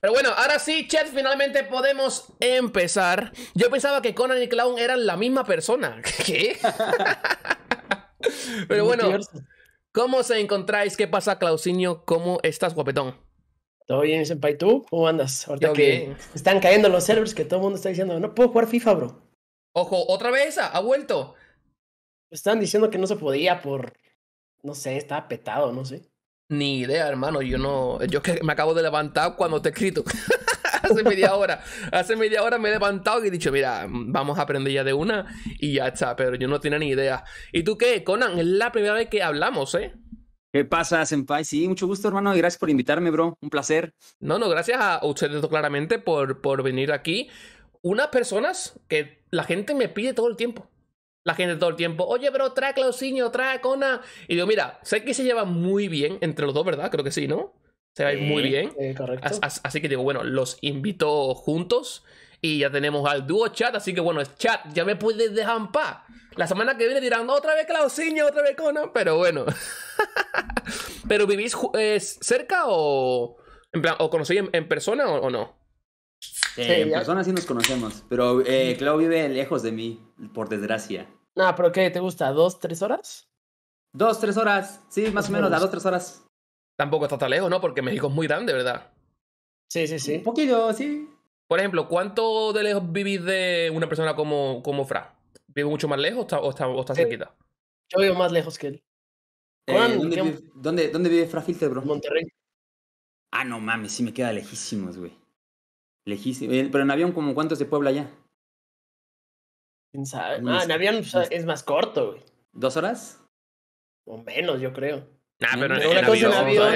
Pero bueno, ahora sí, chat, finalmente podemos empezar. Yo pensaba que Conan y Clown eran la misma persona. ¿Qué? Pero bueno, ¿cómo se encontráis? ¿Qué pasa, Clausinho? ¿Cómo estás, guapetón? ¿Todo bien, Senpai? ¿Tú? ¿Cómo andas? Ahorita están cayendo los servers que todo el mundo está diciendo, no puedo jugar FIFA, bro. Ojo, otra vez ha vuelto. Están diciendo que no se podía por, no sé, estaba petado, no sé. Ni idea, hermano. Yo no. Yo que me acabo de levantar cuando te he escrito. hace media hora. Hace media hora me he levantado y he dicho, mira, vamos a aprender ya de una y ya está. Pero yo no tenía ni idea. ¿Y tú qué, Conan? Es la primera vez que hablamos, ¿eh? ¿Qué pasa, Senpai? Sí, mucho gusto, hermano, y gracias por invitarme, bro. Un placer. No, no, gracias a ustedes claramente por, por venir aquí. Unas personas que la gente me pide todo el tiempo la gente todo el tiempo, oye, pero trae a Clausinho, trae a Y digo, mira, sé que se lleva muy bien entre los dos, ¿verdad? Creo que sí, ¿no? Se va muy bien. así que digo, bueno, los invito juntos. Y ya tenemos al dúo chat, así que bueno, chat, ya me puedes dejar en paz. La semana que viene dirán otra vez Clausinho, otra vez cona pero bueno. ¿Pero vivís eh, cerca o, en o conocéis en, persona o, no? Eh, en persona sí nos conocemos, pero eh, Clau vive lejos de mí, por desgracia. Ah, pero ¿qué te gusta? ¿Dos, tres horas? Dos, tres horas. Sí, más o menos, a dos, tres horas. Tampoco está tan lejos, ¿no? Porque México es muy grande, ¿verdad? Sí, sí, sí. Un poquito, sí. Por ejemplo, ¿cuánto de lejos vivís de una persona como, como Fra? ¿Vive mucho más lejos o está, está, cerquita? Yo vivo más lejos que él. Eh, ¿dónde, vive, ¿dónde, vive Fra Filter, bro? Monterrey. Ah, no mames, sí me queda lejísimos, güey. Lejísimos. Eh, pero en avión, ¿como cuánto de puebla allá? ah, en avión es más corto, güey. ¿Dos horas? O menos, yo creo. Nah, pero en, una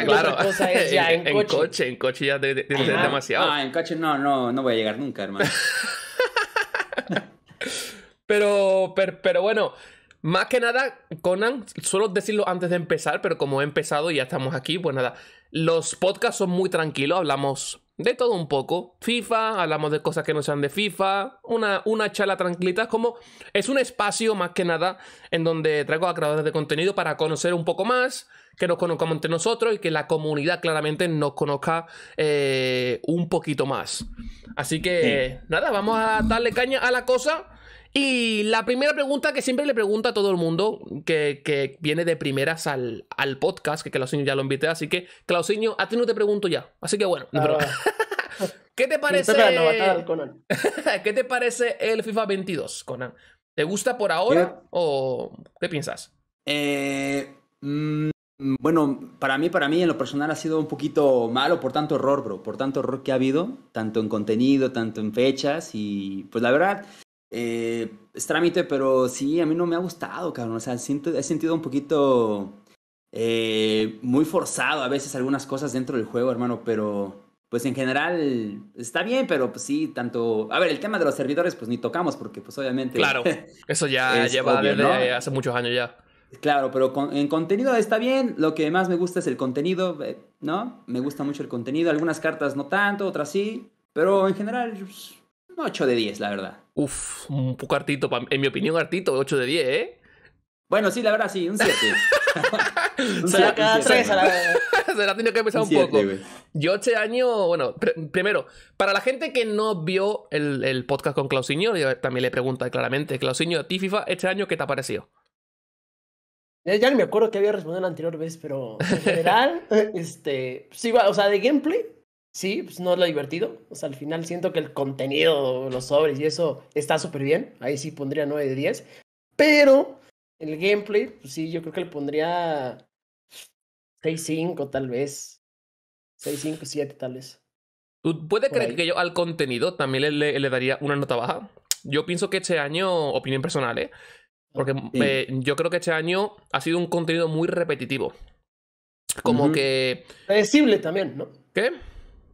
claro. en, coche. En coche ya de, demasiado. Ah, en coche no, no, no voy a llegar nunca, hermano. pero, pero, pero bueno, más que nada, Conan, suelo decirlo antes de empezar, pero como he empezado y ya estamos aquí, pues nada, los podcasts son muy tranquilos, hablamos de todo un poco. FIFA, hablamos de cosas que no sean de FIFA, una, una charla tranquilita, es como es un espacio más que nada en donde traigo a creadores de contenido para conocer un poco más, que nos conozcamos entre nosotros y que la comunidad claramente nos conozca eh, un poquito más. Así que nada, vamos a darle caña a la cosa. Y la primera pregunta que siempre le pregunto a todo el mundo, que, viene de primeras al, podcast, que Clausinho ya lo invité, así que Clausinho, a ti no te pregunto ya. Así que bueno, ah, ¿Qué te parece? ¿Qué te parece el FIFA 22, Conan? ¿Te gusta por ahora o qué piensas? Eh, mm, bueno, para mí, para mí en lo personal ha sido un poquito malo por tanto error, bro, por tanto error que ha habido, tanto en contenido, tanto en fechas y pues la verdad eh, es trámite, pero sí, a mí no me ha gustado, cabrón. O sea, siento, he sentido un poquito eh, muy forzado a veces algunas cosas dentro del juego, hermano, pero pues en general está bien, pero pues sí, tanto... A ver, el tema de los servidores pues ni tocamos porque pues obviamente... Claro, eso ya lleva desde hace muchos años ya. Claro, pero en contenido está bien, lo que más me gusta es el contenido, eh, ¿no? Me gusta mucho el contenido, algunas cartas no tanto, otras sí, pero en general... Pues, 8 de 10, la verdad. Uf, un poco hartito. En mi opinión, hartito, 8 de 10, ¿eh? Bueno, sí, la verdad, sí, un 7. se la cada 3 la vez. se que empezar un, poco. Yo este año, bueno, primero, para la gente que no vio el, podcast con Clausinho, también le pregunta claramente, Clausinho, a ti FIFA, este año, ¿qué te ha parecido? Eh, ya ni me acuerdo que había respondido la anterior vez, pero en general, este, sí, o sea, de gameplay, sí, pues no es lo divertido. O sea, al final siento que el contenido, los sobres y eso está súper bien. Ahí sí pondría 9 de 10. Pero el gameplay, pues sí, yo creo que le pondría 6-5 tal vez. 6-5, 7 tal vez. ¿Tú puedes creer que yo al contenido también le, daría una nota baja? Yo pienso que este año, opinión personal, ¿eh? Porque yo creo que este año ha sido un contenido muy repetitivo. Como que... Predecible también, ¿no? ¿Qué?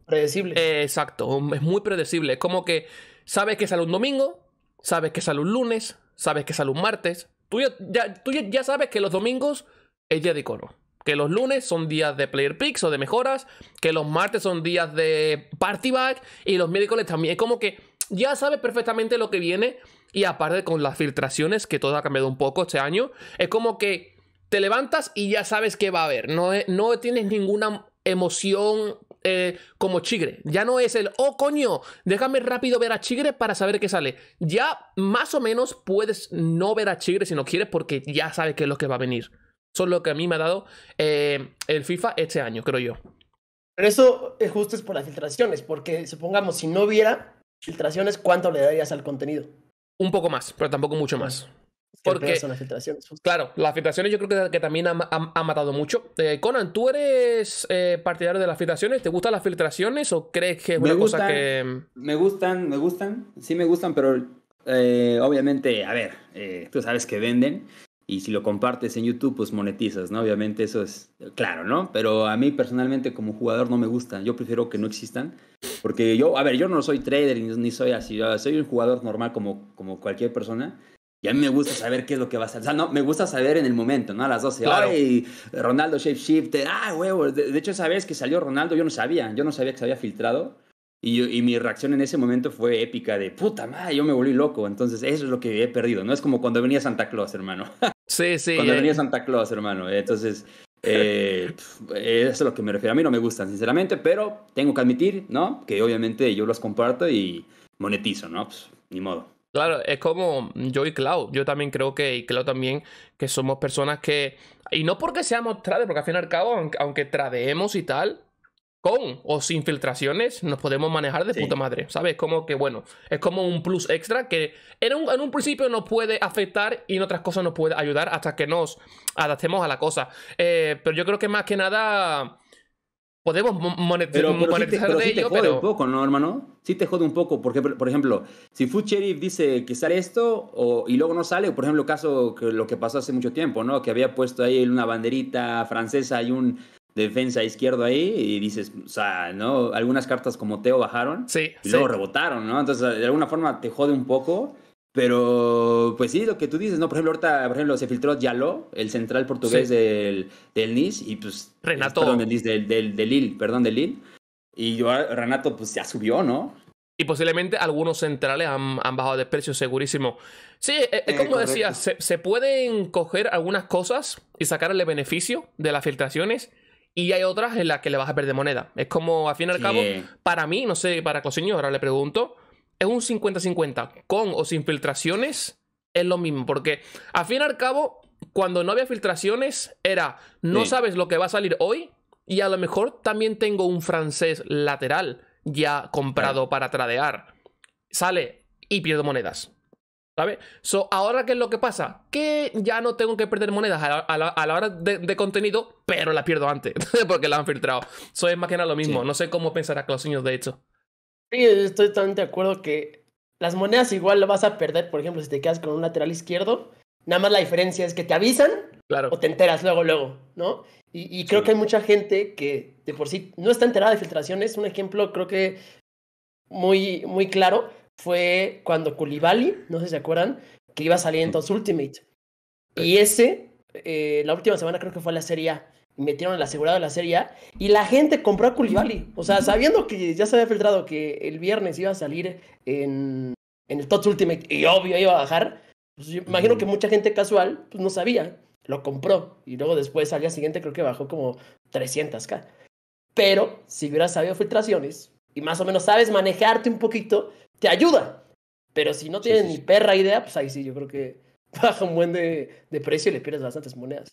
Predecible. exacto, mm, es muy predecible. Es como que sabes que sale un domingo, sabes que sale un lunes, sabes que sale un martes. Tú ya, sabes que los domingos es día de coro Que los lunes son días de player picks o de mejoras. Que los martes son días de party back. Y los miércoles también. Es como que ya sabes perfectamente lo que viene. Y aparte con las filtraciones, que todo ha cambiado un poco este año. Es como que te levantas y ya sabes qué va a haber. No, no tienes ninguna emoción eh, como Chigre. Ya no es el, oh coño, déjame rápido ver a Chigre para saber qué sale. Ya más o menos puedes no ver a Chigre si no quieres porque ya sabes qué es lo que va a venir. son lo que a mí me ha dado eh, el FIFA este año, creo yo. Pero eso es justo es por las filtraciones, porque supongamos, si no hubiera filtraciones, ¿cuánto le darías al contenido? Un poco más, pero tampoco mucho más porque, son las filtraciones. Claro, las filtraciones yo creo que, que también han ha, ha matado mucho. Eh, Conan, ¿tú eres eh, partidario de las filtraciones? ¿Te gustan las filtraciones o crees que es me una cosa que.? Me gustan, me gustan. Sí, me gustan, pero eh, obviamente, a ver, tú sabes que venden y si lo compartes en YouTube, pues monetizas, ¿no? Obviamente eso es claro, ¿no? Pero a mí personalmente como jugador no me gustan. yo prefiero que no existan, porque yo, a ver, yo no soy trader ni soy así, soy un jugador normal como, como cualquier persona, y a mí me gusta saber qué es lo que va a salir. O sea, no, me gusta saber en el momento, ¿no? A las 12. horas. Ay, Ronaldo Shapeshifter. Ah, huevo. De, hecho, esa vez que salió Ronaldo, yo no sabía. Yo no sabía que se había filtrado. Y, mi reacción en ese momento fue épica de puta madre, yo me volví loco. Entonces, eso es lo que he perdido, ¿no? Es como cuando venía Santa Claus, hermano. Sí, sí. cuando eh. venía Santa Claus, hermano. Entonces, eh, eso es a lo que me refiero. A mí no me gustan, sinceramente, pero tengo que admitir, ¿no? Que obviamente yo los comparto y monetizo, ¿no? Pues, ni modo. Claro, es como yo y Clau. Yo también creo que, y Clau también, que somos personas que. Y no porque seamos trade, porque al fin y al cabo, aunque, trademos y tal, con o sin filtraciones, nos podemos manejar de puta madre. ¿Sabes? Como que, bueno, es como un plus extra que en un, principio nos puede afectar y en otras cosas nos puede ayudar hasta que nos adaptemos a la cosa. Eh, pero yo creo que más que nada podemos monetizar, pero, jode un poco, ¿no, hermano? Sí te jode un poco, porque, por ejemplo, si Food Sheriff dice que sale esto y luego no sale, por ejemplo, caso que lo que pasó hace mucho tiempo, ¿no? Que había puesto ahí una banderita francesa y un defensa izquierdo ahí y dices, o sea, ¿no? Algunas cartas como Teo bajaron sí, y luego rebotaron, ¿no? Entonces, de alguna forma te jode un poco. Pero, pues sí, lo que tú dices, ¿no? Por ejemplo, ahorita, por ejemplo, se filtró Yaló, el central portugués del, del y pues. Renato. Perdón, del, del, del, Lille, perdón, del Lille. Y yo, ah, Renato, pues ya subió, ¿no? Y posiblemente algunos centrales han, bajado de precio, segurísimo. Sí, es, eh, eh, eh, como decías, se, pueden coger algunas cosas y sacarle beneficio de las filtraciones. Y hay otras en las que le vas a perder moneda. Es como, al fin y al cabo, para mí, no sé, para Cosiño, ahora le pregunto, es un 50-50, con o sin filtraciones, es lo mismo, porque al fin y al cabo, cuando no había filtraciones, era, no sabes lo que va a salir hoy, y a lo mejor también tengo un francés lateral ya comprado para tradear. Sale y pierdo monedas. ¿Sabes? So, ahora, ¿qué es lo que pasa? Que ya no tengo que perder monedas a la, hora de, contenido, pero la pierdo antes, porque la han filtrado. soy es más que nada lo mismo. No sé cómo los niños de hecho. Sí, estoy totalmente de acuerdo que las monedas igual lo vas a perder, por ejemplo, si te quedas con un lateral izquierdo. Nada más la diferencia es que te avisan claro. o te enteras luego, luego, ¿no? Y, creo que hay mucha gente que de por sí no está enterada de filtraciones. Un ejemplo creo que muy, muy claro fue cuando Koulibaly, no sé si se acuerdan, que iba a salir Ultimate. Y ese, eh, la última semana creo que fue la Serie metieron el asegurado de la Serie A y la gente compró a Koulibaly. O sea, sabiendo que ya se había filtrado que el viernes iba a salir en, el Tots Ultimate y obvio iba a bajar, pues yo imagino que mucha gente casual pues, no sabía, lo compró y luego después al día siguiente creo que bajó como 300k. Pero si hubieras sabido filtraciones y más o menos sabes manejarte un poquito, te ayuda. Pero si no tienes ni perra idea, pues ahí sí, yo creo que baja un buen de, de precio y le pierdes bastantes monedas.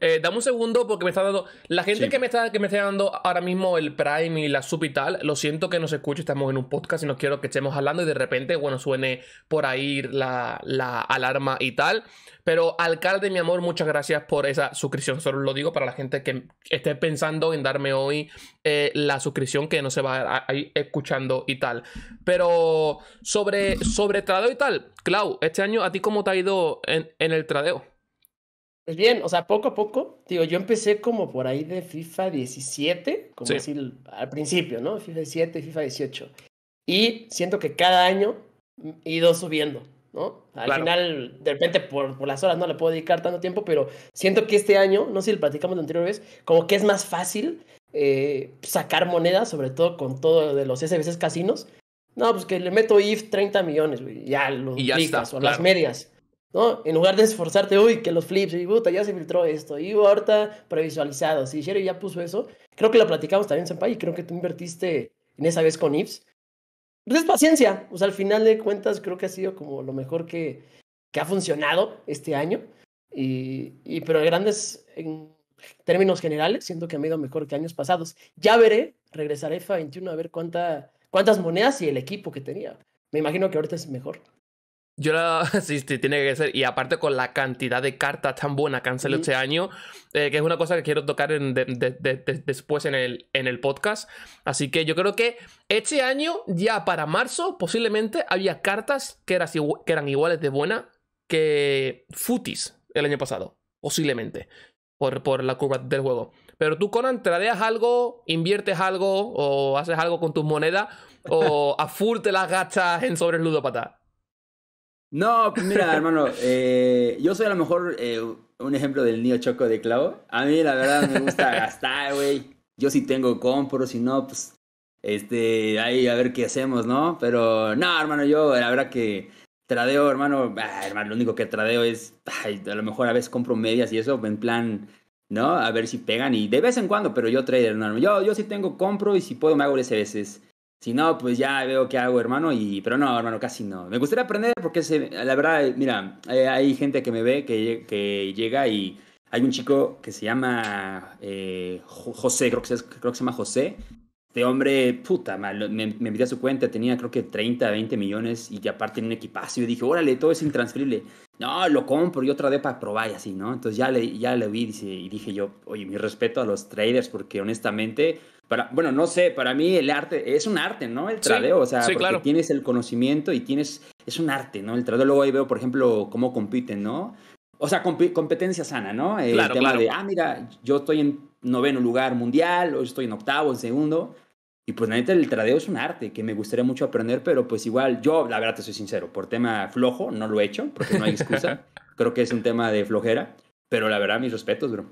Eh, dame un segundo porque me está dando. La gente que, me está, que me está dando ahora mismo el Prime y la sub y tal, lo siento que no se escuche, estamos en un podcast y no quiero que estemos hablando y de repente, bueno, suene por ahí la, alarma y tal. Pero, alcalde, mi amor, muchas gracias por esa suscripción. Solo lo digo para la gente que esté pensando en darme hoy eh, la suscripción que no se va a, ir escuchando y tal. Pero sobre, sobre tradeo y tal, Clau, este año a ti cómo te ha ido en el tradeo? Pues bien, o sea, poco a poco, digo, yo empecé como por ahí de FIFA 17, como decir, así al principio, ¿no? FIFA 17, FIFA 18. Y siento que cada año he ido subiendo, ¿no? Al final, de repente, por, por, las horas no le puedo dedicar tanto tiempo, pero siento que este año, no sé si lo platicamos la anterior vez, como que es más fácil eh, sacar monedas, sobre todo con todo de los SBCs casinos. No, pues que le meto IF 30 millones, güey, ya lo y ya o las medias. ¿no? En lugar de esforzarte, uy, que los flips, y puta, ya se filtró esto, y ahorita previsualizado, si Jerry ya puso eso, creo que lo platicamos también, Senpai, y creo que tú invertiste en esa vez con Ips. Pues es paciencia, o sea, al final de cuentas creo que ha sido como lo mejor que, que ha funcionado este año, y, y pero grandes, en términos generales, siento que ha ido mejor que años pasados. Ya veré, regresaré a 21 a ver cuánta, cuántas monedas y el equipo que tenía. Me imagino que ahorita es mejor. Yo la. Sí, tiene que ser. Y aparte con la cantidad de cartas tan buenas que han salido este año, eh, que es una cosa que quiero tocar después en el, en el podcast. Así que yo creo que este año, ya para marzo, posiblemente había cartas que, que eran iguales de buenas que Futis el año pasado. Posiblemente. Por, por la curva del juego. Pero tú, Conan, tradeas algo, inviertes algo o haces algo con tus monedas o a full te las gastas en sobres ludópata. No, pues mira, hermano, eh, yo soy a lo mejor eh, un ejemplo del niño choco de clavo. A mí, la verdad, me gusta gastar, güey. Yo sí tengo, compro, si no, pues, este, ahí a ver qué hacemos, ¿no? Pero, no, hermano, yo, la verdad que tradeo, hermano, ah, hermano, lo único que tradeo es, ay, a lo mejor a veces compro medias y eso, en plan, ¿no? A ver si pegan y de vez en cuando, pero yo trader, hermano. Yo, yo sí tengo, compro y si puedo me hago veces si no, pues ya veo qué hago, hermano, y, pero no, hermano, casi no. Me gustaría aprender porque la verdad, mira, eh, hay gente que me ve, que, que, llega y hay un chico que se llama eh, José, creo que, creo que se llama José. Este hombre, puta, me, me a su cuenta, tenía creo que 30, 20 millones y aparte en un equipazo. Y dije, órale, todo es intransferible. No, lo compro y otra vez para probar y así, ¿no? Entonces ya le, ya le vi y dije yo, oye, mi respeto a los traders porque honestamente bueno, no sé, para mí el arte es un arte, ¿no? El tradeo, o sea, porque claro. tienes el conocimiento y tienes, es un arte, ¿no? El tradeo, luego ahí veo, por ejemplo, cómo compiten, ¿no? O sea, competencia sana, ¿no? El tema de, ah, mira, yo estoy en noveno lugar mundial, o estoy en octavo, en segundo. Y pues la neta, el tradeo es un arte que me gustaría mucho aprender, pero pues igual, yo, la verdad, te soy sincero, por tema flojo, no lo he hecho, porque no hay excusa. Creo que es un tema de flojera, pero la verdad, mis respetos, bro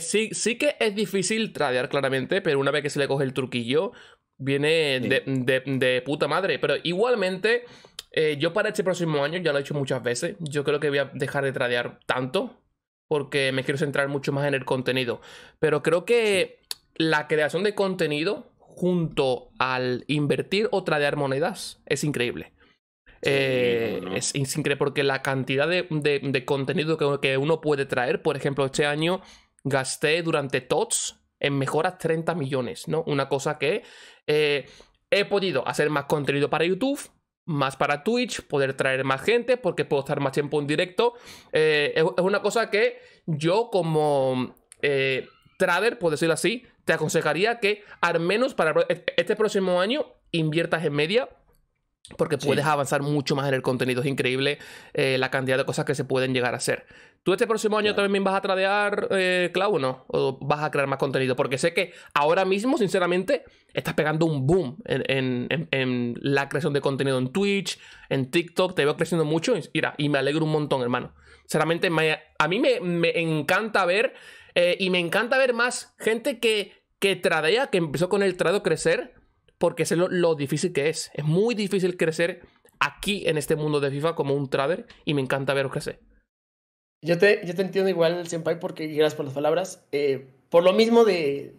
sí, sí que es difícil tradear claramente, pero una vez que se le coge el truquillo, viene de, puta madre. Pero igualmente, eh, yo para este próximo año, ya lo he hecho muchas veces, yo creo que voy a dejar de tradear tanto, porque me quiero centrar mucho más en el contenido. Pero creo que la creación de contenido junto al invertir o tradear monedas es increíble. Eh, es increíble porque la cantidad de, contenido que, uno puede traer, por ejemplo, este año gasté durante TOTS en mejoras 30 millones, ¿no? Una cosa que eh, he podido hacer más contenido para YouTube, más para Twitch, poder traer más gente porque puedo estar más tiempo en directo. Eh, es, una cosa que yo como eh, trader, por decirlo así, te aconsejaría que al menos para este próximo año inviertas en media porque puedes avanzar mucho más en el contenido. Es increíble eh, la cantidad de cosas que se pueden llegar a hacer. ¿Tú este próximo año también vas a tradear, eh, Clau, o no? ¿O vas a crear más contenido? Porque sé que ahora mismo, sinceramente, estás pegando un boom en, la creación de contenido en Twitch, en TikTok. Te veo creciendo mucho y, y me alegro un montón, hermano. Sinceramente, a mí me, encanta ver eh, y me encanta ver más gente que, que tradea, que empezó con el tradeo crecer porque sé lo, difícil que es. Es muy difícil crecer aquí en este mundo de FIFA como un trader y me encanta veros crecer. Yo te, yo te entiendo igual, Senpai, porque gracias por las palabras. Eh, por lo mismo de,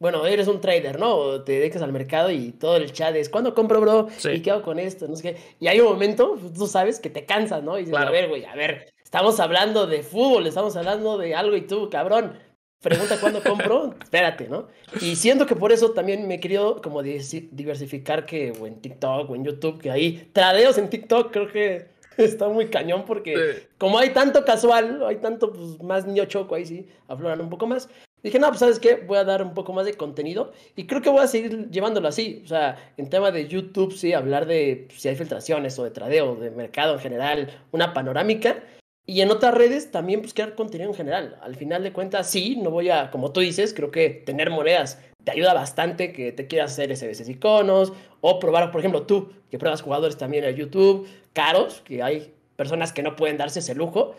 bueno, eres un trader, ¿no? Te dejas al mercado y todo el chat es, ¿cuándo compro, bro? ¿Y qué hago con esto? No sé Y hay un momento, pues, tú sabes, que te cansas, ¿no? Y dices, a ver, güey, a ver, estamos hablando de fútbol, estamos hablando de algo y tú, cabrón, pregunta cuándo compro, espérate, ¿no? Y siento que por eso también me he querido como diversificar que o en TikTok o en YouTube, que ahí tradeos en TikTok creo que está muy cañón porque como hay tanto casual, hay tanto pues, más niño choco ahí sí, afloran un poco más. Dije, no, pues sabes qué, voy a dar un poco más de contenido y creo que voy a seguir llevándolo así. O sea, en tema de YouTube, sí, hablar de pues, si hay filtraciones o de tradeo, de mercado en general, una panorámica y en otras redes también pues contenido en general. Al final de cuentas, sí, no voy a, como tú dices, creo que tener monedas te ayuda bastante que te quieras hacer SBCs iconos o probar, por ejemplo, tú que pruebas jugadores también en YouTube caros, que hay personas que no pueden darse ese lujo.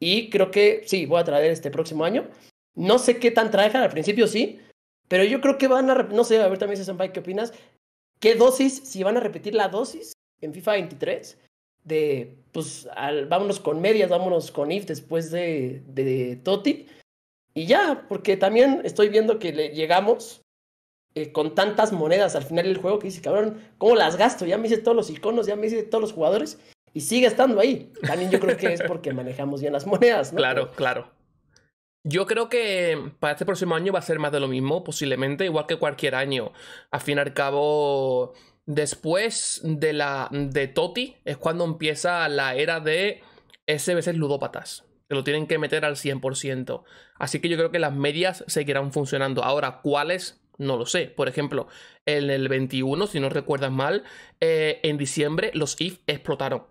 Y creo que sí, voy a traer este próximo año. No sé qué tan traejan, al principio sí, pero yo creo que van a, no sé, a ver también, bike, ¿qué opinas? ¿Qué dosis, si van a repetir la dosis en FIFA 23 de pues vámonos con medias, vámonos con If después de, de, Y ya, porque también estoy viendo que llegamos eh, con tantas monedas al final del juego que dice, cabrón, ¿cómo las gasto? Ya me hice todos los iconos, ya me hice todos los jugadores y sigue estando ahí. También yo creo que es porque manejamos bien las monedas, ¿no? Claro, claro. Yo creo que para este próximo año va a ser más de lo mismo, posiblemente, igual que cualquier año. Al fin y al cabo, Después de la de Toti es cuando empieza la era de SBC ludópatas, que lo tienen que meter al 100%. Así que yo creo que las medias seguirán funcionando. Ahora, ¿cuáles? No lo sé. Por ejemplo, en el 21, si no recuerdas mal, eh, en diciembre los IF explotaron.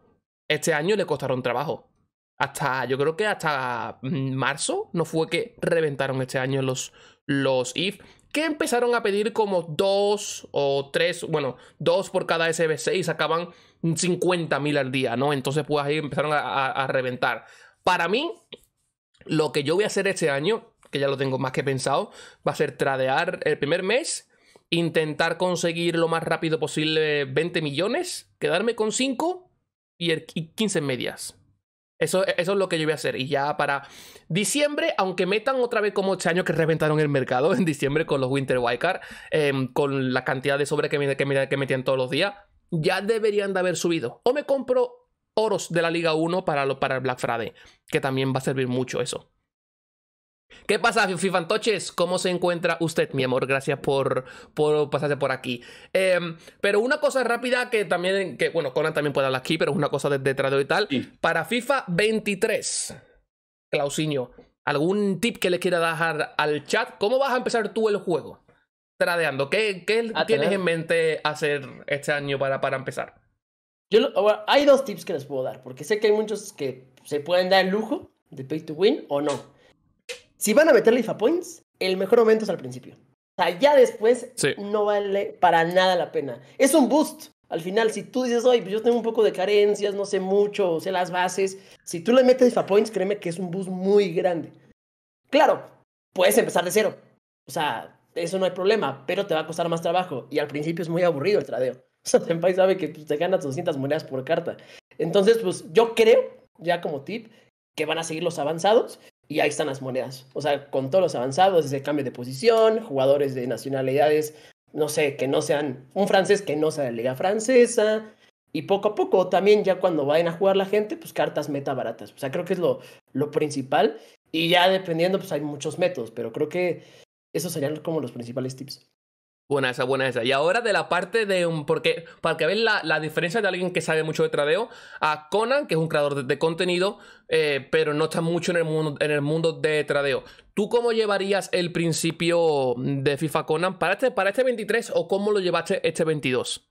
Este año le costaron trabajo. Hasta, yo creo que hasta mm, marzo no fue que reventaron este año los, los IF que empezaron a pedir como dos o tres, bueno, dos por cada SBC y sacaban 50 mil al día, ¿no? Entonces pues ahí empezaron a, reventar. Para mí, lo que yo voy a hacer este año, que ya lo tengo más que pensado, va a ser tradear el primer mes, intentar conseguir lo más rápido posible 20 millones, quedarme con 5 y, y 15 medias. Eso, es lo que yo voy a hacer. Y ya para diciembre, aunque metan otra vez como este años que reventaron el mercado en diciembre con los Winter Wildcard, em, con la cantidad de sobre que, que, que metían todos los días, ya deberían de haber subido. O me compro oros de la Liga 1 para, para el Black Friday, que también va a servir mucho eso. ¿Qué pasa, Fifantoches? ¿Cómo se encuentra usted, mi amor? Gracias por, por pasarse por aquí. Em, pero una cosa rápida que también, que bueno, Conan también puede hablar aquí, pero es una cosa de de y tal. Para FIFA 23, Clausiño, ¿algún tip que le quiera dejar al chat? ¿Cómo vas a empezar tú el juego? Tradeando, ¿qué, qué tienes en mente hacer este año para, para empezar? Yo hay dos tips que les puedo dar, porque sé que hay muchos que se pueden dar el lujo de pay to win o no. Si van a meterle IFA Points, el mejor momento es al principio. O sea, ya después no vale para nada la pena. Es un boost. Al final, si tú dices, oye, pues yo tengo un poco de carencias, no sé mucho, sé las bases, si tú le metes IFA Points, créeme que es un boost muy grande. Claro, puedes empezar de cero. O sea, eso no hay problema, pero te va a costar más trabajo. Y al principio es muy aburrido el tradeo. O sea, Senpai sabe que te ganas 200 monedas por carta. Entonces, pues yo creo, ya como tip, que van a seguir los avanzados y ahí están las monedas. O sea, con todos los avanzados, ese cambio de posición, jugadores de nacionalidades, no sé, que no sean un francés que no sea de la liga francesa. Y poco a poco también ya cuando vayan a jugar la gente, pues cartas meta baratas. O sea, creo que es lo, lo principal. Y ya dependiendo, pues hay muchos métodos, pero creo que esos serían como los principales tips. Buena esa, buena esa. Y ahora de la parte de un. Porque, para que vean la, diferencia de alguien que sabe mucho de tradeo, a Conan, que es un creador de, contenido, eh, pero no está mucho en el, mundo, en el mundo de tradeo. ¿Tú cómo llevarías el principio de FIFA Conan para este, para este 23 o cómo lo llevaste este 22?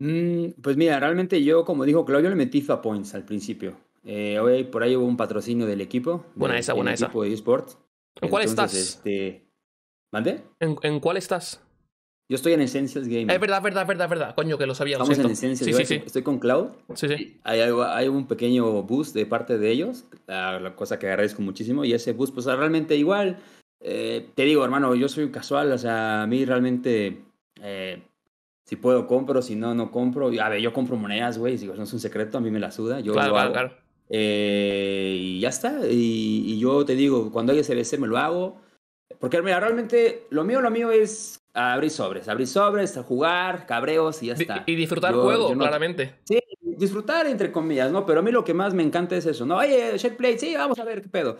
Mm, pues mira, realmente yo, como dijo Claudio, le metí FIFA Points al principio. Eh, hoy por ahí hubo un patrocinio del equipo. Buena esa, buena esa. cuál estás? Este, ¿Vale? ¿En, ¿En, cuál estás? Yo estoy en Essentials Gaming. Es verdad, verdad, verdad, verdad. Coño, que lo sabía. Estamos lo en Sí, sí, sí. Estoy con Cloud. Sí, sí. Hay, hay, un pequeño boost de parte de ellos, la, cosa que agradezco muchísimo. Y ese boost, pues realmente igual, eh, te digo, hermano, yo soy casual. O sea, a mí realmente, eh, si puedo compro, si no, no compro. A ver, yo compro monedas, güey. Si no es un secreto, a mí me la suda. Yo claro, claro, eh, y ya está. Y, yo te digo, cuando hay ese me lo hago. Porque mira, realmente lo mío, lo mío es abrir sobres, abrir sobres, jugar, cabreos y ya está. Y, disfrutar juego, claramente. Sí, disfrutar entre comillas, ¿no? Pero a mí lo que más me encanta es eso, ¿no? Oye, check play, sí, vamos a ver qué pedo.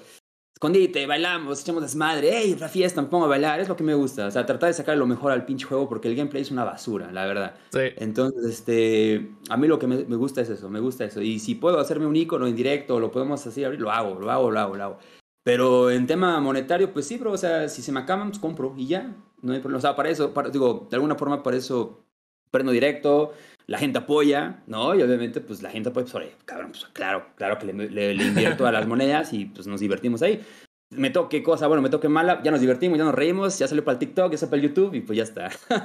Escondite, bailamos, echamos desmadre, hey, la fiesta, me pongo a bailar, es lo que me gusta. O sea, tratar de sacar lo mejor al pinche juego porque el gameplay es una basura, la verdad. Sí. Entonces, este, a mí lo que me, gusta es eso, me gusta eso. Y si puedo hacerme un icono en directo, lo podemos así abrir, lo hago, lo hago, lo hago. Lo hago. Pero en tema monetario, pues sí, pero, o sea, si se me acaban, pues compro y ya. No hay O sea, para eso, digo, de alguna forma para eso prendo directo, la gente apoya, ¿no? Y obviamente, pues la gente apoya, pues, cabrón, pues claro, claro que le, le invierto a las monedas y pues nos divertimos ahí. Me toque cosa, bueno, me toque mala, ya nos divertimos, ya nos reímos, ya salió para el TikTok, ya salió para el YouTube y pues ya está.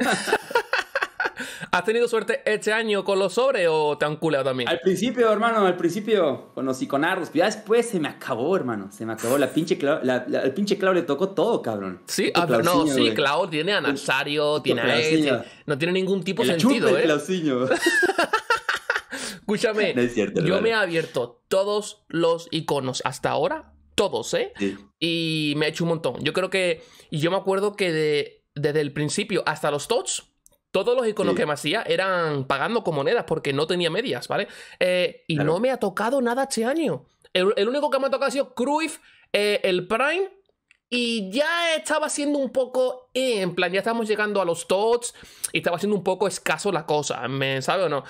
¿Has tenido suerte este año con los sobres o te han culeado también? Al principio, hermano, al principio con los iconardos. Pero ya después se me acabó, hermano. Se me acabó. La pinche Clau, el pinche Clau le tocó todo, cabrón. Sí, claro ah, no, sí, Clau tiene a Nazario, tiene a No tiene ningún tipo de sentido, eh. El Escúchame, no es cierto, yo me he abierto todos los iconos hasta ahora, todos, ¿eh? Y me he hecho un montón. Yo creo que, y yo me acuerdo que de, desde el principio hasta los Tots... Todos los iconos que me hacía eran pagando con monedas porque no tenía medias, ¿vale? Eh, y no me ha tocado nada este año. El, único que me ha tocado ha sido Cruyff, eh, el Prime. Y ya estaba siendo un poco. Eh, en plan, ya estábamos llegando a los TOTS. Y estaba siendo un poco escaso la cosa. ¿Me sabe o no?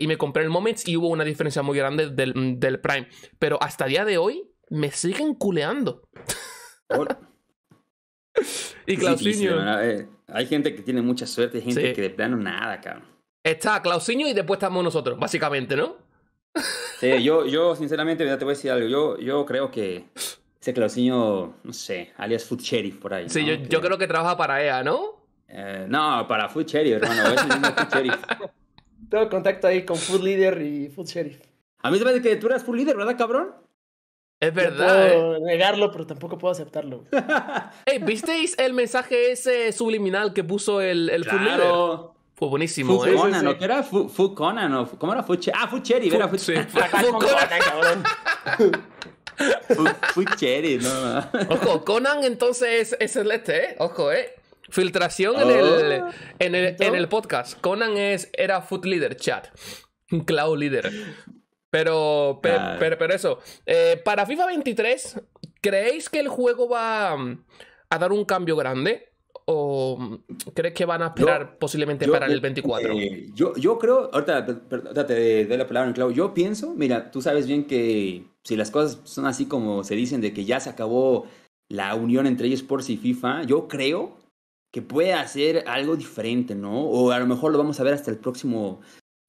y me compré el Moments y hubo una diferencia muy grande del, Prime. Pero hasta el día de hoy me siguen culeando y Clausiño. Eh, hay gente que tiene mucha suerte y gente que de plano nada, cabrón. Está Clausiño y después estamos nosotros, básicamente, ¿no? sí, yo, yo sinceramente te voy a decir algo. Yo, yo creo que ese Clausiño, no sé, alias Food Sheriff por ahí. Sí, yo, creo que trabaja para EA, ¿no? Eh, no, para Food Sheriff, hermano. Food Sheriff. Tengo contacto ahí con Food Leader y Food Sheriff. A mí se me parece que tú eras Food Leader, ¿verdad, cabrón? Es verdad. Eh. negarlo, pero tampoco puedo aceptarlo. ¿visteis el mensaje ese subliminal que puso el, el claro. Fue buenísimo, eh. Conan, ¿Qué era Conan? ¿Cómo era Ah, Cherry, era fue Sí. cabrón. no, Ojo, Conan entonces es, el este, ¿eh? Ojo, ¿eh? Filtración en, el, oh. en, el, en, el, podcast. Conan es, era Foot Leader Chat. Cloud Leader. Pero, pero, pero, eso. Eh, para FIFA 23, ¿creéis que el juego va mm, a dar un cambio grande? ¿O mm, crees que van a esperar posiblemente para el 24? Eh, yo, yo creo, ahorita, ahorita te doy la palabra, Clau. Yo pienso, mira, tú sabes bien que si las cosas son así como se dicen, de que ya se acabó la unión entre eSports y FIFA, yo creo que puede hacer algo diferente, ¿no? O a lo mejor lo vamos a ver hasta el próximo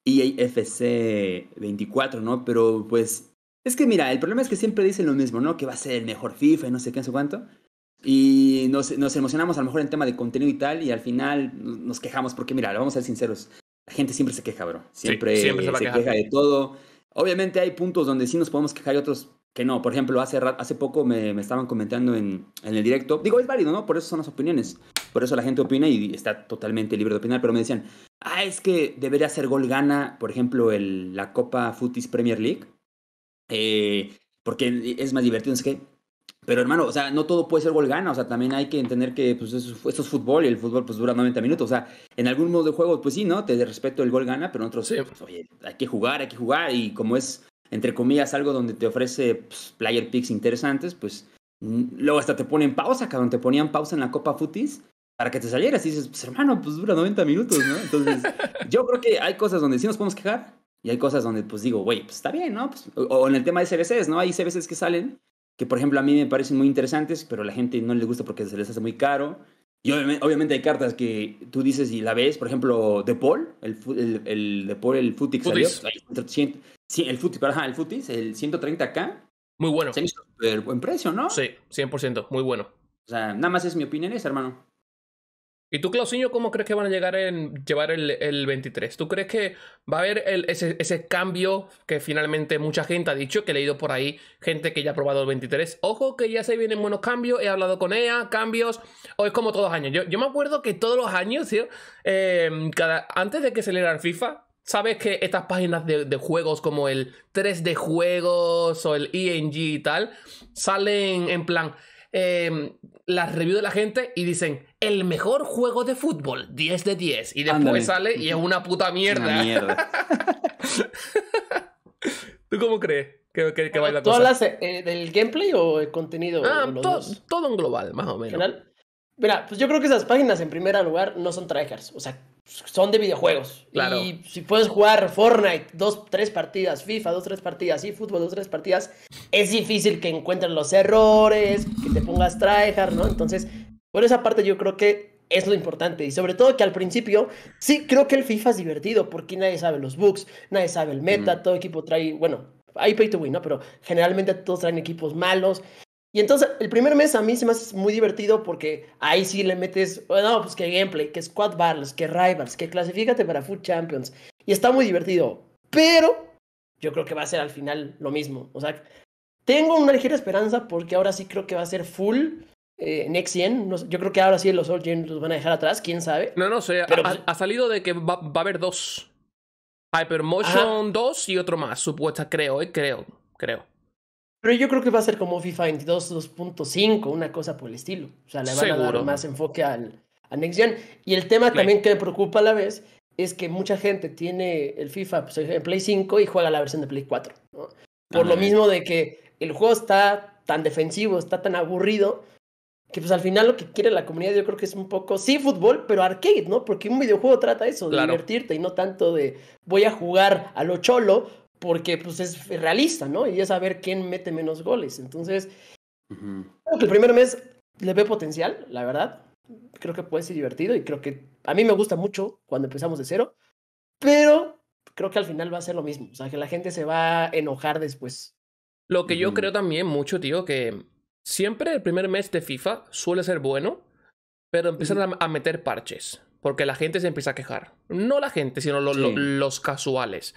EAFC 24, ¿no? Pero pues es que mira, el problema es que siempre dicen lo mismo, ¿no? Que va a ser el mejor FIFA y no sé qué, no sé cuánto. Y nos, emocionamos a lo mejor en tema de contenido y tal, y al final nos quejamos, porque mira, vamos a ser sinceros, la gente siempre se queja, bro. Siempre, se, queja de todo. Obviamente hay puntos donde sí nos podemos quejar y otros que no. Por ejemplo, hace, hace poco me, me estaban comentando en, en, el directo. Digo, es válido, ¿no? Por eso son las opiniones. Por eso la gente opina y está totalmente libre de opinar, pero me decían, ah, es que debería ser gol gana, por ejemplo, el, la Copa Futis Premier League, eh, porque es más divertido, es que Pero hermano, o sea, no todo puede ser gol gana, o sea, también hay que entender que pues, eso, esto es fútbol y el fútbol pues dura 90 minutos, o sea, en algún modo de juego, pues sí, ¿no? Te respeto el gol gana, pero en otros, pues, oye, hay que jugar, hay que jugar y como es, entre comillas, algo donde te ofrece pues, player picks interesantes, pues mm, luego hasta te ponen pausa, cabrón, donde ponían pausa en la Copa Futis para que te salieras y dices, pues hermano, pues dura 90 minutos, ¿no? Entonces, yo creo que hay cosas donde sí nos podemos quejar y hay cosas donde pues digo, güey, pues está bien, ¿no? Pues, o, en el tema de CBCs, ¿no? Hay CBCs que salen que, por ejemplo, a mí me parecen muy interesantes, pero a la gente no le gusta porque se les hace muy caro. Y obviamente, hay cartas que tú dices y la ves, por ejemplo, De Paul, el, el, el De Paul, el salió, sí, el Futix, el el 130K. Muy bueno. Se hizo buen precio, ¿no? Sí, 100%, muy bueno. O sea, nada más es mi opinión esa, hermano. ¿Y tú, Clausinho, cómo crees que van a llegar en llevar el, 23? ¿Tú crees que va a haber ese, cambio que finalmente mucha gente ha dicho, que he leído por ahí, gente que ya ha probado el 23? Ojo, que ya se vienen buenos cambios, he hablado con ella, cambios, o es como todos los años. Yo, me acuerdo que todos los años, tío, em, cada, antes de que se el FIFA, sabes que estas páginas de, de, juegos como el 3D Juegos o el ENG y tal, salen en plan Em, las reviews de la gente y dicen, el mejor juego de fútbol, 10 de 10. Y después sale y es una puta mierda. Una mierda. ¿Tú cómo crees? que, que, que la cosa eh, del gameplay o el contenido? Ah, todo en global, más o menos. Mira, pues yo creo que esas páginas en primer lugar no son tryhards. O sea, son de videojuegos. Claro. Y si puedes jugar Fortnite, dos, tres partidas, FIFA, dos, tres partidas, y fútbol, dos, tres partidas, es difícil que encuentren los errores, que te pongas tryhard, ¿no? Entonces, por esa parte yo creo que es lo importante. Y sobre todo que al principio, sí, creo que el FIFA es divertido, porque nadie sabe los bugs, nadie sabe el meta, mm. todo equipo trae, bueno, hay pay to win, ¿no? Pero generalmente todos traen equipos malos. Y entonces, el primer mes a mí se me hace muy divertido porque ahí sí le metes, bueno, pues que gameplay, que squad battles, que rivals, que clasifícate para Food Champions. Y está muy divertido. Pero yo creo que va a ser al final lo mismo. O sea, tengo una ligera esperanza porque ahora sí creo que va a ser full eh, Next Gen. yo creo que ahora sí los Old los van a dejar atrás, quién sabe. No, no sé. Pues ha, salido de que va, a haber dos: Hypermotion 2 y otro más, supuesta, creo, eh, creo, creo. Pero yo creo que va a ser como FIFA 22 2.5, una cosa por el estilo. O sea, le van a dar más enfoque al, a Next Gen. Y el tema también que me preocupa a la vez es que mucha gente tiene el FIFA pues, en Play 5 y juega la versión de Play 4. Por lo mismo de que el juego está tan defensivo, está tan aburrido, que pues al final lo que quiere la comunidad yo creo que es un poco, sí, fútbol, pero arcade, ¿no? Porque un videojuego trata eso, de divertirte y no tanto de voy a jugar a lo cholo porque pues es realista, ¿no? Y es saber quién mete menos goles. Entonces, creo que el primer mes le ve potencial, la verdad. Creo que puede ser divertido y creo que a mí me gusta mucho cuando empezamos de cero, pero creo que al final va a ser lo mismo. O sea, que la gente se va a enojar después. Lo que yo creo también mucho, tío, que siempre el primer mes de FIFA suele ser bueno, pero empiezan a meter parches porque la gente se empieza a quejar. No la gente, sino los casuales.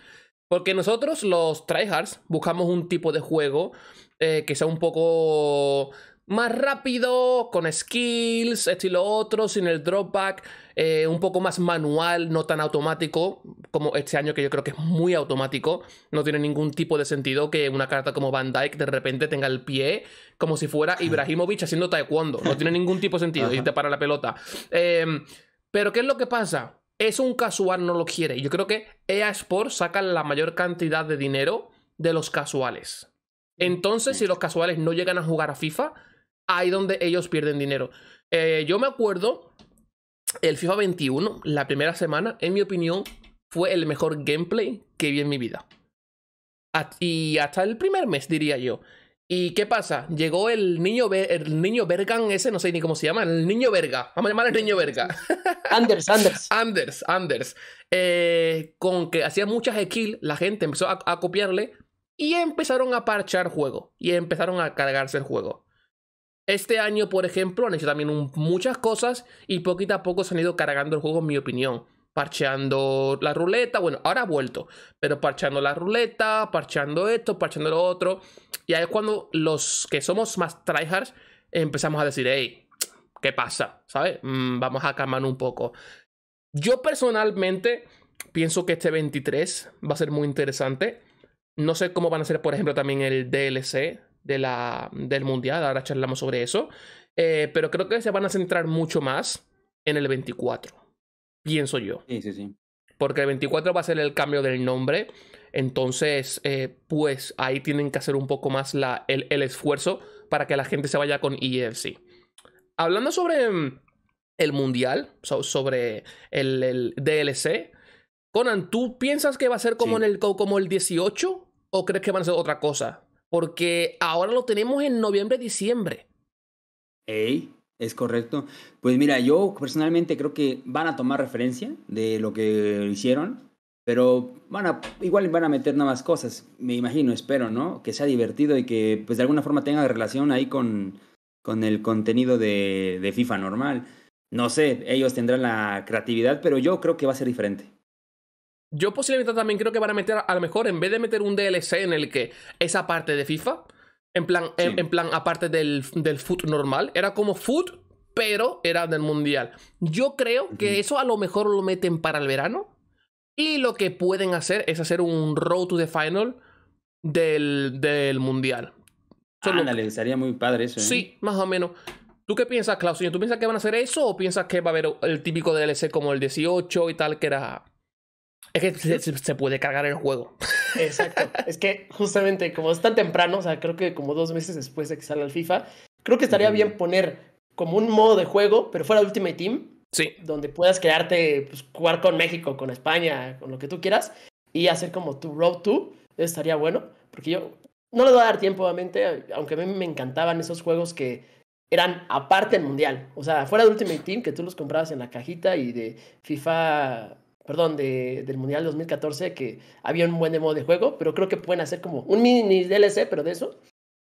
Porque nosotros, los tryhards, buscamos un tipo de juego eh, que sea un poco más rápido, con skills, estilo otro, sin el dropback, eh, un poco más manual, no tan automático, como este año que yo creo que es muy automático. No tiene ningún tipo de sentido que una carta como Van Dyke de repente tenga el pie como si fuera Ibrahimovic haciendo taekwondo. No tiene ningún tipo de sentido y te para la pelota. Em, pero ¿qué es lo que pasa? Es un casual no lo quiere. Yo creo que EA Sports saca la mayor cantidad de dinero de los casuales. Mm, Entonces, si los casuales no llegan a jugar a FIFA, ahí donde ellos pierden dinero. Eh, yo me acuerdo, el FIFA 21, la primera semana, en mi opinión, fue el mejor gameplay que vi en mi vida. Y hasta el primer mes, diría yo. ¿Y qué pasa? Llegó el niño, el niño ese, no sé ni cómo se llama, el niño verga. Vamos a llamar al niño verga. Anders, Anders. Anders, Anders. Eh, con que hacía muchas skills, la gente empezó a, copiarle y empezaron a parchar juego y empezaron a cargarse el juego. Este año, por ejemplo, han hecho también muchas cosas y poquito a poco se han ido cargando el juego, en mi opinión parcheando la ruleta, bueno, ahora ha vuelto, pero parcheando la ruleta, parcheando esto, parcheando lo otro, y ahí es cuando los que somos más tryhards empezamos a decir, hey, ¿qué pasa? ¿Sabes? Mm, vamos a calmar un poco. Yo personalmente pienso que este 23 va a ser muy interesante. No sé cómo van a ser, por ejemplo, también el DLC de la, del Mundial, ahora charlamos sobre eso, eh, pero creo que se van a centrar mucho más en el 24 pienso yo. Sí, sí, sí. Porque el 24 va a ser el cambio del nombre. Entonces, eh, pues ahí tienen que hacer un poco más la, el, esfuerzo para que la gente se vaya con EFC. Hablando sobre mm, el mundial, sobre el, el, DLC, Conan, ¿tú piensas que va a ser como, en el, como el 18 o crees que van a ser otra cosa? Porque ahora lo tenemos en noviembre, diciembre. Ey, es correcto. Pues mira, yo personalmente creo que van a tomar referencia de lo que hicieron, pero van a, igual van a meter nuevas cosas, me imagino, espero, ¿no? Que sea divertido y que pues de alguna forma tenga relación ahí con, con el contenido de, de FIFA normal. No sé, ellos tendrán la creatividad, pero yo creo que va a ser diferente. Yo posiblemente también creo que van a meter, a lo mejor, en vez de meter un DLC en el que esa parte de FIFA, en plan, en, plan aparte del, del foot normal. Era como foot, pero era del mundial. Yo creo que eso a lo mejor lo meten para el verano. Y lo que pueden hacer es hacer un road to the final del, mundial. Ándale, muy padre eso. ¿eh? Sí, más o menos. ¿Tú qué piensas, Klaus? ¿Tú piensas que van a hacer eso o piensas que va a haber el típico DLC como el 18 y tal, que era es que se, puede cargar el juego. Exacto. es que justamente como es tan temprano, o sea, creo que como dos meses después de que sale el FIFA, creo que estaría bien poner como un modo de juego, pero fuera de Ultimate Team. Sí. Donde puedas quedarte, pues, jugar con México, con España, con lo que tú quieras, y hacer como tu Road to. Eso estaría bueno, porque yo no le voy a dar tiempo, obviamente, aunque a mí me encantaban esos juegos que eran aparte del mundial. O sea, fuera de Ultimate Team, que tú los comprabas en la cajita y de FIFA perdón, del Mundial 2014, que había un buen modo de juego, pero creo que pueden hacer como un mini DLC, pero de eso.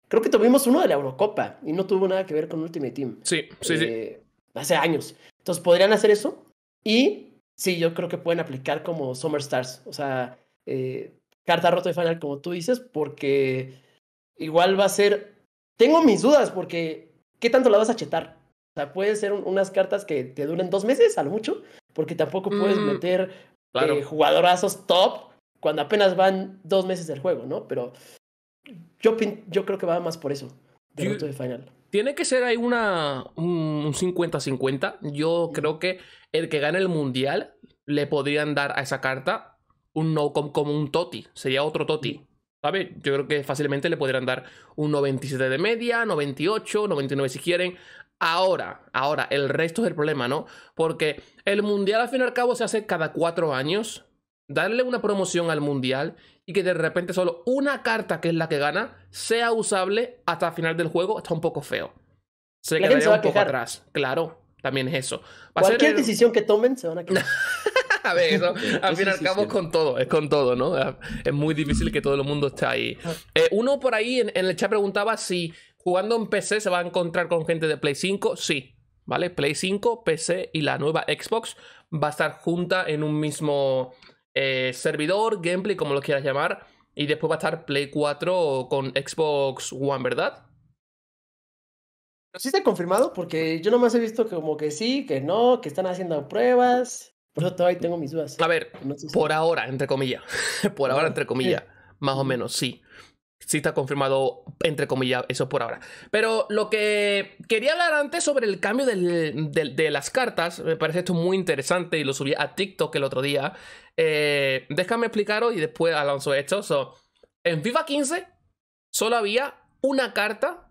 Creo que tuvimos uno de la Eurocopa y no tuvo nada que ver con Ultimate Team. Sí, sí, sí. Eh, hace años. Entonces podrían hacer eso y sí, yo creo que pueden aplicar como Summer Stars, o sea, eh, carta rota de final, como tú dices, porque igual va a ser. Tengo mis dudas porque ¿qué tanto la vas a chetar? O sea, puede ser unas cartas que te duren dos meses a lo mucho, porque tampoco puedes mm. meter eh, jugadorazos top cuando apenas van dos meses del juego, ¿no? Pero yo, yo creo que va más por eso, final. Tiene que ser ahí una, un 50-50. Yo creo que el que gane el mundial le podrían dar a esa carta un no como, como un Toti. Sería otro Toti. ¿Sabes? Yo creo que fácilmente le podrían dar un 97 de media, 98, 99 si quieren. Ahora, ahora, el resto es el problema, ¿no? Porque el mundial al fin y al cabo se hace cada cuatro años. Darle una promoción al mundial y que de repente solo una carta, que es la que gana, sea usable hasta el final del juego, está un poco feo. Se queda un poco atrás, claro, también es eso. Cualquier decisión que tomen se van a quedar. a ver, eso, al fin y al cabo es con todo, es con todo, ¿no? Es muy difícil que todo el mundo esté ahí. Eh, uno por ahí en, el chat preguntaba si Jugando en PC se va a encontrar con gente de Play 5, sí, ¿vale? Play 5, PC y la nueva Xbox va a estar junta en un mismo eh, servidor, gameplay, como lo quieras llamar. Y después va a estar Play 4 con Xbox One, ¿verdad? ¿Sí está confirmado? Porque yo nomás he visto como que sí, que no, que están haciendo pruebas. Por eso todavía tengo mis dudas. A ver, por ahora, entre comillas. por ahora, entre comillas. Más o menos, sí. Si está confirmado, entre comillas, eso por ahora. Pero lo que quería hablar antes sobre el cambio de las cartas, me parece esto muy interesante y lo subí a TikTok el otro día. Eh, déjame explicaros y después Alonso esto. en FIFA 15 solo había una carta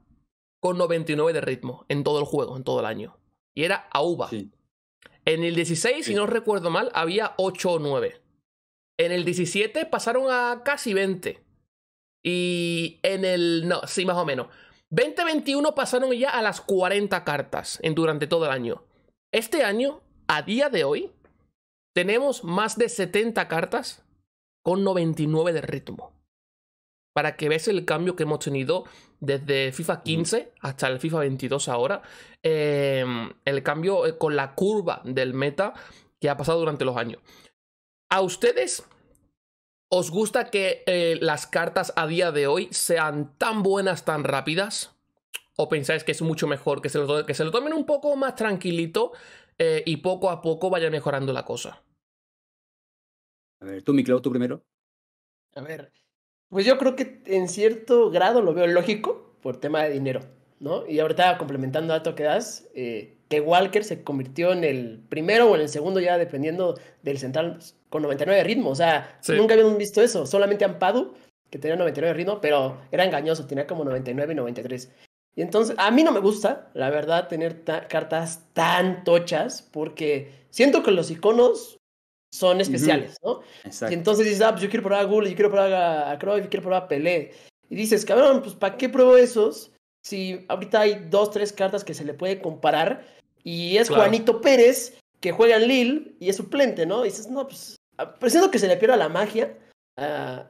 con 99 de ritmo en todo el juego, en todo el año. Y era Auba. Sí. En el 16, si no recuerdo mal, había 8 o 9. En el 17 pasaron a casi 20. Y en el. No, sí, más o menos. 2021 pasaron ya a las 40 cartas en, durante todo el año. Este año, a día de hoy, tenemos más de 70 cartas con 99 de ritmo. Para que veas el cambio que hemos tenido desde FIFA 15 hasta el FIFA 22 ahora. Em, el cambio eh, con la curva del meta que ha pasado durante los años. A ustedes, ¿Os gusta que eh, las cartas a día de hoy sean tan buenas, tan rápidas? ¿O pensáis que es mucho mejor que se lo, que se lo tomen un poco más tranquilito eh, y poco a poco vaya mejorando la cosa? A ver, tú, Micleo, tú primero. A ver, pues yo creo que en cierto grado lo veo lógico por tema de dinero ¿no? Y ahorita complementando dato que das, eh, que Walker se convirtió en el primero o en el segundo, ya dependiendo del central, con 99 de ritmo. O sea, nunca habíamos visto eso. Solamente Ampadu, que tenía 99 de ritmo, pero era engañoso, tenía como 99 y 93. Y entonces, a mí no me gusta, la verdad, tener cartas tan tochas, porque siento que los iconos son especiales, ¿no? Y entonces dices, ah, pues yo quiero probar a yo quiero probar a, yo quiero probar a Pelé. Y dices, cabrón, pues ¿para qué pruebo esos Sí, ahorita hay dos, tres cartas que se le puede comparar. Y es Juanito Pérez, que juega en Lille y es suplente, ¿no? Y dices, no, pues, ah, presiento que se le pierda la magia ah,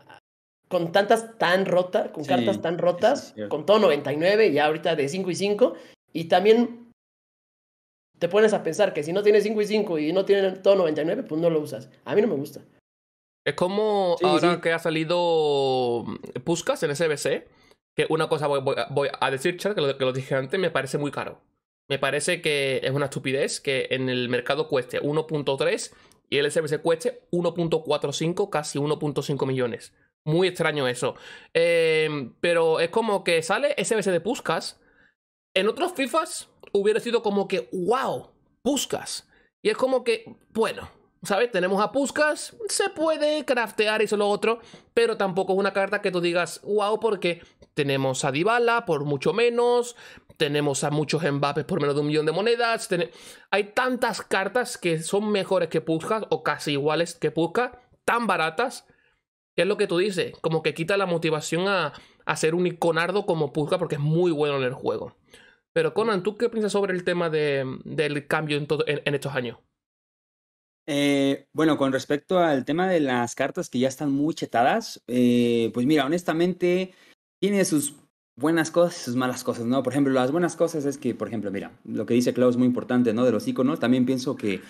con tantas tan rotas, con cartas tan rotas, con todo 99 y ahorita de 5 y 5. Y también te pones a pensar que si no tiene 5 y 5 y no tiene todo 99, pues no lo usas. A mí no me gusta. Es eh, como ahora que ha salido mm, Puskas en SBC una cosa voy, a decir, Char, que lo, dije antes, me parece muy caro. Me parece que es una estupidez que en el mercado cueste 1.3 y el SBC cueste 1.45, casi 1.5 millones. Muy extraño eso. Em, pero es como que sale SBC de Puskas. En otros FIFAs hubiera sido como que, wow, Puskas. Y es como que, bueno, ¿Sabes? Tenemos a Puskas, se puede craftear eso lo otro, pero tampoco es una carta que tú digas, wow, porque tenemos a Dybala por mucho menos, tenemos a muchos Mbappes por menos de un millón de monedas, hay tantas cartas que son mejores que Puskas o casi iguales que Puskas, tan baratas, que es lo que tú dices, como que quita la motivación a, hacer ser un iconardo como Puskas porque es muy bueno en el juego. Pero Conan, ¿tú qué piensas sobre el tema del cambio en, todo, en estos años? Eh, bueno, con respecto al tema de las cartas que ya están muy chetadas, eh, pues mira, honestamente tiene sus buenas cosas y sus malas cosas, ¿no? Por ejemplo, las buenas cosas es que, por ejemplo, mira, lo que dice Klaus es muy importante, ¿no? De los iconos, también pienso que,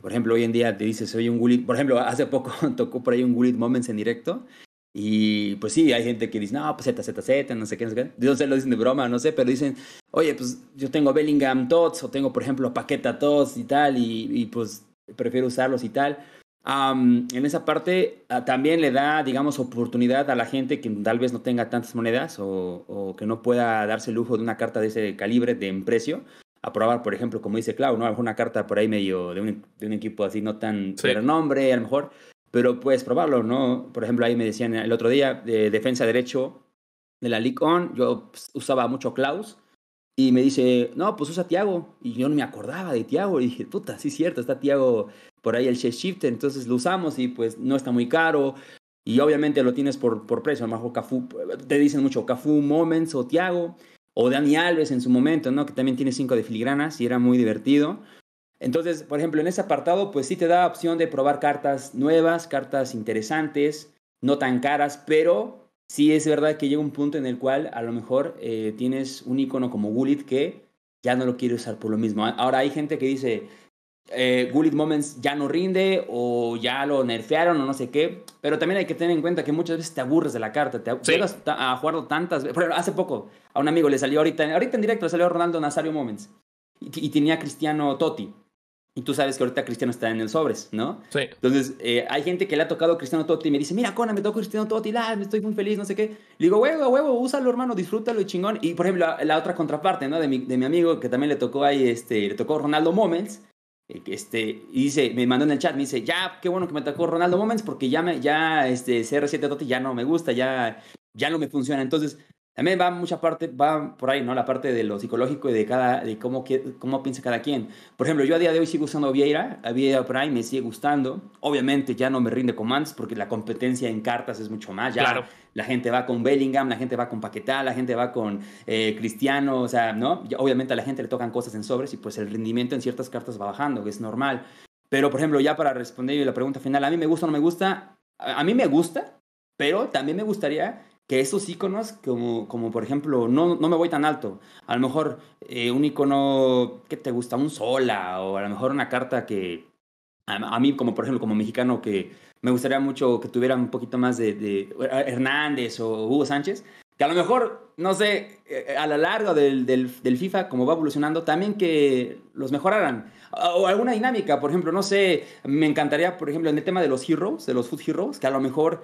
por ejemplo, hoy en día te dices, soy un Gulit, por ejemplo, hace poco tocó por ahí un Gulit Moments en directo, y pues sí, hay gente que dice, no, pues ZZZ, no sé qué, no sé lo dicen de broma, no sé, pero dicen, oye, pues yo tengo Bellingham Tots o tengo, por ejemplo, Paqueta Tots y tal, y, y pues prefiero usarlos y tal. en esa parte ah, también le da, digamos, oportunidad a la gente que tal vez no tenga tantas monedas o, que no pueda darse el lujo de una carta de ese calibre de en precio, a probar, por ejemplo, como dice Clau, ¿no? A una carta por ahí medio de un, equipo así no tan de renombre, a lo mejor, pero puedes probarlo, ¿no? Por ejemplo, ahí me decían el otro día de defensa derecho de la League On, yo pues, usaba mucho Klaus y me dice, no, pues usa Tiago. Y yo no me acordaba de Tiago. Y dije, puta, sí es cierto, está Tiago por ahí el shift Shifter. Entonces lo usamos y pues no está muy caro. Y obviamente lo tienes por, por precio. A lo mejor Cafú, te dicen mucho Cafú Moments o Tiago. O Dani Alves en su momento, ¿no? Que también tiene cinco de filigranas y era muy divertido. Entonces, por ejemplo, en ese apartado, pues sí te da opción de probar cartas nuevas, cartas interesantes, no tan caras, pero sí es verdad que llega un punto en el cual a lo mejor eh, tienes un icono como Gulit que ya no lo quiere usar por lo mismo. Ahora hay gente que dice, eh, Moments ya no rinde o ya lo nerfearon o no sé qué, pero también hay que tener en cuenta que muchas veces te aburres de la carta, te sí. llegas a jugarlo tantas veces. hace poco a un amigo le salió ahorita, ahorita en directo le salió Ronaldo Nazario Moments y, y tenía Cristiano Totti. Y tú sabes que ahorita Cristiano está en el sobres, ¿no? Sí. Entonces, eh, hay gente que le ha tocado a Cristiano Totti y me dice, mira, Cona, me tocó Cristiano Totti, la, me estoy muy feliz, no sé qué. Le digo, huevo, huevo, úsalo, hermano, disfrútalo y chingón. Y, por ejemplo, la, otra contraparte, ¿no? De mi, amigo que también le tocó ahí, este, le tocó Ronaldo Moments, eh, este, y dice, me mandó en el chat, me dice, ya, qué bueno que me tocó Ronaldo Moments porque ya, me, ya, este, CR7 Totti ya no me gusta, ya, ya no me funciona. Entonces, también va mucha parte, va por ahí, ¿no? La parte de lo psicológico y de cada, de cómo, cómo piensa cada quien. Por ejemplo, yo a día de hoy sigo usando Vieira, a Vieira Prime me sigue gustando. Obviamente ya no me rinde con porque la competencia en cartas es mucho más. claro. la gente va con Bellingham, la gente va con Paquetá, la gente va con eh, Cristiano, o sea, ¿no? obviamente a la gente le tocan cosas en sobres y pues el rendimiento en ciertas cartas va bajando, que es normal. Pero, por ejemplo, ya para responder yo la pregunta final, a mí me gusta o no me gusta, a mí me gusta, pero también me gustaría que esos iconos, como, como por ejemplo, no, no me voy tan alto, a lo mejor eh, un icono que te gusta, un sola, o a lo mejor una carta que a, mí, como por ejemplo, como mexicano, que me gustaría mucho que tuvieran un poquito más de, eh, Hernández o Hugo Sánchez, que a lo mejor, no sé, eh, a lo largo del, FIFA, como va evolucionando, también que los mejoraran. Ah, o alguna dinámica, por ejemplo, no sé, me encantaría, por ejemplo, en el tema de los heroes, de los food heroes, que a lo mejor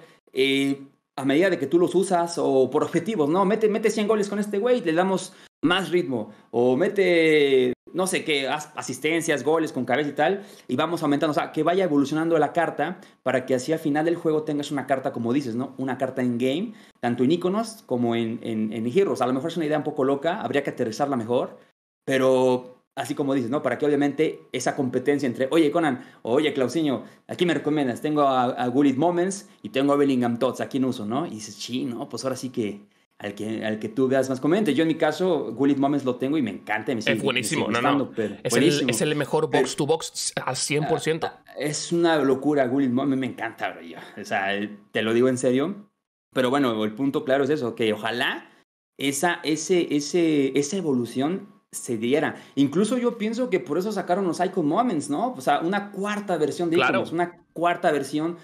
a medida de que tú los usas o por objetivos, ¿no? Mete, mete 100 goles con este güey, le damos más ritmo. O mete, no sé qué, asistencias, goles con cabeza y tal, y vamos aumentando. O sea, que vaya evolucionando la carta para que así al final del juego tengas una carta, como dices, ¿no? Una carta en game, tanto en iconos como en, en, en Heroes. A lo mejor es una idea un poco loca, habría que aterrizarla mejor, pero así como dices, ¿no? Para que obviamente esa competencia entre, oye Conan, oye Clausinho, aquí me recomiendas, tengo a, a Gullit Moments y tengo a Bellingham Tots, aquí no uso, ¿no? Y dices, sí, ¿no? Pues ahora sí que al que, al que tú veas más conveniente. Yo en mi caso, Gullit Moments lo tengo y me encanta. es buenísimo, no, es, El, es, El, mejor box to box al 100%. Ah, ah, es una locura, Gullit Moments, me encanta, bro. O sea, te lo digo en serio. Pero bueno, el punto claro es eso, que ojalá esa, ese, ese, esa evolución se diera. Incluso yo pienso que por eso sacaron los Icon Moments, ¿no? O sea, una cuarta versión de Iconos, una cuarta versión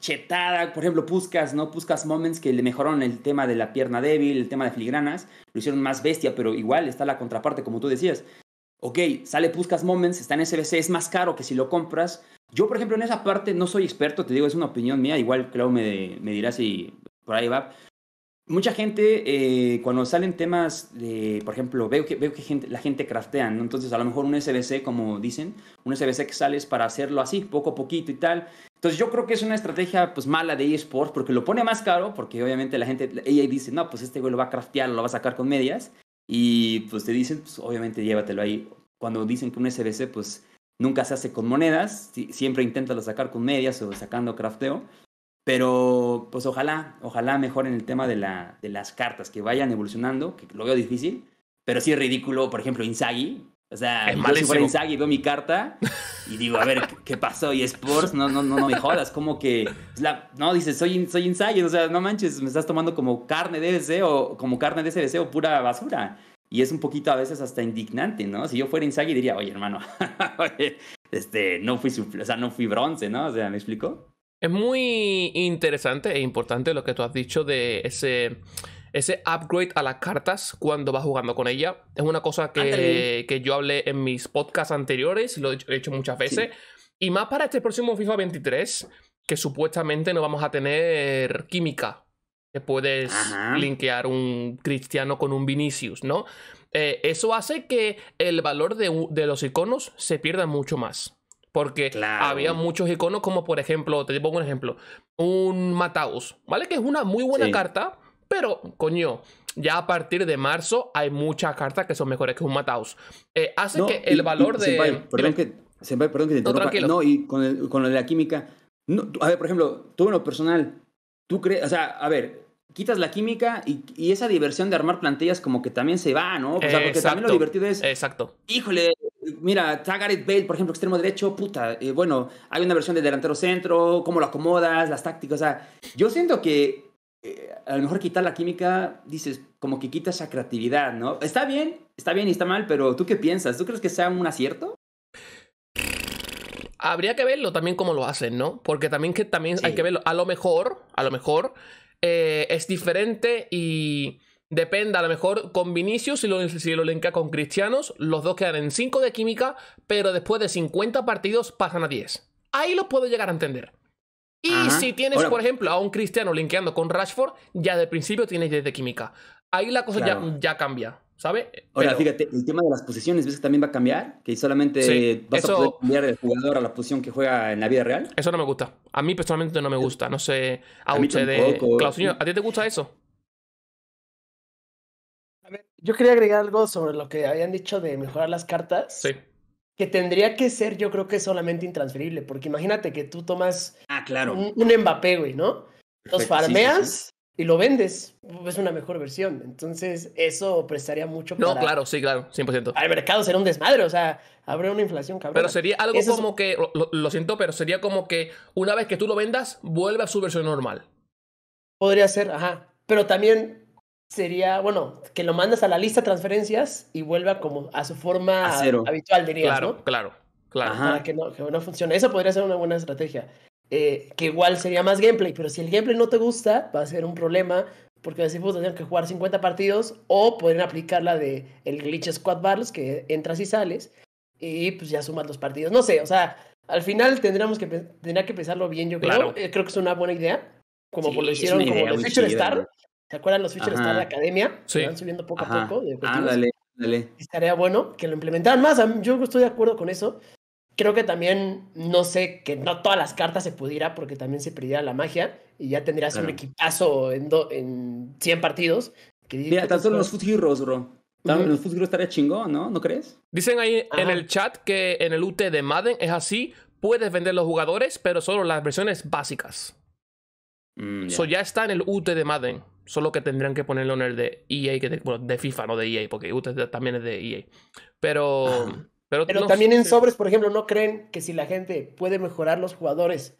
chetada, por ejemplo, Puscas ¿no? Puscas Moments que le mejoraron el tema de la pierna débil, el tema de filigranas, lo hicieron más bestia, pero igual está la contraparte, como tú decías. Ok, sale Puscas Moments, está en SBC, es más caro que si lo compras. Yo, por ejemplo, en esa parte no soy experto, te digo, es una opinión mía, igual creo me, me dirá si por ahí va, mucha gente, eh, cuando salen temas de, por ejemplo, veo que, veo que la gente craftea, ¿no? Entonces, a lo mejor un SBC, como dicen, un SBC que sales para hacerlo así, poco a poquito y tal. Entonces, yo creo que es una estrategia pues mala de eSports porque lo pone más caro, porque obviamente la gente, ella e dice, no, pues este güey lo va a craftear, lo va a sacar con medias. Y pues te dicen, pues obviamente llévatelo ahí. Cuando dicen que un SBC, pues nunca se hace con monedas, siempre lo sacar con medias o sacando crafteo. Pero pues ojalá, ojalá mejoren el tema de, la, de las cartas, que vayan evolucionando, que lo veo difícil, pero sí es ridículo, por ejemplo, Inzaghi. O sea, yo si fuera veo mi carta y digo, a ver, ¿qué pasó? Y Sports, no, no, no, no me jodas, como que, pues, no, dices, soy, soy o sea, no manches, me estás tomando como carne de deseo, como carne de ese deseo, pura basura. Y es un poquito a veces hasta indignante, ¿no? Si yo fuera Inzaghi diría, oye, hermano, este, no fui, o sea, no fui bronce, ¿no? O sea, ¿me explico? Es muy interesante e importante lo que tú has dicho de ese, upgrade a las cartas cuando vas jugando con ella. Es una cosa que, yo hablé en mis podcasts anteriores, lo he hecho muchas veces. Y más para este próximo FIFA 23, que supuestamente no vamos a tener química. Que puedes linkear un Cristiano con un Vinicius, ¿no? Eh, eso hace que el valor de los iconos se pierda mucho más. Porque había muchos iconos, como por ejemplo, te pongo un ejemplo, un Mataus, ¿vale? Que es una muy buena carta, pero coño, ya a partir de marzo hay muchas cartas que son mejores que un Mataus. Eh, hace que el valor de. perdón, que, te No, y con, lo de la química. a ver, por ejemplo, tú en lo personal, tú crees. O sea, a ver, quitas la química y, esa diversión de armar plantillas como que también se va, ¿no? O sea, porque también lo divertido es... Exacto. Híjole, mira, está Bale, por ejemplo, extremo derecho, puta, eh, bueno, hay una versión de delantero centro, cómo lo acomodas, las tácticas, o sea, yo siento que eh, a lo mejor quitar la química, dices, como que quita esa creatividad, ¿no? Está bien, está bien y está mal, pero ¿tú qué piensas? ¿Tú crees que sea un acierto? Habría que verlo también cómo lo hacen, ¿no? Porque también, que, también hay que verlo. A lo mejor, a lo mejor eh, es diferente y Depende, a lo mejor con Vinicius, si lo, si lo linka con Cristianos, los dos quedan en 5 de química, pero después de 50 partidos pasan a 10. Ahí lo puedo llegar a entender. Y si tienes, por ejemplo, a un Cristiano linkeando con Rashford, ya de principio tienes 10 de química. Ahí la cosa ya, cambia. ¿sabe? Ahora, fíjate, el tema de las posiciones, ¿ves que también va a cambiar? Que solamente vas a poder cambiar del jugador a la posición que juega en la vida real. Eso no me gusta. A mí personalmente no me eh, gusta. No sé, a, usted de Claudio, ¿a ti te gusta eso? Yo quería agregar algo sobre lo que habían dicho de mejorar las cartas. Sí. Que tendría que ser, yo creo que solamente intransferible, porque imagínate que tú tomas ah, claro. un, Mbappé, güey, ¿no? Los farmeas y lo vendes. Es una mejor versión. Entonces, eso prestaría mucho para... No, claro, sí, claro, 100%. Al mercado será un desmadre, o sea, habrá una inflación cabrón. Pero sería algo como que, lo siento, pero sería como que una vez que tú lo vendas, vuelve a su versión normal. Podría ser, ajá. Pero también sería, bueno, que lo mandas a la lista de transferencias y vuelva como a su forma habitual, dirías, claro, ¿no? Claro, claro. Para que no, que funcione. Esa podría ser una buena estrategia. Eh, que igual sería más gameplay, pero si el gameplay no te gusta, va a ser un problema, porque así a tendrían que jugar 50 partidos o pueden aplicar la de el glitch squad battles, que entras y sales, y pues ya sumas los partidos. No sé, o sea, al final tendríamos que, tendría que pensarlo bien, yo creo. Eh, creo que es una buena idea, como por lo hicieron como ¿Se acuerdan los features de la academia? Sí. van subiendo poco a poco. ah, dale, Estaría bueno que lo implementaran más. Yo estoy de acuerdo con eso. Creo que también, no sé, que no todas las cartas se pudiera porque también se perdiera la magia y ya tendrías un equipazo en, en 100 partidos. Mira, tan solo los Foot Heroes, bro. Los Foot Heroes estaría chingón, ¿no? ¿No crees? Dicen ahí en el chat que en el UT de Madden es así. Puedes vender los jugadores, pero solo las versiones básicas. Eso mm, ya está en el UT de Madden. Solo que tendrían que ponerlo en el de EA, que bueno, de FIFA, no de EA, porque usted uh, también es de EA. Pero. Pero, también en sobres, por ejemplo, ¿no creen que si la gente puede mejorar los jugadores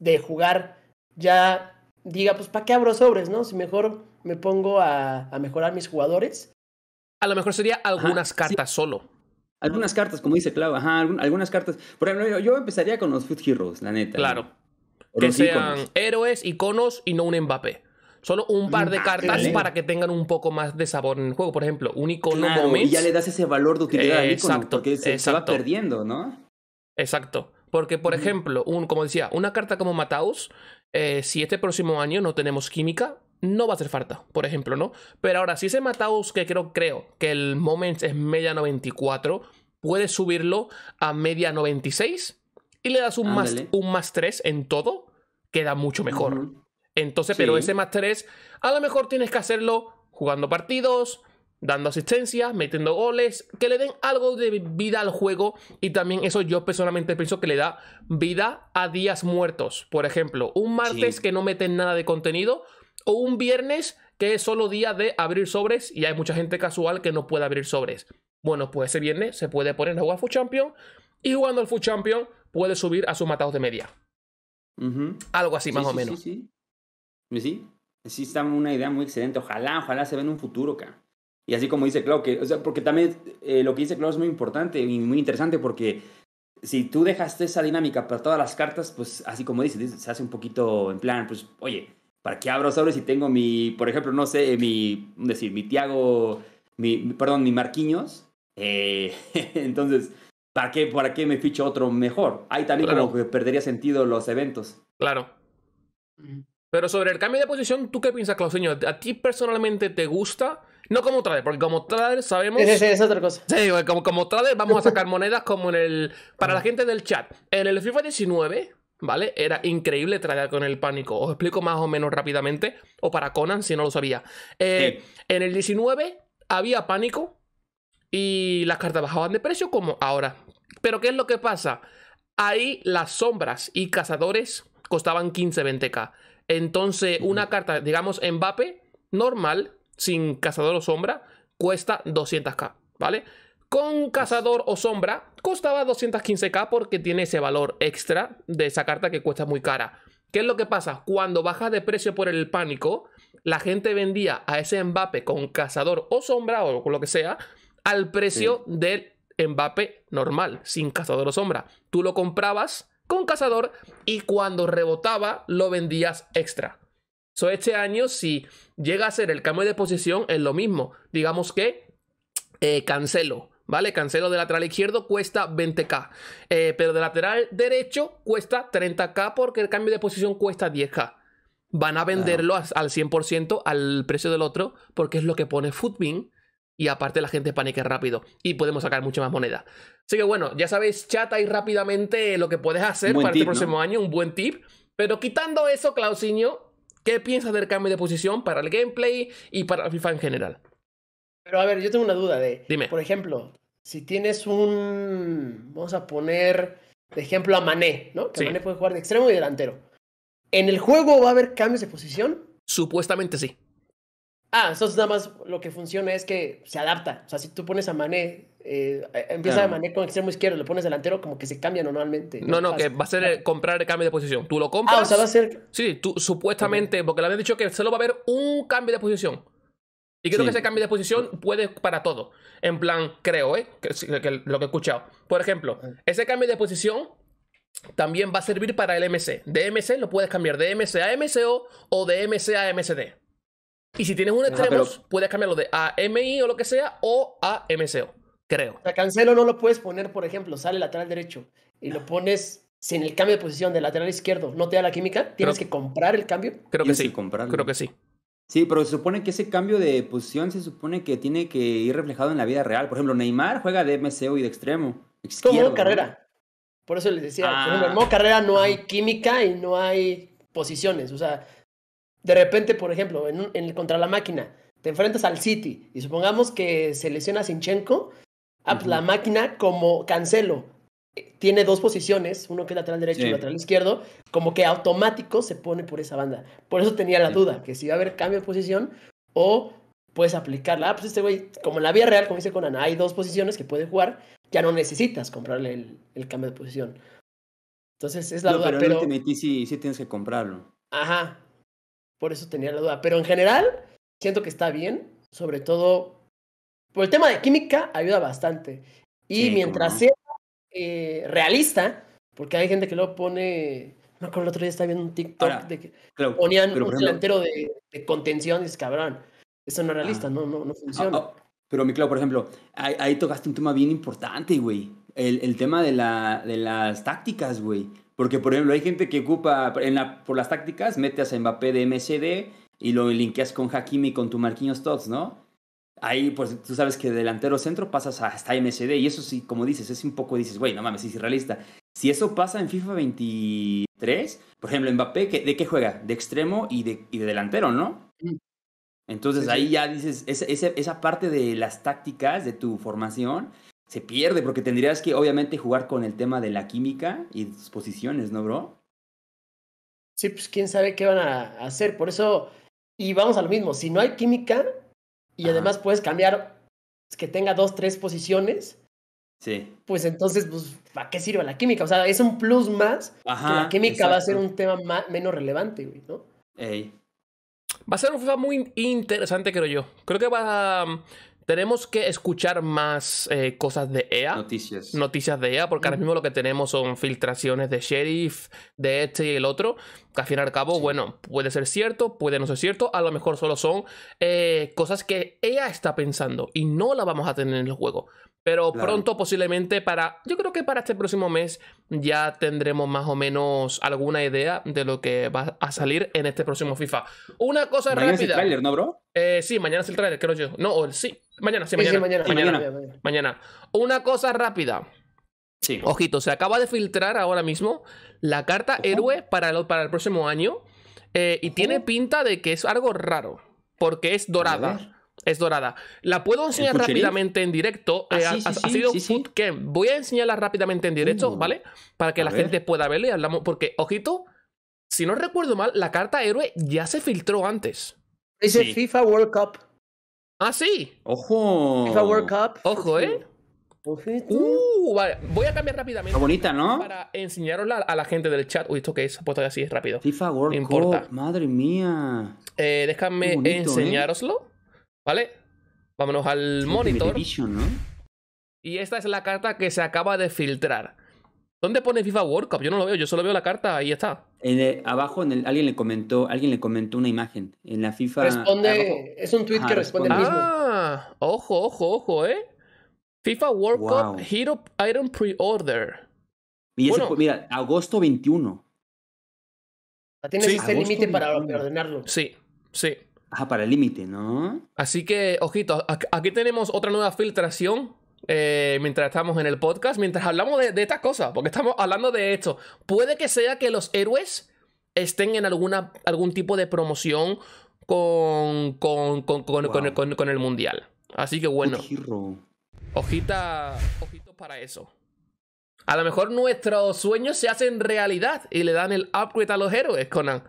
de jugar, ya diga, pues, ¿para qué abro sobres, no? Si mejor me pongo a, mejorar mis jugadores. A lo mejor sería algunas cartas solo. Algunas cartas, como dice Clau, algunas cartas. Por ejemplo, yo empezaría con los Food Heroes, la neta. Claro. Que sean héroes, iconos y no un Mbappé. Solo un mm, par de ah, cartas para que tengan un poco más de sabor en el juego. Por ejemplo, un icono moments, Y ya le das ese valor de utilidad al exacto, porque se, perdiendo, ¿no? Exacto. Porque, por ejemplo, un, como decía, una carta como Mataus, eh, si este próximo año no tenemos química, no va a hacer falta, por ejemplo, ¿no? Pero ahora, si ese Mataus, que creo, creo que el Moments es media 94, puedes subirlo a media 96 y le das un, ah, más, un más 3 en todo, queda mucho mejor. Entonces, pero ese más 3, a lo mejor tienes que hacerlo jugando partidos, dando asistencias, metiendo goles, que le den algo de vida al juego y también eso yo personalmente pienso que le da vida a días muertos. Por ejemplo, un martes que no meten nada de contenido o un viernes que es solo día de abrir sobres y hay mucha gente casual que no puede abrir sobres. Bueno, pues ese viernes se puede poner a jugar Food Champion y jugando al Food Champion puede subir a sus matados de media. Algo así, más o menos. Pues sí, sí está una idea muy excelente. Ojalá, ojalá se vea en un futuro, acá Y así como dice Clau, que, o sea, porque también eh, lo que dice Clau es muy importante y muy interesante porque si tú dejaste esa dinámica para todas las cartas, pues así como dice, se hace un poquito en plan, pues, oye, ¿para qué abro sobre si tengo mi, por ejemplo, no sé, mi, decir, mi Tiago, mi, perdón, mi Marquinhos? Eh, entonces, ¿para qué, ¿para qué me ficho otro mejor? Ahí también como que perdería sentido los eventos. Claro. Pero sobre el cambio de posición, ¿tú qué piensas, Clauseño? ¿A ti personalmente te gusta? No como trader, porque como trader sabemos. Sí, sí, es otra cosa. Sí, como, como trader vamos a sacar monedas como en el. Para la gente del chat. En el FIFA 19, ¿vale? Era increíble trader con el pánico. Os explico más o menos rápidamente. O para Conan, si no lo sabía. Eh, en el 19 había pánico. Y las cartas bajaban de precio como ahora. Pero ¿qué es lo que pasa? Ahí las sombras y cazadores costaban 15-20k. Entonces, una carta, digamos, embape normal, sin cazador o sombra, cuesta 200k, ¿vale? Con cazador o sombra costaba 215k porque tiene ese valor extra de esa carta que cuesta muy cara. ¿Qué es lo que pasa? Cuando baja de precio por el pánico, la gente vendía a ese Mbappé con cazador o sombra o con lo que sea al precio del embape normal, sin cazador o sombra. Tú lo comprabas con cazador y cuando rebotaba lo vendías extra. este año, si llega a ser el cambio de posición, es lo mismo. Digamos que eh, cancelo. ¿vale? Cancelo de lateral izquierdo cuesta 20k, eh, pero de lateral derecho cuesta 30k porque el cambio de posición cuesta 10k. Van a venderlo al 100% al precio del otro porque es lo que pone Footbin y aparte la gente panique rápido y podemos sacar mucha más moneda. Así que bueno, ya sabéis, chat ahí rápidamente lo que puedes hacer para el este próximo año, un buen tip. Pero quitando eso, Clausinho, ¿qué piensas del cambio de posición para el gameplay y para FIFA en general? Pero a ver, yo tengo una duda de, Dime. por ejemplo, si tienes un, vamos a poner de ejemplo a Mané, ¿no? Que Mané puede jugar de extremo y delantero. ¿En el juego va a haber cambios de posición? Supuestamente sí. Ah, entonces nada más lo que funciona es que se adapta. O sea, si tú pones a Mané, eh, empieza a Mané con extremo izquierdo, lo pones delantero, como que se cambia normalmente. No, no, ah, que va a ser comprar el cambio de posición. Tú lo compras. Ah, o sea, va a ser. Sí, tú supuestamente, porque le habían dicho que solo va a haber un cambio de posición. Y creo que ese cambio de posición puede para todo. En plan, creo, ¿eh? Que, lo que he escuchado. Por ejemplo, ese cambio de posición también va a servir para el MC. De MC lo puedes cambiar de MC a MCO o de MC a MCD. Y si tienes un extremo, puedes cambiarlo de AMI o lo que sea o a creo. creo. sea, Cancelo no lo puedes poner, por ejemplo, sale lateral derecho y lo pones sin el cambio de posición de lateral izquierdo. ¿No te da la química? ¿Tienes que comprar el cambio? Creo que sí, comprarlo. creo que sí. Sí, pero se supone que ese cambio de posición se supone que tiene que ir reflejado en la vida real. Por ejemplo, Neymar juega de MCO y de extremo. Como Carrera. Por eso les decía, ah. modo Carrera no hay química y no hay posiciones. O sea, de repente, por ejemplo, en, contra la máquina, te enfrentas al City y supongamos que se lesiona Sinchenko, ah, pues, la máquina como cancelo eh, tiene dos posiciones, uno que es lateral derecho y lateral izquierdo, como que automático se pone por esa banda. Por eso tenía la duda, que si va a haber cambio de posición o puedes aplicarla. Ah, pues este güey, como en la vía real, como dice Conan, hay dos posiciones que puede jugar, ya no necesitas comprarle el, cambio de posición. Entonces es la Pero, sí tienes que comprarlo. Ajá, por eso tenía la duda. Pero en general, siento que está bien. Sobre todo, por el tema de química, ayuda bastante. Y mientras sea eh, realista, porque hay gente que lo pone. No, con el otro día estaba viendo un TikTok de que ponían un delantero de, contención y dices, cabrón, eso no es ah. realista, no, no, no ah, funciona. Ah, pero, mi Clau, por ejemplo, ahí, tocaste un tema bien importante, güey. El, el tema de, la, de las tácticas, güey. Porque, por ejemplo, hay gente que ocupa, por las tácticas, metes a Mbappé de MCD y lo linkeas con Hakimi con tu Marquinhos Tots, ¿no? Ahí, pues tú sabes que delantero centro pasas hasta MCD y eso sí, como dices, es un poco, dices, güey, no mames, es irrealista. Si eso pasa en FIFA 23, por ejemplo, Mbappé, ¿de qué juega? De extremo y de, de delantero, ¿no? Mm. Entonces ahí ya dices, esa parte de las tácticas de tu formación se pierde porque tendrías que obviamente jugar con el tema de la química y sus posiciones, ¿no, bro? Sí, pues quién sabe qué van a hacer. Por eso, y vamos a lo mismo, si no hay química y además puedes cambiar pues, que tenga dos, tres posiciones, sí. pues entonces, pues, ¿para qué sirve la química? O sea, es un plus más, Ajá, que la química va a ser un tema menos relevante, güey, ¿no? Ey. Va a ser un tema muy interesante, creo yo. Creo que va a tenemos que escuchar más eh, cosas de EA. Noticias. Noticias de EA, porque ahora mm. mismo lo que tenemos son filtraciones de Sheriff, de este y el otro que al fin y al cabo, bueno, puede ser cierto, puede no ser cierto, a lo mejor solo son eh, cosas que ella está pensando y no la vamos a tener en el juego. Pero pronto, posiblemente para. Yo creo que para este próximo mes ya tendremos más o menos alguna idea de lo que va a salir en este próximo FIFA. Una cosa mañana rápida. Es trailer, ¿no, bro? Eh, sí, mañana es el trailer, creo yo. No, o el sí. Mañana, sí, mañana. Mañana. Una cosa rápida. Ojito, se acaba de filtrar ahora mismo la carta héroe para el, para el próximo año. Eh, y tiene pinta de que es algo raro. Porque es dorada. Es dorada. La puedo enseñar rápidamente en directo. ha, sido Voy a enseñarla rápidamente en uh. directo, ¿vale? Para que la gente pueda verla y hablamos. Porque, ojito, si no recuerdo mal, la carta héroe ya se filtró antes. Es FIFA World Cup. Ah, sí. Ojo. FIFA World Cup. Ojo, ¿eh? Uh, vale. Voy a cambiar rápidamente. bonita, ¿no? Para enseñaros a la gente del chat. Uy, esto que es puesto así es rápido. FIFA World Cup, madre mía. Eh, déjame enseñaroslo ¿eh? enseñároslo. ¿Vale? Vámonos al monitor. Y esta es la carta que se acaba de filtrar. ¿Dónde pone FIFA World Cup? Yo no lo veo, yo solo veo la carta ahí está. abajo en alguien le comentó, alguien le comentó una imagen. En la FIFA. Responde. Es un tweet que ah, responde, el Ah, ojo, ojo, ojo, eh. FIFA World Cup Hero Item Pre-Order. mira, agosto 21. Tienes este ese límite para ordenarlo. Sí, sí. Ajá, ah, para el límite, ¿no? Así que, ojito, aquí tenemos otra nueva filtración eh, mientras estamos en el podcast, mientras hablamos de, estas cosas, porque estamos hablando de esto. Puede que sea que los héroes estén en alguna, algún tipo de promoción con, con, el Mundial. Así que bueno. Ojita, ojitos para eso. A lo mejor nuestros sueños se hacen realidad y le dan el upgrade a los héroes, Conan.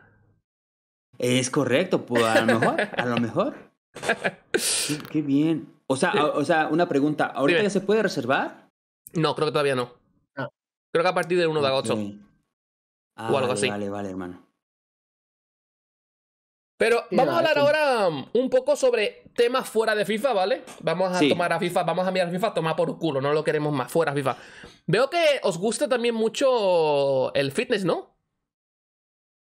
Es correcto, pues a lo mejor, a lo mejor. Qué, bien. O sea, o sea, una pregunta, ¿ahorita ya se puede reservar? No, creo que todavía no. Creo que a partir del 1 de agosto. Ah, o algo así. Vale, vale, hermano. Pero vamos a hablar ahora um, un poco sobre temas fuera de FIFA, ¿vale? Vamos a tomar a FIFA, vamos a mirar a FIFA, tomar por culo, no lo queremos más, fuera FIFA. Veo que os gusta también mucho el fitness, ¿no?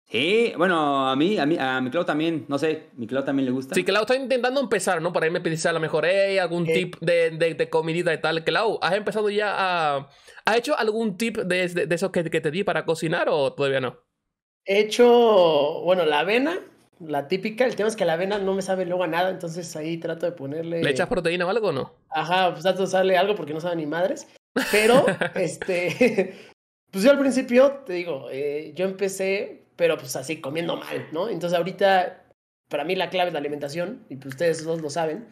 Sí, bueno, a mí, a mí, a mi Clau también, no sé, mi Clau también le gusta. Sí, Clau está intentando empezar, ¿no? Por ahí me pedirse a lo mejor, algún eh. tip de, de, comidita y tal. Clau, ¿has empezado ya a. ¿Has hecho algún tip de, esos que te di para cocinar o todavía no? He hecho, bueno, la avena, la típica. El tema es que la avena no me sabe luego a nada, entonces ahí trato de ponerle. ¿Le echas proteína o algo o no? Ajá, pues trato de usarle algo porque no sabe ni madres. Pero, este. Pues yo al principio, te digo, eh, yo empecé, pero pues así, comiendo mal, ¿no? Entonces ahorita, para mí la clave es la alimentación, y pues ustedes dos lo saben,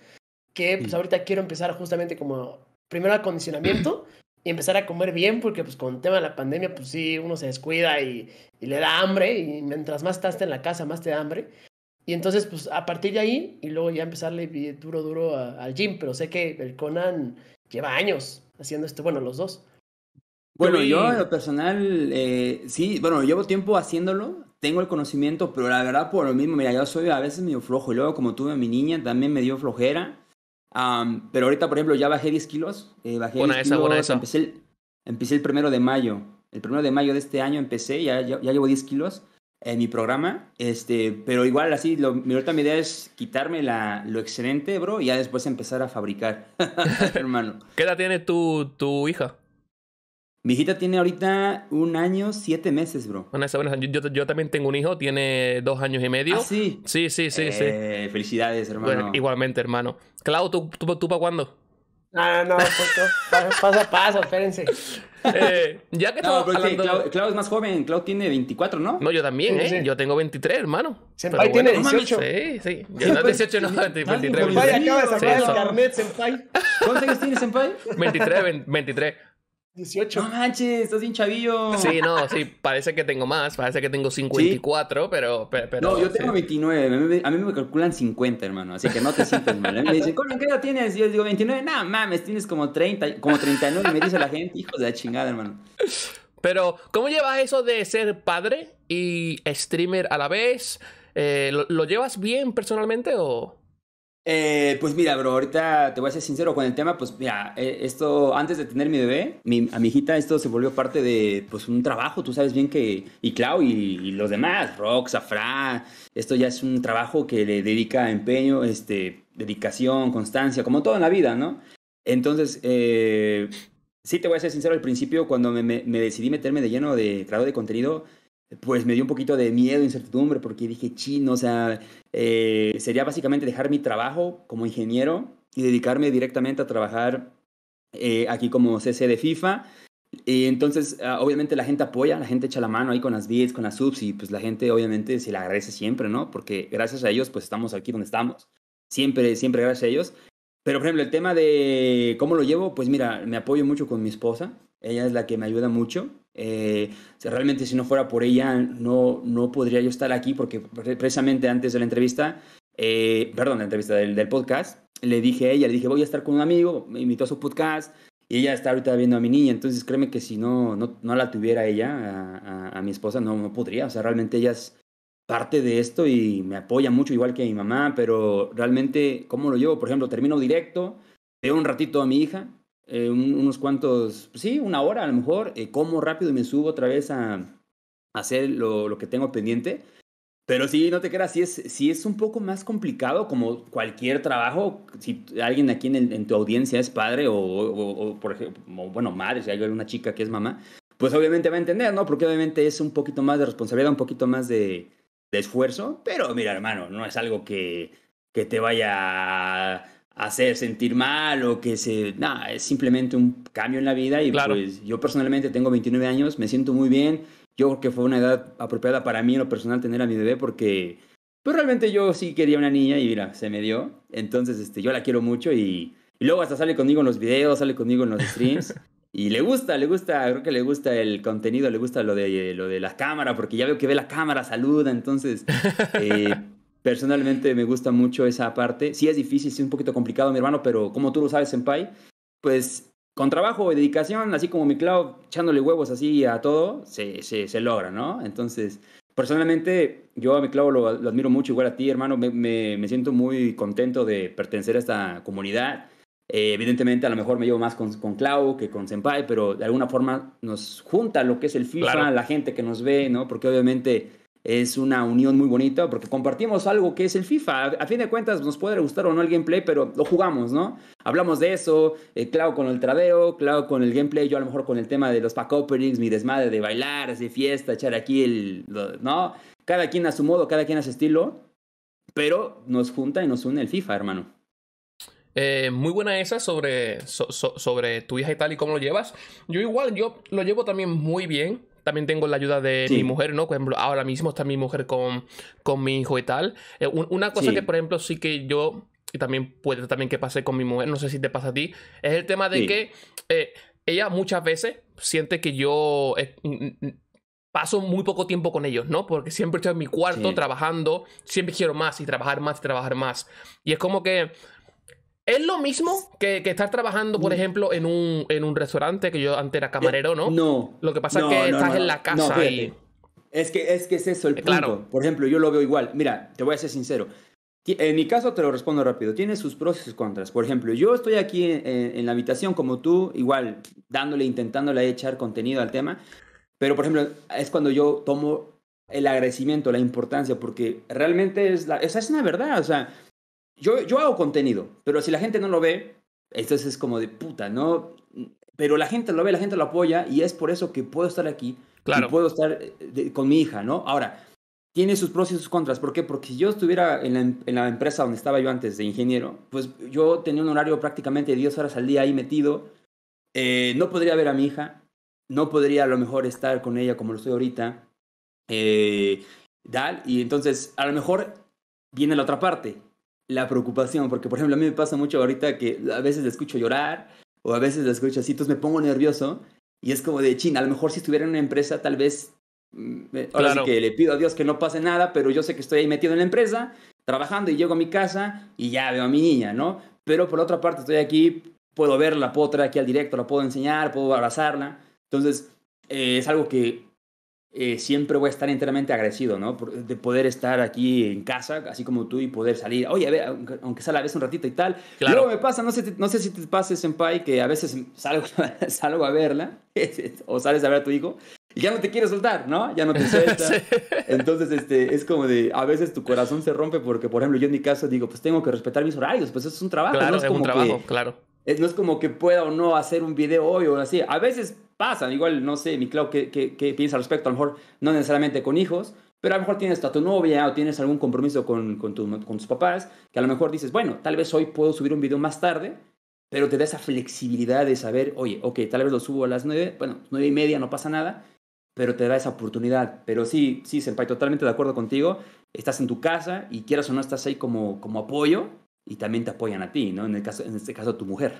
que pues ahorita quiero empezar justamente como primero acondicionamiento y empezar a comer bien, porque pues con el tema de la pandemia, pues sí, uno se descuida y, le da hambre, y mientras más estás en la casa, más te da hambre. Y entonces, pues a partir de ahí, y luego ya empezarle duro, duro al gym, pero sé que el Conan lleva años haciendo esto, bueno, los dos. Bueno, yo a lo personal, eh, sí, bueno, llevo tiempo haciéndolo, tengo el conocimiento, pero la verdad por lo mismo, mira, yo soy a veces medio flojo y luego como tuve a mi niña, también me dio flojera pero ahorita, por ejemplo, ya bajé 10 eh, kilos. esa, Empecé, el, primero de mayo. El primero de mayo de este año empecé, ya, ya, llevo 10 kilos en mi programa. Este, pero igual así, lo, ahorita mi idea es quitarme la, lo excelente, bro, y ya después empezar a fabricar, hermano. ¿Qué edad tiene tu, tu hija? Mi hijita tiene ahorita un año, siete meses, bro. yo, también tengo un hijo, tiene dos años y medio. Ah, sí? Sí, sí, sí, eh, Felicidades, hermano. igualmente, hermano. Clau, ¿tú, para cuándo? Ah, no, pues, paso, a paso, espérense. Eh, ya que no, Clau, es más joven, Clau tiene 24, ¿no? No, yo también, ¿eh? Yo tengo 23, hermano. Senpai tiene 18. sí, sí. Yo no 18, no, 23. Pues, Senpai acaba de sacar el carnet, Senpai. ¿Cuántos años tiene Senpai? 23, 23. 18. No manches, estás bien chavillo. Sí, no, sí, parece que tengo más, parece que tengo 54, pero, pero, No, yo tengo 29, a mí, me calculan 50, hermano, así que no te sientas mal. ¿eh? me dicen, ¿cómo ¿qué edad tienes? Y yo digo, 29, Nada, mames, tienes como 30, como 39, y me dice la gente, hijos de la chingada, hermano. Pero, ¿cómo llevas eso de ser padre y streamer a la vez? Eh, ¿Lo llevas bien personalmente o...? Eh, pues mira, bro, ahorita te voy a ser sincero con el tema, pues mira, eh, esto, antes de tener mi bebé, mi, a mi hijita esto se volvió parte de, pues, un trabajo, tú sabes bien que, y Clau y, los demás, Rox, Afra, esto ya es un trabajo que le dedica empeño, este, dedicación, constancia, como todo en la vida, ¿no? Entonces, eh, sí te voy a ser sincero, al principio cuando me, me decidí meterme de lleno de creador de contenido, pues me dio un poquito de miedo, incertidumbre, porque dije, chino, o sea, eh, sería básicamente dejar mi trabajo como ingeniero y dedicarme directamente a trabajar eh, aquí como CC de FIFA. Y entonces, ah, obviamente la gente apoya, la gente echa la mano ahí con las bits, con las subs, y pues la gente obviamente se la agradece siempre, ¿no? Porque gracias a ellos, pues estamos aquí donde estamos. Siempre, siempre gracias a ellos. Pero, por ejemplo, el tema de cómo lo llevo, pues mira, me apoyo mucho con mi esposa. Ella es la que me ayuda mucho. Eh, realmente si no fuera por ella no, no podría yo estar aquí porque precisamente antes de la entrevista, eh, perdón, la entrevista del, podcast, le dije a ella, le dije voy a estar con un amigo, me invitó a su podcast y ella está ahorita viendo a mi niña, entonces créeme que si no, no, no la tuviera ella, a, a mi esposa, no, no podría, o sea, realmente ella es parte de esto y me apoya mucho igual que mi mamá, pero realmente, ¿cómo lo llevo? Por ejemplo, termino directo, veo un ratito a mi hija, eh, unos cuantos, pues sí, una hora a lo mejor, eh, como rápido y me subo otra vez a, hacer lo, que tengo pendiente. Pero sí, no te creas, si es, si es un poco más complicado como cualquier trabajo. Si alguien aquí en, tu audiencia es padre o, o, por ejemplo, bueno, madre, si hay una chica que es mamá, pues obviamente va a entender, ¿no? Porque obviamente es un poquito más de responsabilidad, un poquito más de, de esfuerzo. Pero mira, hermano, no es algo que, que te vaya hacer sentir mal o que se... Nada, es simplemente un cambio en la vida y claro. Pues yo personalmente tengo 29 años, me siento muy bien. Yo creo que fue una edad apropiada para mí en lo personal tener a mi bebé porque... Pero pues, realmente yo sí quería una niña y mira, se me dio. Entonces, este, yo la quiero mucho y, luego hasta sale conmigo en los videos, sale conmigo en los streams. y le gusta, le gusta, creo que le gusta el contenido, le gusta lo de, lo de la cámara, porque ya veo que ve la cámara, saluda, entonces... Eh, Personalmente me gusta mucho esa parte. Sí es difícil, sí es un poquito complicado, mi hermano, pero como tú lo sabes, Senpai, pues con trabajo y dedicación, así como mi Clau echándole huevos así a todo, se, se, logra, ¿no? Entonces, personalmente, yo a mi Clau lo, admiro mucho, igual a ti, hermano. Me, me, siento muy contento de pertenecer a esta comunidad. Eh, evidentemente, a lo mejor me llevo más con, con Clau que con Senpai, pero de alguna forma nos junta lo que es el FIFA, la gente que nos ve, ¿no? Porque obviamente es una unión muy bonita porque compartimos algo que es el FIFA. A fin de cuentas nos puede gustar o no el gameplay, pero lo jugamos, ¿no? Hablamos de eso, eh, Clau con el tradeo, Clau con el gameplay, yo a lo mejor con el tema de los pack openings, mi desmadre de bailar, de fiesta, echar aquí el... ¿No? Cada quien a su modo, cada quien a su estilo, pero nos junta y nos une el FIFA, hermano. Eh, muy buena esa sobre, sobre tu hija y tal y cómo lo llevas. Yo igual, yo lo llevo también muy bien también tengo la ayuda de mi mujer, ¿no? Por ejemplo, ahora mismo está mi mujer con, mi hijo y tal. Eh, una cosa que, por ejemplo, sí que yo, y también puede también que pase con mi mujer, no sé si te pasa a ti, es el tema de que eh, ella muchas veces siente que yo... Eh, paso muy poco tiempo con ellos, ¿no? Porque siempre estoy en mi cuarto trabajando, siempre quiero más y trabajar más y trabajar más. Y es como que ¿Es lo mismo que, estar trabajando, por mm. ejemplo, en un, en un, restaurante, que yo antes era camarero, ¿no? No. Lo que pasa es que estás en la casa Es que, es que es eso el eh, punto. Claro. Por ejemplo, yo lo veo igual. Mira, te voy a ser sincero. En mi caso te lo respondo rápido. Tiene sus pros y sus contras. Por ejemplo, yo estoy aquí eh, en, la habitación como tú, igual dándole, intentándole echar contenido al tema. Pero, por ejemplo, es cuando yo tomo el agradecimiento, la importancia, porque realmente es la, esa es una verdad. O sea, yo, hago contenido, pero si la gente no lo ve, entonces es como de puta, ¿no? Pero la gente lo ve, la gente lo apoya y es por eso que puedo estar aquí. Claro. puedo estar eh, con mi hija, ¿no? Ahora, tiene sus pros y sus contras. ¿Por qué? Porque si yo estuviera en la, empresa donde estaba yo antes de ingeniero, pues yo tenía un horario prácticamente de 10 horas al día ahí metido. Eh, no podría ver a mi hija, no podría a lo mejor estar con ella como lo estoy ahorita. Eh, y entonces, a lo mejor viene la otra parte la preocupación, porque por ejemplo a mí me pasa mucho ahorita que a veces la escucho llorar o a veces la escucho así, entonces me pongo nervioso y es como de China, a lo mejor si estuviera en una empresa tal vez, mm, eh, claro. que le pido a Dios que no pase nada, pero yo sé que estoy ahí metido en la empresa, trabajando y llego a mi casa y ya veo a mi niña, ¿no? Pero por otra parte estoy aquí, puedo verla, puedo traer aquí al directo, la puedo enseñar, puedo abrazarla, entonces eh, es algo que eh, siempre voy a estar enteramente agradecido, ¿no? de poder estar aquí en casa, así como tú, y poder salir. Oye, a ver, aunque, aunque a veces un ratito y tal. Claro. Luego me pasa, no sé, no sé si te pases, Senpai, que a veces salgo, a verla o sales a ver a tu hijo y ya no te quiere soltar, ¿no? Ya no te suelta. Entonces, este, es como de, a veces tu corazón se rompe porque, por ejemplo, yo en mi caso digo, pues tengo que respetar mis horarios, pues eso es un trabajo. Claro, no es, como un trabajo, claro. Eh, no es como que pueda o no hacer un video hoy o así. A veces pasan. Igual, no sé, mi Clau, ¿qué, qué, piensa al respecto? A lo mejor no necesariamente con hijos, pero a lo mejor tienes a tu novia o tienes algún compromiso con, tus papás, que a lo mejor dices, bueno, tal vez hoy puedo subir un video más tarde, pero te da esa flexibilidad de saber, oye, ok, tal vez lo subo a las nueve, bueno, nueve y media no pasa nada, pero te da esa oportunidad. Pero sí, sí, Senpai, totalmente de acuerdo contigo, estás en tu casa y quieras o no estás ahí como, como apoyo y también te apoyan a ti, ¿no? En, el caso, en este caso, tu mujer.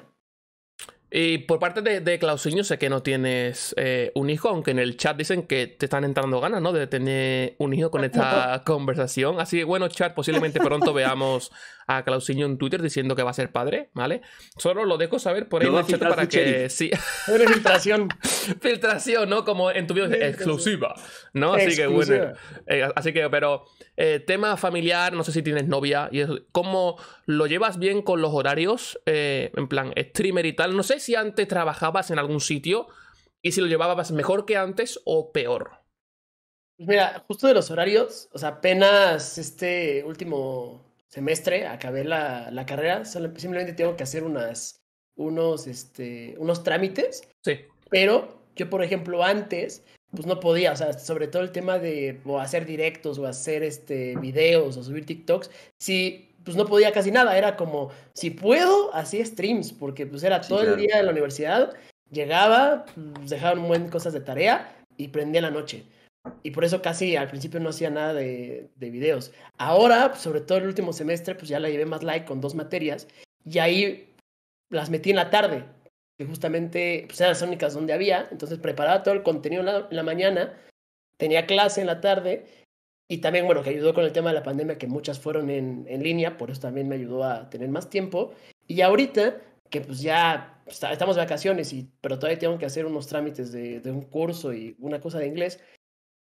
Y por parte de, de sé que no tienes eh, un hijo, aunque en el chat dicen que te están entrando ganas, ¿no? De tener un hijo con ah, esta conversación. Así que bueno, chat, posiblemente pronto veamos a Clausinho en Twitter diciendo que va a ser padre, ¿vale? Solo lo dejo saber por ahí para que. Sí. filtración. filtración, ¿no? Como en tu video exclusiva, ¿no? Así que bueno. Eh, así que, pero. Eh, tema familiar, no sé si tienes novia. y ¿Cómo lo llevas bien con los horarios? Eh, en plan, streamer y tal. No sé si antes trabajabas en algún sitio y si lo llevabas mejor que antes o peor. Pues mira, justo de los horarios, o sea, apenas este último semestre, acabé la, carrera, simplemente tengo que hacer unas, unos, este, unos trámites. Sí. Pero yo, por ejemplo, antes, pues no podía, o sea, sobre todo el tema de o hacer directos o hacer este, videos o subir TikToks, sí, pues no podía casi nada, era como, si puedo, hacía streams, porque pues era todo el día de la universidad, llegaba, pues, un buen cosas de tarea y prendía la noche. Y por eso casi al principio no hacía nada de, de videos. Ahora, sobre todo el último semestre, pues ya la llevé más like con dos materias. Y ahí las metí en la tarde, que justamente pues eran las únicas donde había. Entonces preparaba todo el contenido en la, mañana, tenía clase en la tarde. Y también, bueno, que ayudó con el tema de la pandemia, que muchas fueron en, en línea, por eso también me ayudó a tener más tiempo. Y ahorita, que pues ya estamos de vacaciones, y, pero todavía tengo que hacer unos trámites de, de, un curso y una cosa de inglés,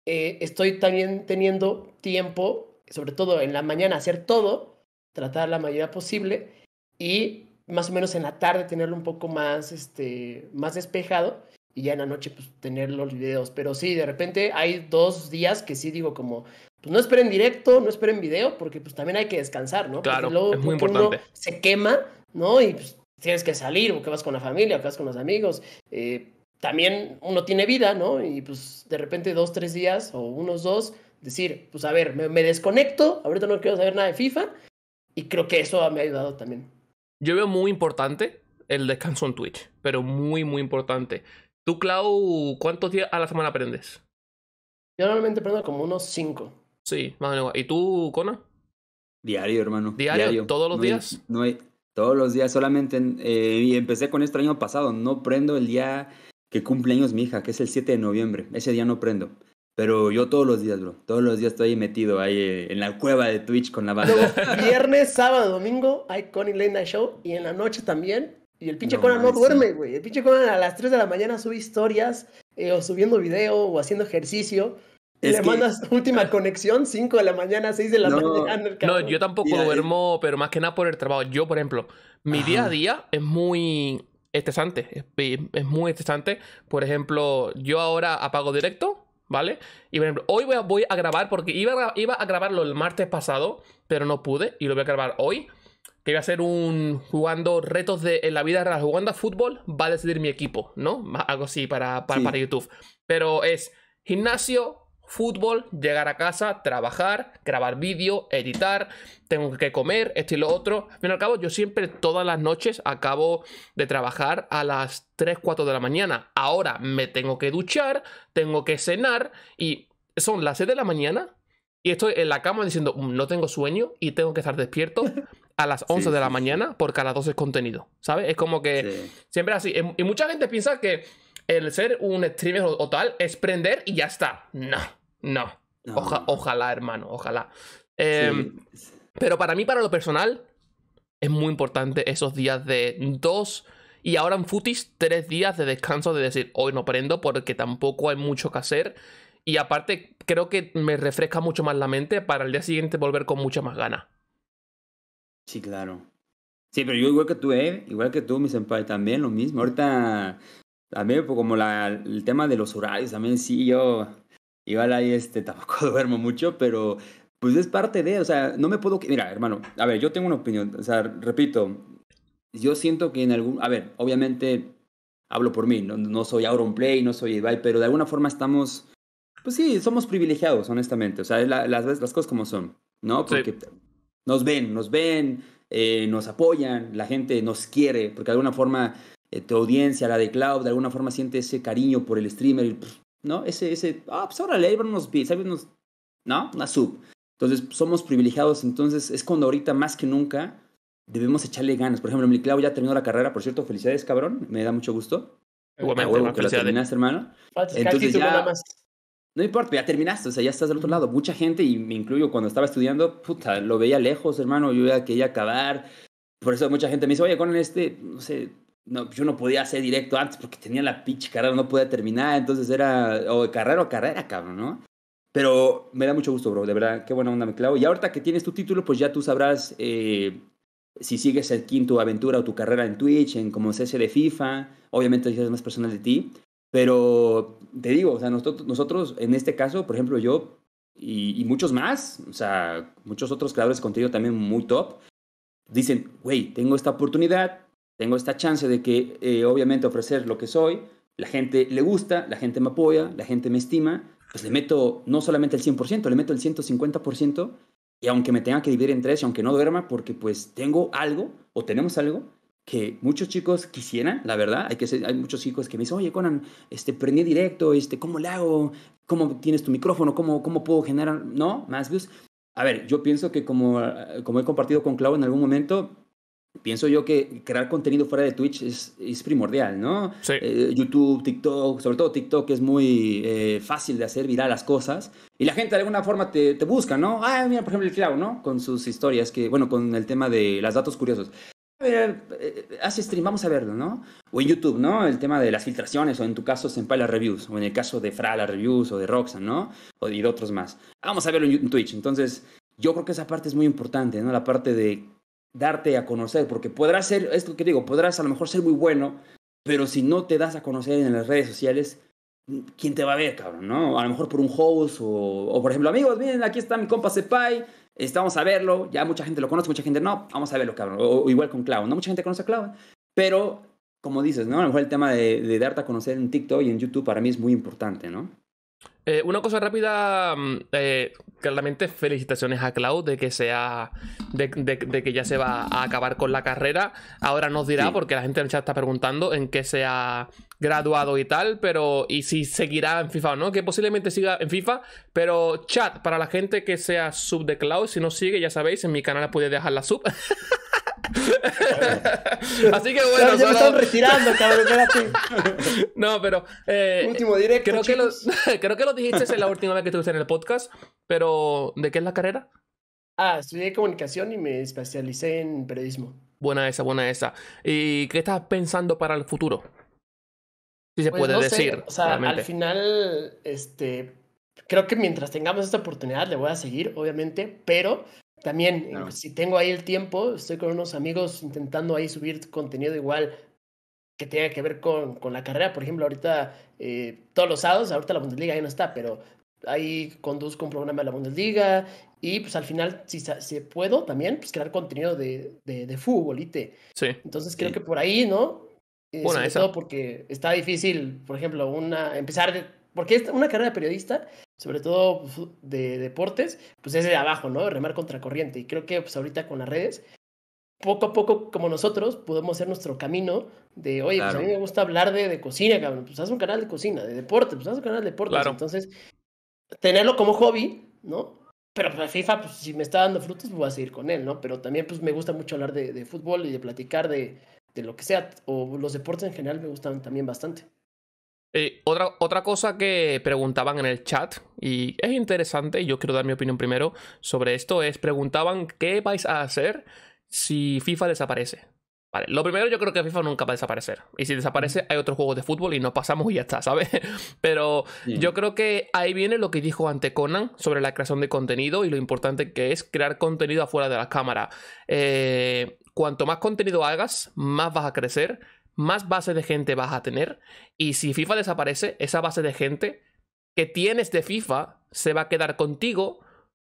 eh, estoy también teniendo tiempo, sobre todo en la mañana, hacer todo, tratar la mayoría posible y más o menos en la tarde tenerlo un poco más, este, más despejado y ya en la noche pues, tener los videos. Pero sí, de repente hay dos días que sí digo como, pues no esperen directo, no esperen video, porque pues también hay que descansar, ¿no? Claro, es muy importante. se quema, ¿no? Y pues, tienes que salir, o que vas con la familia, o que vas con los amigos, eh, también uno tiene vida, ¿no? Y pues de repente dos, tres días o unos dos, decir, pues a ver, me, desconecto, ahorita no quiero saber nada de FIFA y creo que eso me ha ayudado también. Yo veo muy importante el descanso en Twitch, pero muy, muy importante. ¿Tú, Clau, cuántos días a la semana aprendes? Yo normalmente prendo como unos cinco. Sí, más o menos. ¿Y tú, Cona? Diario, hermano. ¿Diario? Diario. todos los días? no hay... Todos los días, solamente. Eh, y empecé con esto el año pasado. No prendo el día que cumpleaños años mi hija, que es el 7 de noviembre. Ese día no prendo. Pero yo todos los días, bro. Todos los días estoy metido ahí eh, en la cueva de Twitch con la banda. viernes, sábado, domingo hay Connie Lena Show y en la noche también. Y el pinche Conan no duerme, güey. El pinche Conan a las 3 de la mañana sube historias eh, o subiendo video o haciendo ejercicio. Y le mandas última conexión, 5 de la mañana, 6 de la mañana. No, yo tampoco duermo, pero más que nada por el trabajo. Yo, por ejemplo, mi día a día es muy estresante, es, muy estresante. Por ejemplo, yo ahora apago directo, ¿vale? Y por ejemplo, hoy voy a, grabar porque iba a, iba a grabarlo el martes pasado, pero no pude y lo voy a grabar hoy. Que voy a ser un jugando retos de en la vida real, jugando a fútbol, va a decidir mi equipo, ¿no? Algo así para, para, para YouTube. Pero es gimnasio, fútbol, llegar a casa, trabajar, grabar vídeo, editar, tengo que comer, esto y lo otro. Al fin y al cabo, yo siempre todas las noches acabo de trabajar a las 3, 4 de la mañana. Ahora me tengo que duchar, tengo que cenar y son las 6 de la mañana y estoy en la cama diciendo, mm, no tengo sueño y tengo que estar despierto. a las 11 de la mañana porque a las 12 es contenido, ¿sabes? Es como que siempre así. Y mucha gente piensa que el ser un streamer o, tal es prender y ya está. No, no. ojalá, hermano, ojalá. Em, pero para mí, para lo personal, es muy importante esos días de dos y ahora en futis tres días de descanso de decir, hoy no prendo porque tampoco hay mucho que hacer. Y aparte, creo que me refresca mucho más la mente para el día siguiente volver con mucha más ganas. Sí, claro. Sí, pero yo igual que tú, eh, igual que tú, mi senpai, también lo mismo. Ahorita también pues, como la, el tema de los horarios, también sí, yo igual ahí este, tampoco duermo mucho, pero pues es parte de, o sea, no me puedo... Mira, hermano, a ver, yo tengo una opinión, o sea, repito, yo siento que en algún... A ver, obviamente hablo por mí, no, no soy play no soy Ibai, pero de alguna forma estamos... Pues sí, somos privilegiados, honestamente, o sea, las, las cosas como son, ¿no? Porque nos ven, nos ven, eh, nos apoyan, la gente nos quiere, porque de alguna forma eh, tu audiencia, la de Cloud, de alguna forma siente ese cariño por el streamer, ¿no? Ese, ese, ah, pues ahora le unos beats, unos, ¿no? Una sub. Entonces, somos privilegiados, entonces es cuando ahorita más que nunca debemos echarle ganas. Por ejemplo, mi cloud ya terminó la carrera, por cierto, felicidades, cabrón, me da mucho gusto. que lo terminaste, hermano. Entonces ya... No importa, ya terminaste, o sea, ya estás del otro lado. Mucha gente, y me incluyo cuando estaba estudiando, puta, lo veía lejos, hermano, yo ya quería acabar. Por eso mucha gente me dice, oye, con este, no sé, no, pues, yo no podía hacer directo antes porque tenía la pinche carrera, no podía terminar, entonces era o carrera o carrera, cabrón, ¿no? Pero me da mucho gusto, bro, de verdad, qué buena onda me clavo. Y ahorita que tienes tu título, pues ya tú sabrás eh, si sigues el quinto aventura o tu carrera en Twitch, en como CS de FIFA, obviamente es más personal de ti, pero te digo, o sea, nosotros, nosotros en este caso, por ejemplo, yo y, muchos más, o sea, muchos otros creadores de contenido también muy top, dicen, güey, tengo esta oportunidad, tengo esta chance de que, eh, obviamente, ofrecer lo que soy, la gente le gusta, la gente me apoya, la gente me estima, pues le meto no solamente el 100%, le meto el 150% y aunque me tenga que dividir en tres, aunque no duerma, porque pues tengo algo o tenemos algo que muchos chicos quisieran, la verdad, hay, que hay muchos chicos que me dicen, oye Conan, este, prendí directo, este, ¿cómo le hago? ¿Cómo tienes tu micrófono? ¿Cómo, cómo puedo generar, no, más views? A ver, yo pienso que como, como he compartido con Clau en algún momento, pienso yo que crear contenido fuera de Twitch es, primordial, ¿no? Sí. Eh, YouTube, TikTok, sobre todo TikTok es muy eh, fácil de hacer viral las cosas. Y la gente de alguna forma te, busca, ¿no? Ah, mira, por ejemplo, el Clau, ¿no? Con sus historias, que, bueno, con el tema de las datos curiosos. A ver, eh, hace stream, vamos a verlo, ¿no? O en YouTube, ¿no? El tema de las filtraciones, o en tu caso, Senpai las reviews, o en el caso de Fra reviews, o de Roxanne, ¿no? O, de otros más. Vamos a verlo en Twitch. Entonces, yo creo que esa parte es muy importante, ¿no? La parte de darte a conocer, porque podrás ser, esto que digo, podrás a lo mejor ser muy bueno, pero si no te das a conocer en las redes sociales, ¿quién te va a ver, cabrón? ¿no? A lo mejor por un host o, por ejemplo, amigos, miren, aquí está mi compa Sepai, estamos a verlo, ya mucha gente lo conoce, mucha gente no, vamos a verlo, cabrón, o, igual con Clau, ¿no? Mucha gente conoce a Clau, pero como dices, ¿no? A lo mejor el tema de, de darte a conocer en TikTok y en YouTube para mí es muy importante, ¿no? Eh, una cosa rápida, mm, eh, claramente felicitaciones a Cloud de que sea, de, que ya se va a acabar con la carrera. Ahora nos dirá, porque la gente en el chat está preguntando en qué se ha graduado y tal, pero y si seguirá en FIFA o no, que posiblemente siga en FIFA, pero chat, para la gente que sea sub de Cloud, si no sigue, ya sabéis, en mi canal podéis dejar la sub. Así que bueno. ya me retirando, cabrón, No, pero. Eh, Último directo. Creo que, lo, creo que lo dijiste en la última vez que estuviste en el podcast, pero ¿de qué es la carrera? Ah, estudié comunicación y me especialicé en periodismo. Buena esa, buena esa. ¿Y qué estás pensando para el futuro? Si se pues puede decir. O sea, al final, este, creo que mientras tengamos esta oportunidad le voy a seguir, obviamente, pero también, eh, si tengo ahí el tiempo, estoy con unos amigos intentando ahí subir contenido igual que tenga que ver con, la carrera. Por ejemplo, ahorita eh, todos los sábados, ahorita la Bundesliga ya no está, pero ahí conduzco un programa de la Bundesliga y pues al final, si, puedo también, pues crear contenido de, de, fútbol, Sí. Entonces creo que por ahí, ¿no? bueno, eh, sobre porque está difícil, por ejemplo, una empezar porque una carrera de periodista, sobre todo pues, de deportes, pues es de abajo, ¿no? Remar contra corriente. Y creo que pues ahorita con las redes, poco a poco, como nosotros, podemos hacer nuestro camino de, oye, pues a mí me gusta hablar de, de, cocina, cabrón, pues haz un canal de cocina, de deporte, pues haz un canal de deportes. Entonces, tenerlo como hobby, ¿no? Pero para pues, FIFA, pues si me está dando frutos, pues, voy a seguir con él, ¿no? Pero también, pues me gusta mucho hablar de, de fútbol y de platicar de, de lo que sea, o los deportes en general me gustan también bastante. Eh, otra, cosa que preguntaban en el chat, y es interesante, y yo quiero dar mi opinión primero sobre esto, es preguntaban qué vais a hacer si FIFA desaparece. lo primero yo creo que FIFA nunca va a desaparecer. Y si desaparece hay otros juegos de fútbol y nos pasamos y ya está, ¿sabes? Pero yo creo que ahí viene lo que dijo ante Conan sobre la creación de contenido y lo importante que es crear contenido afuera de las cámaras. Eh, cuanto más contenido hagas, más vas a crecer más base de gente vas a tener. Y si FIFA desaparece, esa base de gente que tienes de FIFA se va a quedar contigo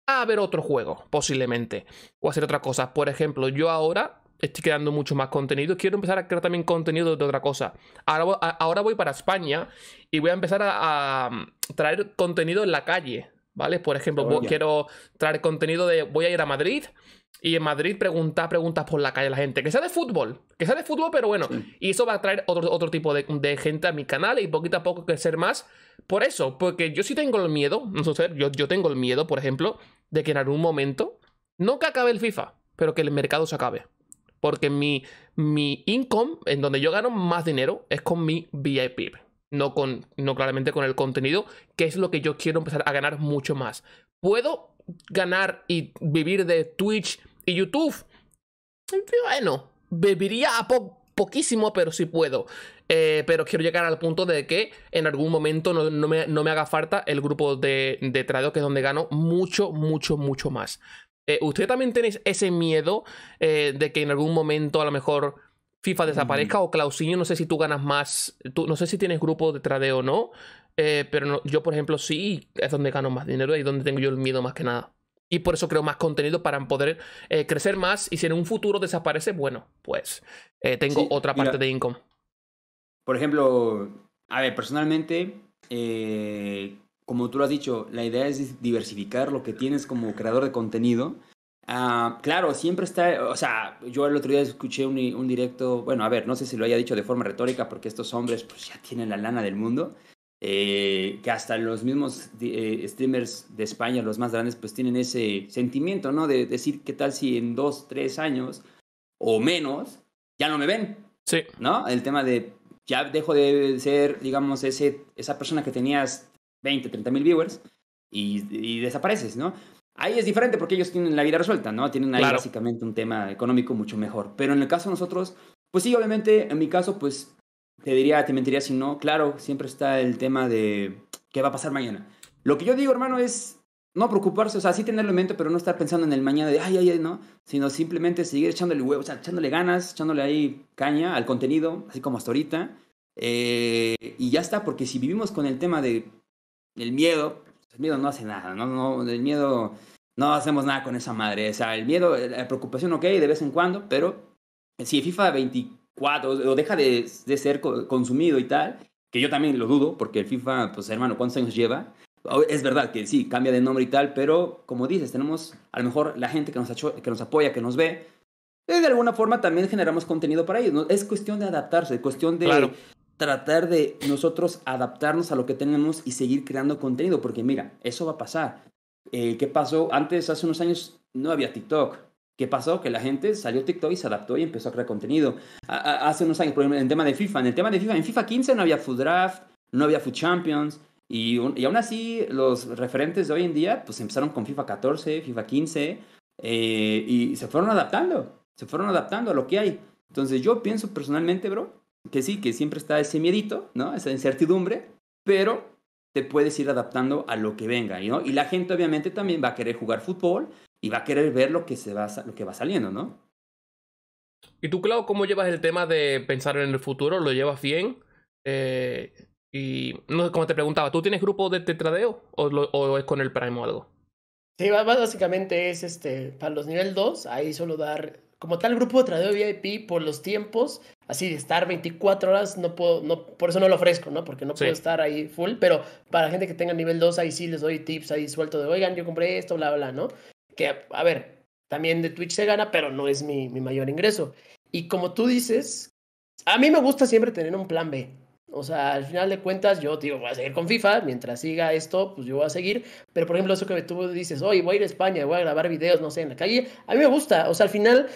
a ver otro juego, posiblemente. O hacer otra cosa. Por ejemplo, yo ahora estoy creando mucho más contenido. Quiero empezar a crear también contenido de otra cosa. Ahora, voy para España y voy a empezar a, mm, traer contenido en la calle. ¿Vale? Por ejemplo, oh, quiero traer contenido de. Voy a ir a Madrid y en Madrid preguntar preguntas por la calle a la gente. Que sea de fútbol. Que sea de fútbol, pero bueno. Y eso va a traer otro, otro tipo de, gente a mi canal y poquito a poco crecer más. Por eso, porque yo sí tengo el miedo, no sé, yo, yo tengo el miedo, por ejemplo, de que en algún momento, no que acabe el FIFA, pero que el mercado se acabe. Porque mi, mi income, en donde yo gano más dinero, es con mi VIP. No, con, no claramente con el contenido, que es lo que yo quiero empezar a ganar mucho más. Puedo ganar y vivir de Twitch y YouTube. Bueno, viviría a poquísimo, pero sí puedo. Eh, pero quiero llegar al punto de que en algún momento no, me, haga falta el grupo de, de tradeo, que es donde gano mucho, mucho, mucho más. Eh, ¿Usted también tenéis ese miedo eh, de que en algún momento a lo mejor FIFA desaparezca mm. o Clausinho? No sé si tú ganas más, tú, no sé si tienes grupo de tradeo o no, eh, pero yo, por ejemplo, sí es donde gano más dinero y donde tengo yo el miedo más que nada. Y por eso creo más contenido para poder eh, crecer más. Y si en un futuro desaparece, bueno, pues eh, tengo otra parte de income. Por ejemplo, a ver, personalmente, como tú lo has dicho, la idea es diversificar lo que tienes como creador de contenido. Ah, claro, siempre está, o sea, yo el otro día escuché un, un, directo, bueno, a ver, no sé si lo haya dicho de forma retórica, porque estos hombres pues ya tienen la lana del mundo, eh, que hasta los mismos eh, streamers de España, los más grandes, pues tienen ese sentimiento, ¿no? De decir, ¿qué tal si en dos, tres años o menos ya no me ven? Sí. ¿No? El tema de, ya dejo de ser, digamos, ese, esa persona que tenías 20, 30 mil viewers y, desapareces, ¿no? Ahí es diferente porque ellos tienen la vida resuelta, ¿no? Tienen ahí básicamente un tema económico mucho mejor. Pero en el caso de nosotros, pues sí, obviamente, en mi caso, pues te diría, te mentiría si no. Claro, siempre está el tema de qué va a pasar mañana. Lo que yo digo, hermano, es no preocuparse, o sea, sí tenerlo en mente, pero no estar pensando en el mañana de ay, ay, ay, no, sino simplemente seguir echándole huevo, o sea, echándole ganas, echándole ahí caña al contenido, así como hasta ahorita. Eh, y ya está, porque si vivimos con el tema de el miedo, pues el miedo no hace nada, no, no, el miedo no hacemos nada con esa madre, o sea, el miedo, la preocupación, ok, de vez en cuando, pero si FIFA 24 cuatro, o deja de, de ser consumido y tal, que yo también lo dudo, porque el FIFA, pues hermano, ¿cuántos años lleva? Es verdad que sí, cambia de nombre y tal, pero como dices, tenemos a lo mejor la gente que nos, que nos apoya, que nos ve, eh, de alguna forma también generamos contenido para ellos. Es cuestión de adaptarse, es cuestión de tratar de nosotros adaptarnos a lo que tenemos y seguir creando contenido, porque mira, eso va a pasar. Eh, ¿Qué pasó? Antes, hace unos años, no había TikTok. ¿Qué pasó? Que la gente salió TikTok y se adaptó y empezó a crear contenido. hace unos años, por ejemplo, en el tema de FIFA, en el tema de FIFA, en FIFA 15 no había Food Draft, no había Food Champions, y, aún así los referentes de hoy en día pues empezaron con FIFA 14, FIFA 15, eh, y se fueron adaptando, se fueron adaptando a lo que hay. Entonces yo pienso personalmente, bro, que sí, que siempre está ese miedito, ¿no? Esa incertidumbre, pero te puedes ir adaptando a lo que venga, ¿no? Y la gente obviamente también va a querer jugar fútbol, y va a querer ver lo que, se va, lo que va saliendo, ¿no? ¿Y tú, Clau, cómo llevas el tema de pensar en el futuro? ¿Lo llevas bien? Eh, y no, sé como te preguntaba, ¿tú tienes grupo de tetradeo o, es con el Prime o algo? Sí, básicamente es este, para los nivel 2, ahí solo dar como tal grupo de tradeo VIP por los tiempos, así de estar 24 horas, no puedo, no, por eso no lo ofrezco, ¿no? Porque no puedo estar ahí full, pero para gente que tenga nivel 2, ahí sí les doy tips, ahí suelto de, oigan, yo compré esto, bla, bla, ¿no? que, a ver, también de Twitch se gana, pero no es mi, mayor ingreso. Y como tú dices, a mí me gusta siempre tener un plan B. O sea, al final de cuentas, yo digo, voy a seguir con FIFA, mientras siga esto, pues yo voy a seguir. Pero por ejemplo, eso que tú dices, hoy voy a ir a España, voy a grabar videos, no sé, en la calle, a mí me gusta. O sea, al final,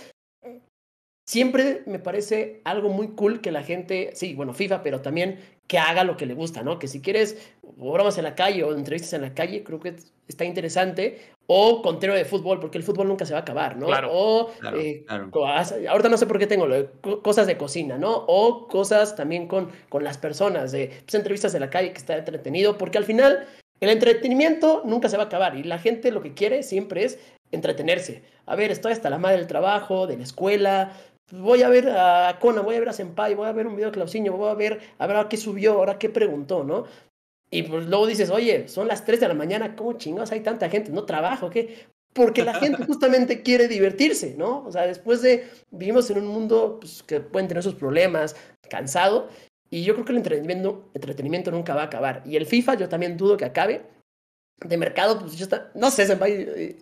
siempre me parece algo muy cool que la gente, sí, bueno, FIFA, pero también que haga lo que le gusta, ¿no? Que si quieres bromas en la calle o entrevistas en la calle, creo que está interesante. O contenido de fútbol, porque el fútbol nunca se va a acabar, ¿no? Claro, o eh, ahorita no sé por qué tengo cosas de cocina, ¿no? O cosas también con, con las personas, de pues, entrevistas en la calle que está entretenido, porque al final el entretenimiento nunca se va a acabar y la gente lo que quiere siempre es entretenerse. A ver, estoy hasta la madre del trabajo, de la escuela, pues, voy a ver a Kona, voy a ver a Senpai, voy a ver un video de Clausinho, voy a ver, a ver ahora qué subió, ahora qué preguntó, ¿no? Y pues luego dices, oye, son las 3 de la mañana, ¿cómo chingados hay tanta gente? No trabajo, ¿qué? Porque la gente justamente quiere divertirse, ¿no? O sea, después de, vivimos en un mundo pues, que pueden tener sus problemas, cansado, y yo creo que el entretenimiento, entretenimiento nunca va a acabar. Y el FIFA yo también dudo que acabe. De mercado, pues ya está, no sé, Senpai, eh,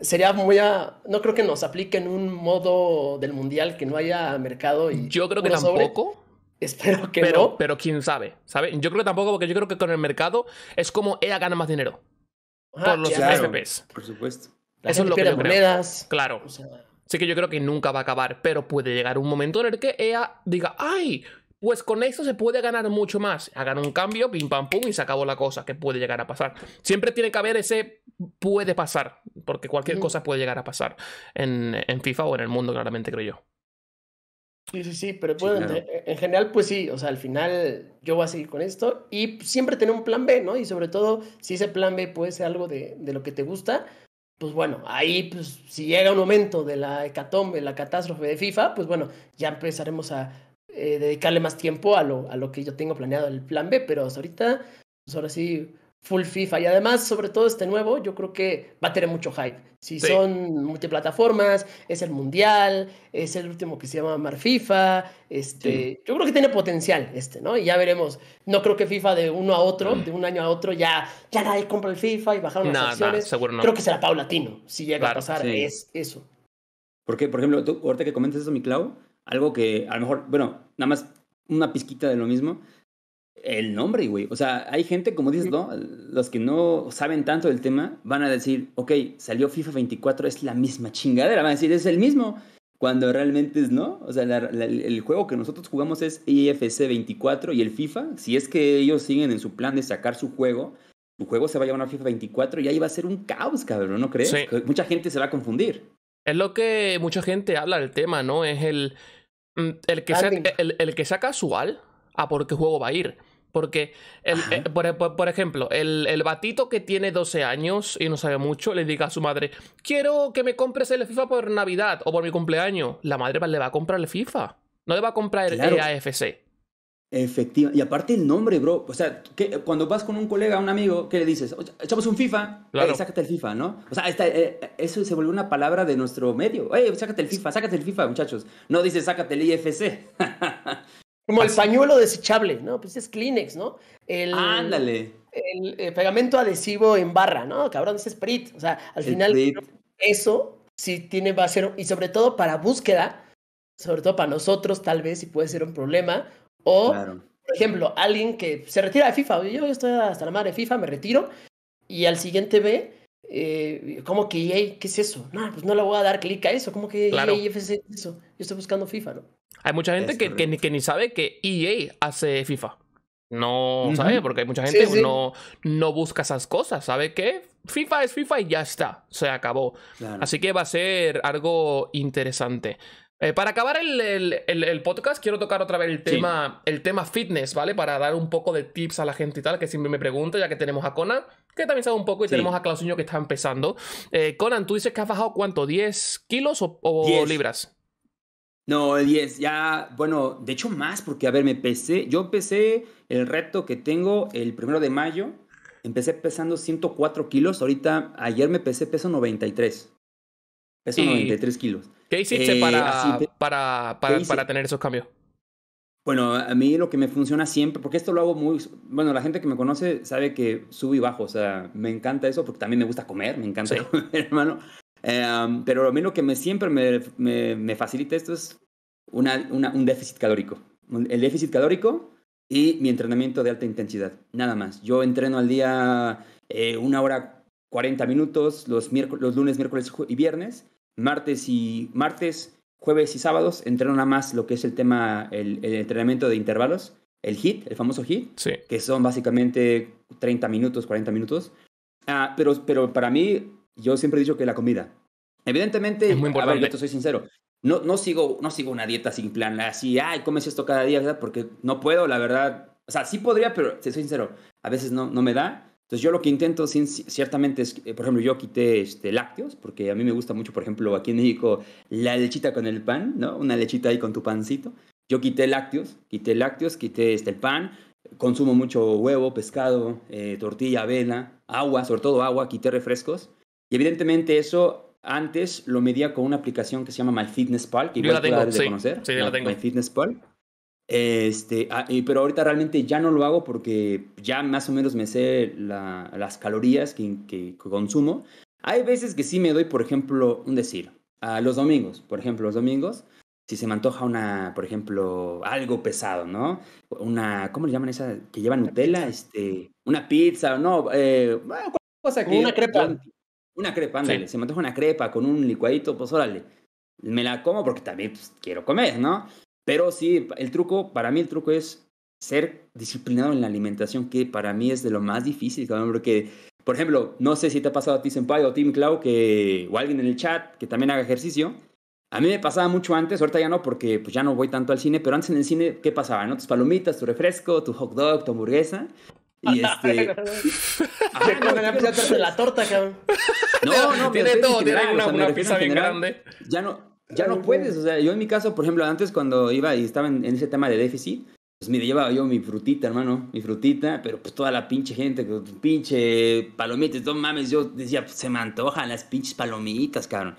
sería muy a. No creo que nos aplique en un modo del mundial que no haya mercado. Y yo creo que tampoco. Espero que no. Pero quién sabe, ¿sabe? Yo creo que tampoco, porque yo creo que con el mercado es como EA gana más dinero. Ah, por los Por supuesto. Eso es lo que yo monedas. Claro. sí que yo creo que nunca va a acabar, pero puede llegar un momento en el que EA diga, ¡ay! pues con esto se puede ganar mucho más. Hagan un cambio, pim pam pum, y se acabó la cosa que puede llegar a pasar. Siempre tiene que haber ese puede pasar, porque cualquier cosa puede llegar a pasar en, FIFA o en el mundo, claramente creo yo. Sí, sí, sí, pero en general, pues sí, o sea, al final yo voy a seguir con esto y siempre tener un plan B, ¿no? Y sobre todo, si ese plan B puede ser algo de, lo que te gusta, pues bueno, ahí pues, si llega un momento de la hecatombe, la catástrofe de FIFA, pues bueno, ya empezaremos a, eh, dedicarle más tiempo a lo, a lo que yo tengo planeado, el plan B, pero ahorita, pues, ahora sí, full FIFA. Y además, sobre todo este nuevo, yo creo que va a tener mucho hype. Si son multiplataformas, es el mundial, es el último que se llama Mar FIFA. Este, Yo creo que tiene potencial este, ¿no? Y ya veremos. No creo que FIFA de uno a otro, de un año a otro, ya, ya nadie compra el FIFA y bajaron las acciones. Creo que será paulatino, si llega a pasar es eso. Porque, por ejemplo, tú, ahorita que comentas eso, mi Clau, algo que a lo mejor, bueno, nada más una pizquita de lo mismo. El nombre, güey. O sea, hay gente, como dices, ¿no? Los que no saben tanto del tema van a decir, ok, salió FIFA 24, es la misma chingadera. Van a decir, es el mismo. Cuando realmente es, ¿no? O sea, el juego que nosotros jugamos es IFC 24 y el FIFA, si es que ellos siguen en su plan de sacar su juego, su juego se va a llamar FIFA 24 y ahí va a ser un caos, cabrón, ¿no crees? Mucha gente se va a confundir. Es lo que mucha gente habla del tema, ¿no? Es el Mm, el que, sea, eh, casual, ¿a por qué juego va a ir? Porque, eh, eh, por, ejemplo, el, batito que tiene 12 años y no sabe mucho, le diga a su madre, quiero que me compres el FIFA por Navidad o por mi cumpleaños. La madre le va a comprar el FIFA. No le va a comprar el EAFC. Efectiva. Y aparte el nombre, bro. O sea, que cuando vas con un colega, un amigo, ¿qué le dices? Echamos un FIFA. Eh, claro. sácate el FIFA, ¿no? O sea, eh, eso se volvió una palabra de nuestro medio. Oye, sácate el FIFA, sácate el FIFA, muchachos. No dices sácate el IFC. Como el pañuelo desechable, ¿no? Pues es Kleenex, ¿no? El, Ándale. El, eh, pegamento adhesivo en barra, ¿no? Cabrón, es Sprit. O sea, al final, eso sí tiene, va a ser, y sobre todo para búsqueda, sobre todo para nosotros, tal vez, si puede ser un problema o, por ejemplo, alguien que se retira de FIFA, yo estoy hasta la madre de FIFA, me retiro, y al siguiente ve, eh, como que EA, ¿qué es eso? No, pues no le voy a dar clic a eso, cómo que EA FC eso? Yo estoy buscando FIFA, ¿no? Hay mucha gente que, que, que, ni sabe que EA hace FIFA. No sabe, porque hay mucha gente que no, no busca esas cosas. ¿Sabe qué? FIFA es FIFA y ya está. Se acabó. Así que va a ser algo interesante. Eh, para acabar el, podcast, quiero tocar otra vez el tema, el tema fitness, ¿vale? Para dar un poco de tips a la gente y tal, que siempre me pregunta, ya que tenemos a Conan, que también sabe un poco, y tenemos a Clausinho que está empezando. Eh, Conan, tú dices que has bajado cuánto, ¿10 kilos o, libras? No, 10, ya, bueno, de hecho más, porque a ver, me pesé, yo empecé el reto que tengo el primero de mayo, empecé pesando 104 kilos, ahorita ayer me pesé peso 93, peso 93 kilos. ¿Qué hiciste eh, para, para, para, para tener esos cambios? Bueno, a mí lo que me funciona siempre, porque esto lo hago muy, bueno, la gente que me conoce sabe que subo y bajo, o sea, me encanta eso, porque también me gusta comer, me encanta comer, hermano. Em, pero a mí lo que me, siempre me, me, facilita esto es una, un déficit calórico. El déficit calórico y mi entrenamiento de alta intensidad, nada más. Yo entreno al día eh, una hora 40 minutos los, los lunes, miércoles y viernes martes y martes, jueves y sábados entreno más lo que es el tema, el, entrenamiento de intervalos, el HIT, el famoso HIT, que son básicamente 30 minutos, 40 minutos. Ah, pero, para mí, yo siempre he dicho que la comida. Evidentemente, es muy importante. soy sincero. No, no, sigo, no sigo una dieta sin plan, así, ay, comes esto cada día, Porque no puedo, la verdad. O sea, sí podría, pero soy sincero, a veces no, no me da. Entonces yo lo que intento ciertamente es, eh, por ejemplo, yo quité este, lácteos, porque a mí me gusta mucho, por ejemplo, aquí en México, la lechita con el pan, ¿no? Una lechita ahí con tu pancito. Yo quité lácteos, quité lácteos, quité este, el pan, consumo mucho huevo, pescado, eh, tortilla, avena, agua, sobre todo agua, quité refrescos. Y evidentemente eso antes lo medía con una aplicación que se llama MyFitnessPal, que igual yo la tengo, sí, la tengo. MyFitnessPal. Este, ah, pero ahorita realmente ya no lo hago porque ya más o menos me sé las calorías que, que, consumo. Hay veces que sí me doy, por ejemplo, un decir, a los domingos, por ejemplo, los domingos, si se me antoja una, por ejemplo, algo pesado, ¿no? Una, ¿cómo le llaman esa? Que lleva Nutella, este, una pizza, no, eh, cosa Una crepa. Una crepa, ándale, se me antoja una crepa con un licuadito, pues órale, me la como porque también pues, quiero comer, ¿no? Pero sí, el truco, para mí el truco es ser disciplinado en la alimentación, que para mí es de lo más difícil, cabrón, porque, por ejemplo, no sé si te ha pasado a ti, Senpai, o Tim Clau, que, o alguien en el chat que también haga ejercicio. A mí me pasaba mucho antes, ahorita ya no, porque pues ya no voy tanto al cine, pero antes en el cine, ¿qué pasaba? ¿No? Tus palomitas, tu refresco, tu hot dog, tu hamburguesa. Y este. Ajá, no, me la torta, cabrón. No, no, tiene todo, tiene una, una pizza bien grande. Ya no, ya no puedes. O sea, yo en mi caso, por ejemplo, antes cuando iba y estaba en, ese tema de déficit, pues mire, llevaba yo mi frutita, hermano, mi frutita, pero pues toda la pinche gente, pinche palomitas, no mames, yo decía, pues, se me antojan las pinches palomitas, cabrón.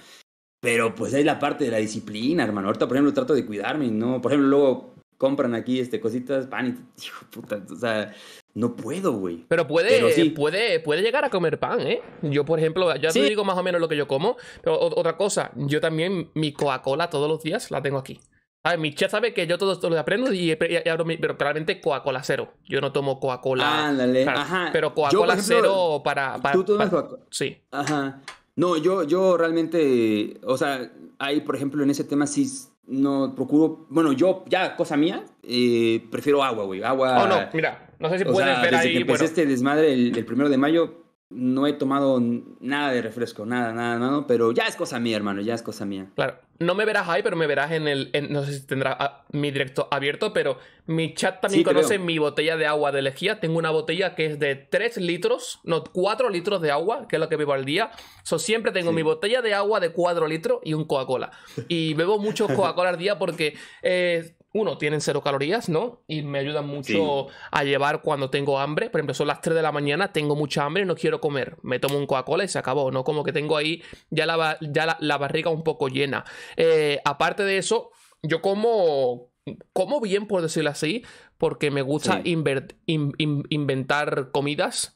Pero pues es la parte de la disciplina, hermano. Ahorita, por ejemplo, trato de cuidarme, ¿no? Por ejemplo, luego compran aquí este, cositas, pan y, hijo puta, o sea, no puedo, güey. Pero puede, puede, puede llegar a comer pan, ¿eh? Yo, por ejemplo, ya sí. te digo más o menos lo que yo como. Pero otra cosa, yo también mi Coca-Cola todos los días la tengo aquí. A ver, mi chef sabe que yo todo esto lo aprendo y, abro mi, pero claramente Coca-Cola cero. Yo no tomo Coca-Cola. Ándale, ajá. Pero Coca-Cola cero para, para. Tú tomas Coca-Cola. Sí. Ajá. No, yo, yo realmente. O sea, hay, por ejemplo, en ese tema sí no procuro. Bueno, yo, ya, cosa mía, eh, prefiero agua, güey. Agua. Oh, no, mira. No sé si o ver ahí. Que este desmadre el, primero de mayo, no he tomado nada de refresco, nada, nada, nada, pero ya es cosa mía, hermano, ya es cosa mía. Claro, no me verás ahí, pero me verás en el. no sé si tendrá ah, mi directo abierto, pero mi chat también conoce mi botella de agua de lejía. Tengo una botella que es de 3 litros, no, 4 litros de agua, que es lo que bebo al día. So, siempre tengo mi botella de agua de 4 litros y un Coca-Cola. Y bebo mucho Coca-Cola al día porque. Eh, uno, tienen cero calorías, ¿no? Y me ayudan mucho a llevar cuando tengo hambre. Por ejemplo, son las 3 de la mañana, tengo mucha hambre y no quiero comer. Me tomo un Coca-Cola y se acabó, ¿no? Como que tengo ahí ya la, ya la, barriga un poco llena. Eh, aparte de eso, yo como, como bien, por decirlo así, porque me gusta inventar comidas.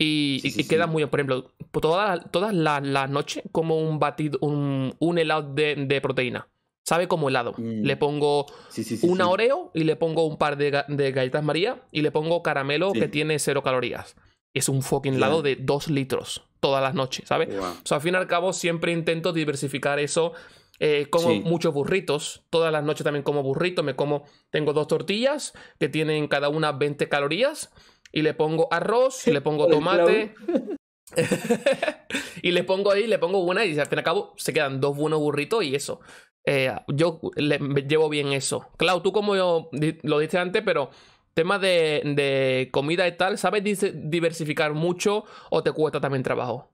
Y, queda muy bien. Por ejemplo, todas las noches como un batido, un, un helado de proteína. Sabe como helado. Mm. Le pongo una Oreo y le pongo un par de, galletas María y le pongo caramelo que tiene cero calorías. Es un fucking helado de dos litros todas las noches, ¿sabes? O sea, al fin y al cabo siempre intento diversificar eso. Eh, como muchos burritos. Todas las noches también como burrito. Me como, tengo dos tortillas que tienen cada una 20 calorías y le pongo arroz y le pongo tomate. y le pongo ahí, le pongo una y al fin y al cabo se quedan dos buenos burritos y eso. Eh, yo le, llevo bien eso. Clau, tú como yo, lo diste antes, pero tema de, de, comida y tal, ¿sabes diversificar mucho o te cuesta también trabajo?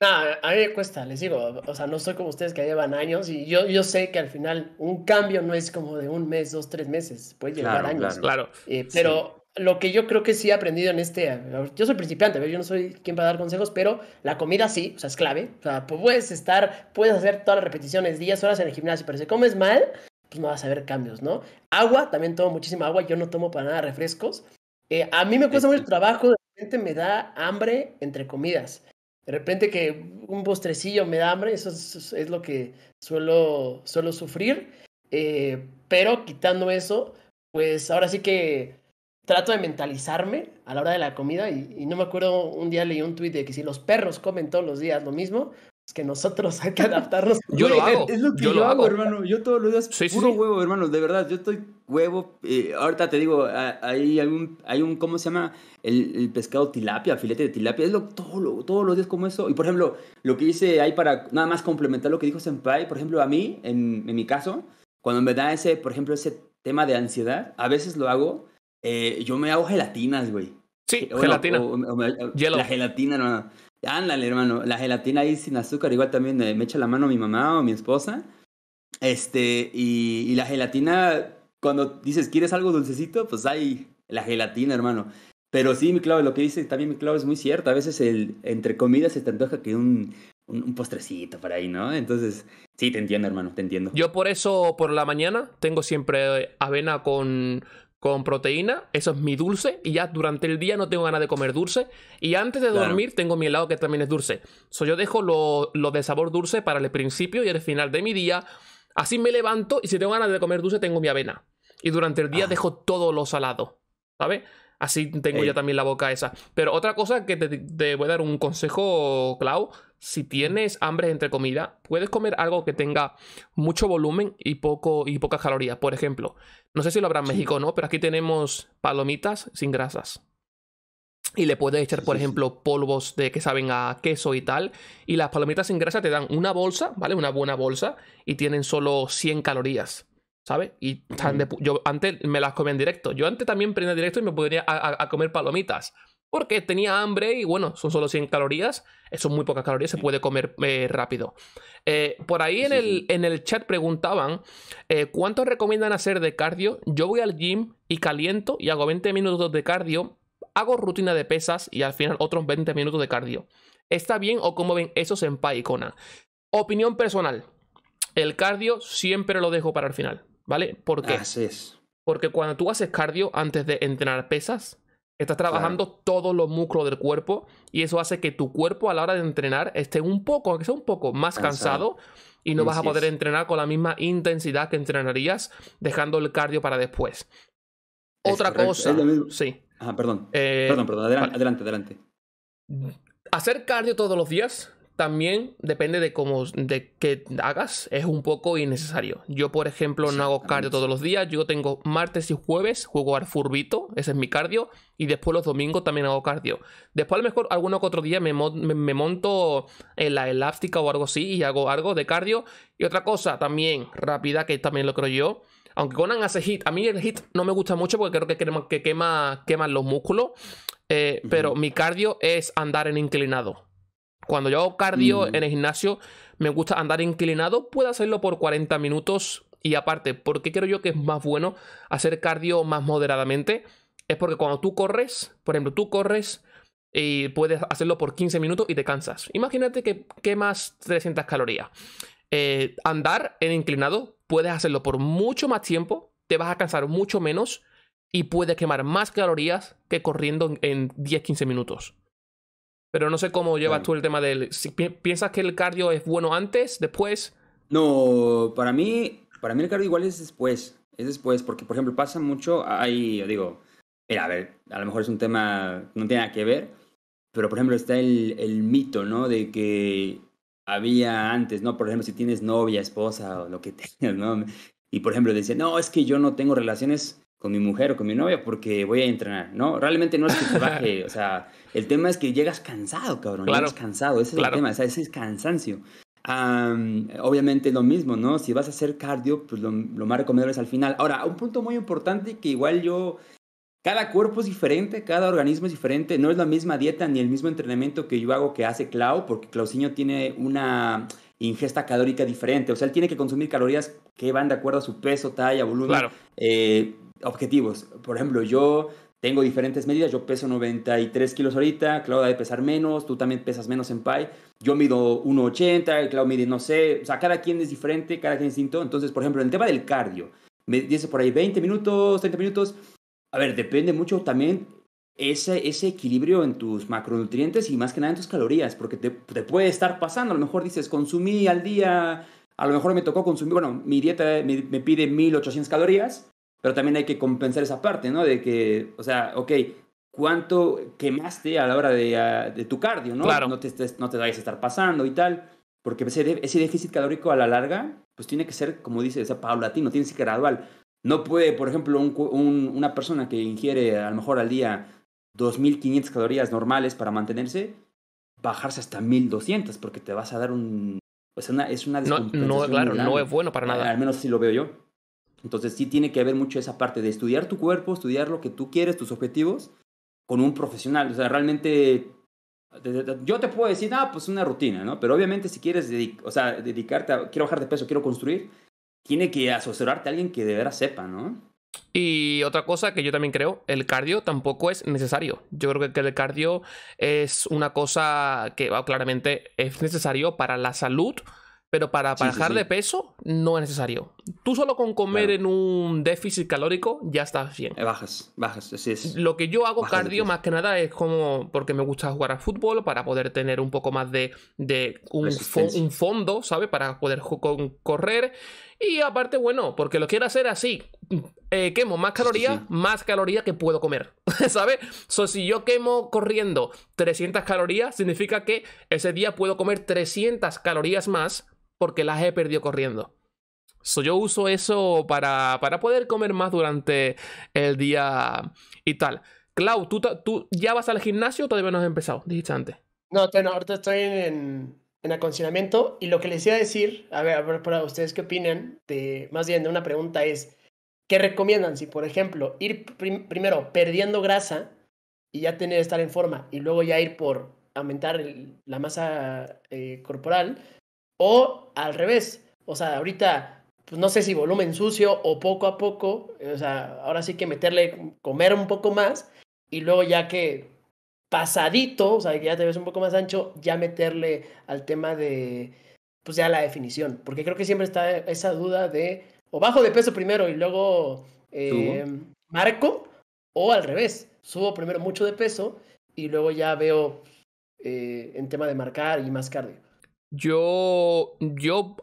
Nada, a mí me cuesta, les digo, o sea, no soy como ustedes que llevan años y yo, yo sé que al final un cambio no es como de un mes, dos, tres meses, puede llevar años. Claro, claro. Eh, pero lo que yo creo que sí he aprendido en este, yo soy principiante, yo no soy quien para dar consejos, pero la comida sí, o sea, es clave. O sea, puedes estar, puedes hacer todas las repeticiones, días, horas en el gimnasio, pero si comes mal, pues no vas a ver cambios, ¿no? Agua, también tomo muchísima agua, yo no tomo para nada refrescos. Eh, a mí me cuesta este mucho trabajo, de repente me da hambre entre comidas. De repente que un postrecillo me da hambre, eso es, lo que suelo, suelo sufrir. Eh, pero quitando eso, pues ahora sí que trato de mentalizarme a la hora de la comida y, no me acuerdo, un día leí un tuit de que si los perros comen todos los días lo mismo, es que nosotros hay que adaptarnos. yo lo hago. Es lo que yo, hago, hermano. Yo todos los días puro huevo, hermano. De verdad, yo estoy huevo. Eh, ahorita te digo, hay un, hay un ¿cómo se llama? El, pescado tilapia, filete de tilapia. Es lo, todo, todos los días como eso. Y por ejemplo, lo que hice ahí para nada más complementar lo que dijo Senpai, por ejemplo, a mí, en, en mi caso, cuando me da ese, por ejemplo, ese tema de ansiedad, a veces lo hago eh, yo me hago gelatinas, güey. Sí, eh, gelatina. la gelatina, hermano. Ándale, hermano. La gelatina ahí sin azúcar, igual también eh, me echa la mano mi mamá o mi esposa. Este, y, la gelatina, cuando dices, ¿quieres algo dulcecito? Pues hay la gelatina, hermano. Pero sí, mi clave lo que dice también mi clave es muy cierto. A veces, el, entre comidas, se te antoja que un, un, un, postrecito por ahí, ¿no? Entonces, sí, te entiendo, hermano, te entiendo. Yo por eso, por la mañana, tengo siempre avena con, con proteína, eso es mi dulce, y ya durante el día no tengo ganas de comer dulce, y antes de dormir tengo mi helado que también es dulce. So, yo dejo lo de sabor dulce para el principio y el final de mi día, así me levanto y si tengo ganas de comer dulce tengo mi avena. Y durante el día ah. dejo todo lo salado, ¿sabes? Así tengo yo también la boca esa. Pero otra cosa que te, te voy a dar un consejo, Clau, si tienes hambre entre comida, puedes comer algo que tenga mucho volumen y, poco, y pocas calorías. Por ejemplo, no sé si lo habrá en México o no, pero aquí tenemos palomitas sin grasas. Y le puedes echar, por ejemplo, polvos de que saben a queso y tal. Y las palomitas sin grasa te dan una bolsa, ¿vale? Una buena bolsa. Y tienen solo 100 calorías. ¿sabes? Y yo antes me las comía en directo. Yo antes también prendía directo y me podría a comer palomitas porque tenía hambre y bueno, son solo 100 calorías, eh, son muy pocas calorías, se puede comer eh, rápido. Eh, por ahí en, el, en el chat preguntaban, cuántos ¿cuánto recomiendan hacer de cardio? Yo voy al gym y caliento y hago 20 minutos de cardio, hago rutina de pesas y al final otros 20 minutos de cardio. ¿Está bien o cómo ven esos en Paicona? Opinión personal, el cardio siempre lo dejo para el final, ¿vale? ¿Por qué? Porque cuando tú haces cardio antes de entrenar pesas, Estás trabajando todos los músculos del cuerpo y eso hace que tu cuerpo a la hora de entrenar esté un poco, aunque sea un poco más cansado, y no vas a poder entrenar con la misma intensidad que entrenarías dejando el cardio para después. Otra cosa. Sí. Ah, perdón. Eh, perdón, perdón. adelante, adelante. Hacer cardio todos los días también depende de cómo de qué hagas, es un poco innecesario. Yo, por ejemplo, no hago cardio todos los días. Yo tengo martes y jueves, juego al furbito, ese es mi cardio, y después los domingos también hago cardio. Después, a lo mejor, alguno que otro día me, monto en la elástica o algo así y hago algo de cardio. Y otra cosa también rápida, que también lo creo yo. Aunque Conan hace hit, a mí el hit no me gusta mucho porque creo que quema, que quema, los músculos. Eh, pero mi cardio es andar en inclinado. Cuando yo hago cardio en el gimnasio, me gusta andar inclinado, puedo hacerlo por 40 minutos. Y aparte, ¿por qué creo yo que es más bueno hacer cardio más moderadamente? Es porque cuando tú corres, por ejemplo, tú corres y eh, puedes hacerlo por 15 minutos y te cansas. Imagínate que quemas 300 calorías. Eh, andar en inclinado, puedes hacerlo por mucho más tiempo, te vas a cansar mucho menos y puedes quemar más calorías que corriendo en 10-15 minutos. Pero no sé cómo llevas tú el tema del. Si ¿Piensas que el cardio es bueno antes, después? No, para mí, para mí el cardio igual es después. Es después, porque por ejemplo pasa mucho, ahí digo, mira, a ver, a lo mejor es un tema, no tiene nada que ver, pero por ejemplo está el, mito, ¿no? De que había antes, ¿no? Por ejemplo, si tienes novia, esposa o lo que tengas, ¿no? Y por ejemplo, dice, no, es que yo no tengo relaciones mi mujer o con mi novia porque voy a entrenar, ¿no? Realmente no es que te baje, o sea, el tema es que llegas cansado, cabrón, llegas cansado, ese es el tema, o sea, ese es cansancio. obviamente lo mismo, ¿no? Si vas a hacer cardio, pues lo, más recomendable es al final. Ahora, un punto muy importante que igual yo cada cuerpo es diferente, cada organismo es diferente, no es la misma dieta ni el mismo entrenamiento que yo hago que hace Clau, porque Clauciño tiene una ingesta calórica diferente, o sea, él tiene que consumir calorías que van de acuerdo a su peso, talla, volumen. Eh, objetivos. Por ejemplo, yo tengo diferentes medidas, yo peso 93 kilos ahorita, Clau debe pesar menos, tú también pesas menos en PAI, yo mido 1,80, Clau mide, no sé, o sea, cada quien es diferente, cada quien es distinto. Entonces, por ejemplo, en el tema del cardio, me dice por ahí 20 minutos, 30 minutos, a ver, depende mucho también ese, ese equilibrio en tus macronutrientes y más que nada en tus calorías, porque te, te puede estar pasando, a lo mejor dices, consumí al día, a lo mejor me tocó consumir, bueno, mi dieta me, me pide 1,800 calorías, pero también hay que compensar esa parte, ¿no? De que, o sea, ok, ¿cuánto quemaste a la hora de, ah, tu cardio, ¿no? No te, no te vayas a estar pasando y tal, porque ese, déficit calórico a la larga, pues tiene que ser, como dice, o sea, paulatino, tiene que ser gradual. No puede, por ejemplo, una persona que ingiere a lo mejor al día 2.500 calorías normales para mantenerse, bajarse hasta 1.200 porque te vas a dar un... O sea, es una no, no, claro, no es bueno para nada. Al menos así lo veo yo. Entonces sí tiene que haber mucho esa parte de estudiar tu cuerpo, estudiar lo que tú quieres, tus objetivos, con un profesional. O sea, realmente yo te puedo decir, ah, pues una rutina, ¿no? Pero obviamente si quieres o sea, dedicarte quiero bajar de peso, quiero construir, tiene que asesorarte a alguien que de verdad sepa, ¿no? Y otra cosa que yo también creo, el cardio tampoco es necesario. Yo creo que el cardio es una cosa que oh, claramente es necesario para la salud, pero para bajar de peso no es necesario. Tú solo con comer en un déficit calórico ya estás bien. Eh, bajas, bajas, así es. Lo que yo hago cardio más que nada es como porque me gusta jugar al fútbol para poder tener un poco más de, un, fondo, ¿sabes? Para poder correr. Y aparte, bueno, porque lo quiero hacer así. Eh, quemo más calorías, más calorías que puedo comer, ¿sabes? So, si yo quemo corriendo 300 calorías, significa que ese día puedo comer 300 calorías más porque las he perdido corriendo. yo uso eso para, para, poder comer más durante el día y tal. Clau, ¿tú, ¿tú ya vas al gimnasio o todavía no has empezado? Dijiste antes. No, ahorita estoy en, en y lo que les iba a decir, a ver, a ver para ustedes qué opinan, de, más bien de una pregunta es, ¿qué recomiendan si, por ejemplo, ir primero perdiendo grasa y ya tener estar en forma y luego ya ir por aumentar la masa eh, corporal? O al revés, o sea, ahorita, pues no sé si volumen sucio o poco a poco, eh, o sea, ahora sí que meterle, comer un poco más y luego ya que pasadito, o sea, que ya te ves un poco más ancho, ya meterle al tema de, pues ya la definición, porque creo que siempre está esa duda de, o bajo de peso primero y luego eh, marco, o al revés, subo primero mucho de peso y luego ya veo eh, en tema de marcar y más cardio. Yo, yo,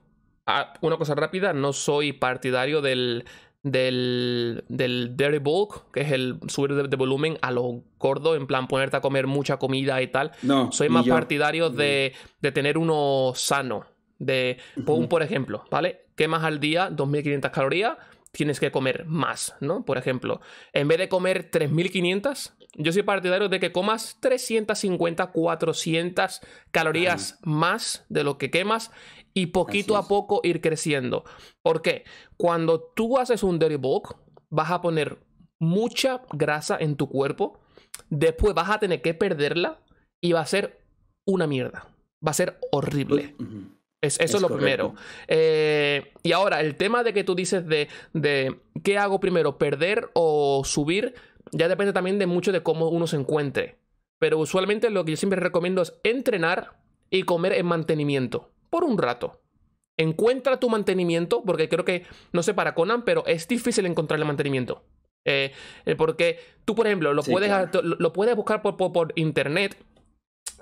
ah, una cosa rápida, no soy partidario del, del, del dairy bulk, que es el subir de, volumen a lo gordo, en plan ponerte a comer mucha comida y tal. No, soy más partidario de, de, tener uno sano. De, por ejemplo, ¿vale? más al día 2.500 calorías, tienes que comer más, ¿no? Por ejemplo, en vez de comer 3.500, yo soy partidario de que comas 350, 400 calorías más de lo que quemas y poquito a poco ir creciendo. ¿Por qué? Cuando tú haces un dairy bulk, vas a poner mucha grasa en tu cuerpo, después vas a tener que perderla y va a ser una mierda. Va a ser horrible. Es, eso es, lo primero. Eh, y ahora, el tema de que tú dices de, de qué hago primero, perder o subir, ya depende también de mucho de cómo uno se encuentre. Pero usualmente lo que yo siempre recomiendo es entrenar y comer en mantenimiento, por un rato. Encuentra tu mantenimiento, porque creo que, no sé para Conan, pero es difícil encontrar el mantenimiento. Eh, eh, porque tú, por ejemplo, lo, puedes, puedes buscar por, por internet,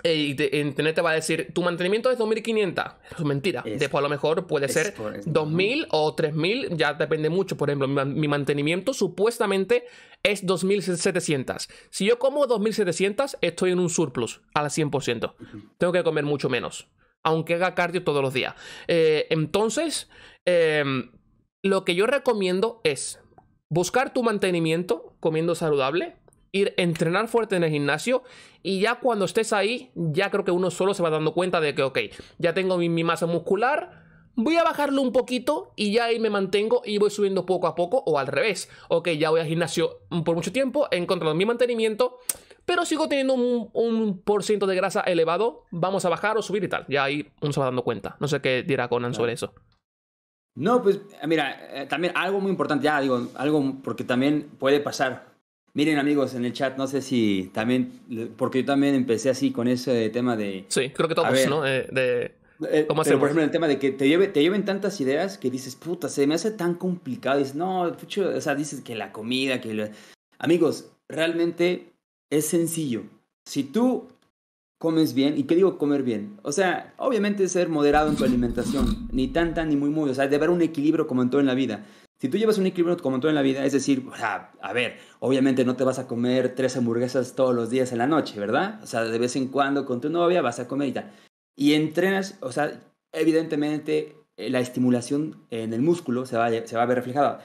eh, y internet te va a decir, tu mantenimiento es 2500. es mentira. Después a lo mejor puede ser 2000 o 3000, ya depende mucho. Por ejemplo, mi, mantenimiento supuestamente es 2700. Si yo como 2700, estoy en un surplus al 100%. Tengo que comer mucho menos, aunque haga cardio todos los días. Eh, entonces, em, lo que yo recomiendo es buscar tu mantenimiento comiendo saludable ir a entrenar fuerte en el gimnasio y ya cuando estés ahí, ya creo que uno solo se va dando cuenta de que, ok, ya tengo mi, masa muscular, voy a bajarlo un poquito y ya ahí me mantengo y voy subiendo poco a poco o al revés. Ok, ya voy al gimnasio por mucho tiempo, he encontrado mi mantenimiento, pero sigo teniendo un, un por ciento de grasa elevado, vamos a bajar o subir y tal. Ya ahí uno se va dando cuenta. No sé qué dirá Conan sobre eso. No, pues eh, mira, eh, también algo muy importante, ya digo, algo porque también puede pasar Miren amigos en el chat, no sé si también, porque yo también empecé así con ese tema de... Sí, creo que todos, ¿no? Eh, de, eh, Por ejemplo, el tema de que te, lleve, te lleven tantas ideas que dices, puta, se me hace tan complicado. dices, no, o sea, dices que la comida, que... Amigos, realmente es sencillo. Si tú comes bien, ¿y qué digo comer bien? O sea, obviamente ser moderado en tu alimentación, ni tanta ni muy muy, o sea, de haber un equilibrio como en todo en la vida. Si tú llevas un equilibrio como tú en la vida, es decir, a ver, obviamente no te vas a comer tres hamburguesas todos los días en la noche, ¿verdad? O sea, de vez en cuando con tu novia vas a comer y tal. Y entrenas, o sea, evidentemente eh, la estimulación en el músculo se va, a, se va a ver reflejada.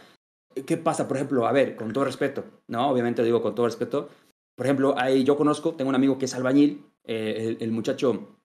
¿Qué pasa, por ejemplo? A ver, con todo respeto, ¿no? Obviamente lo digo con todo respeto. Por ejemplo, ahí yo conozco, tengo un amigo que es albañil, eh, el, muchacho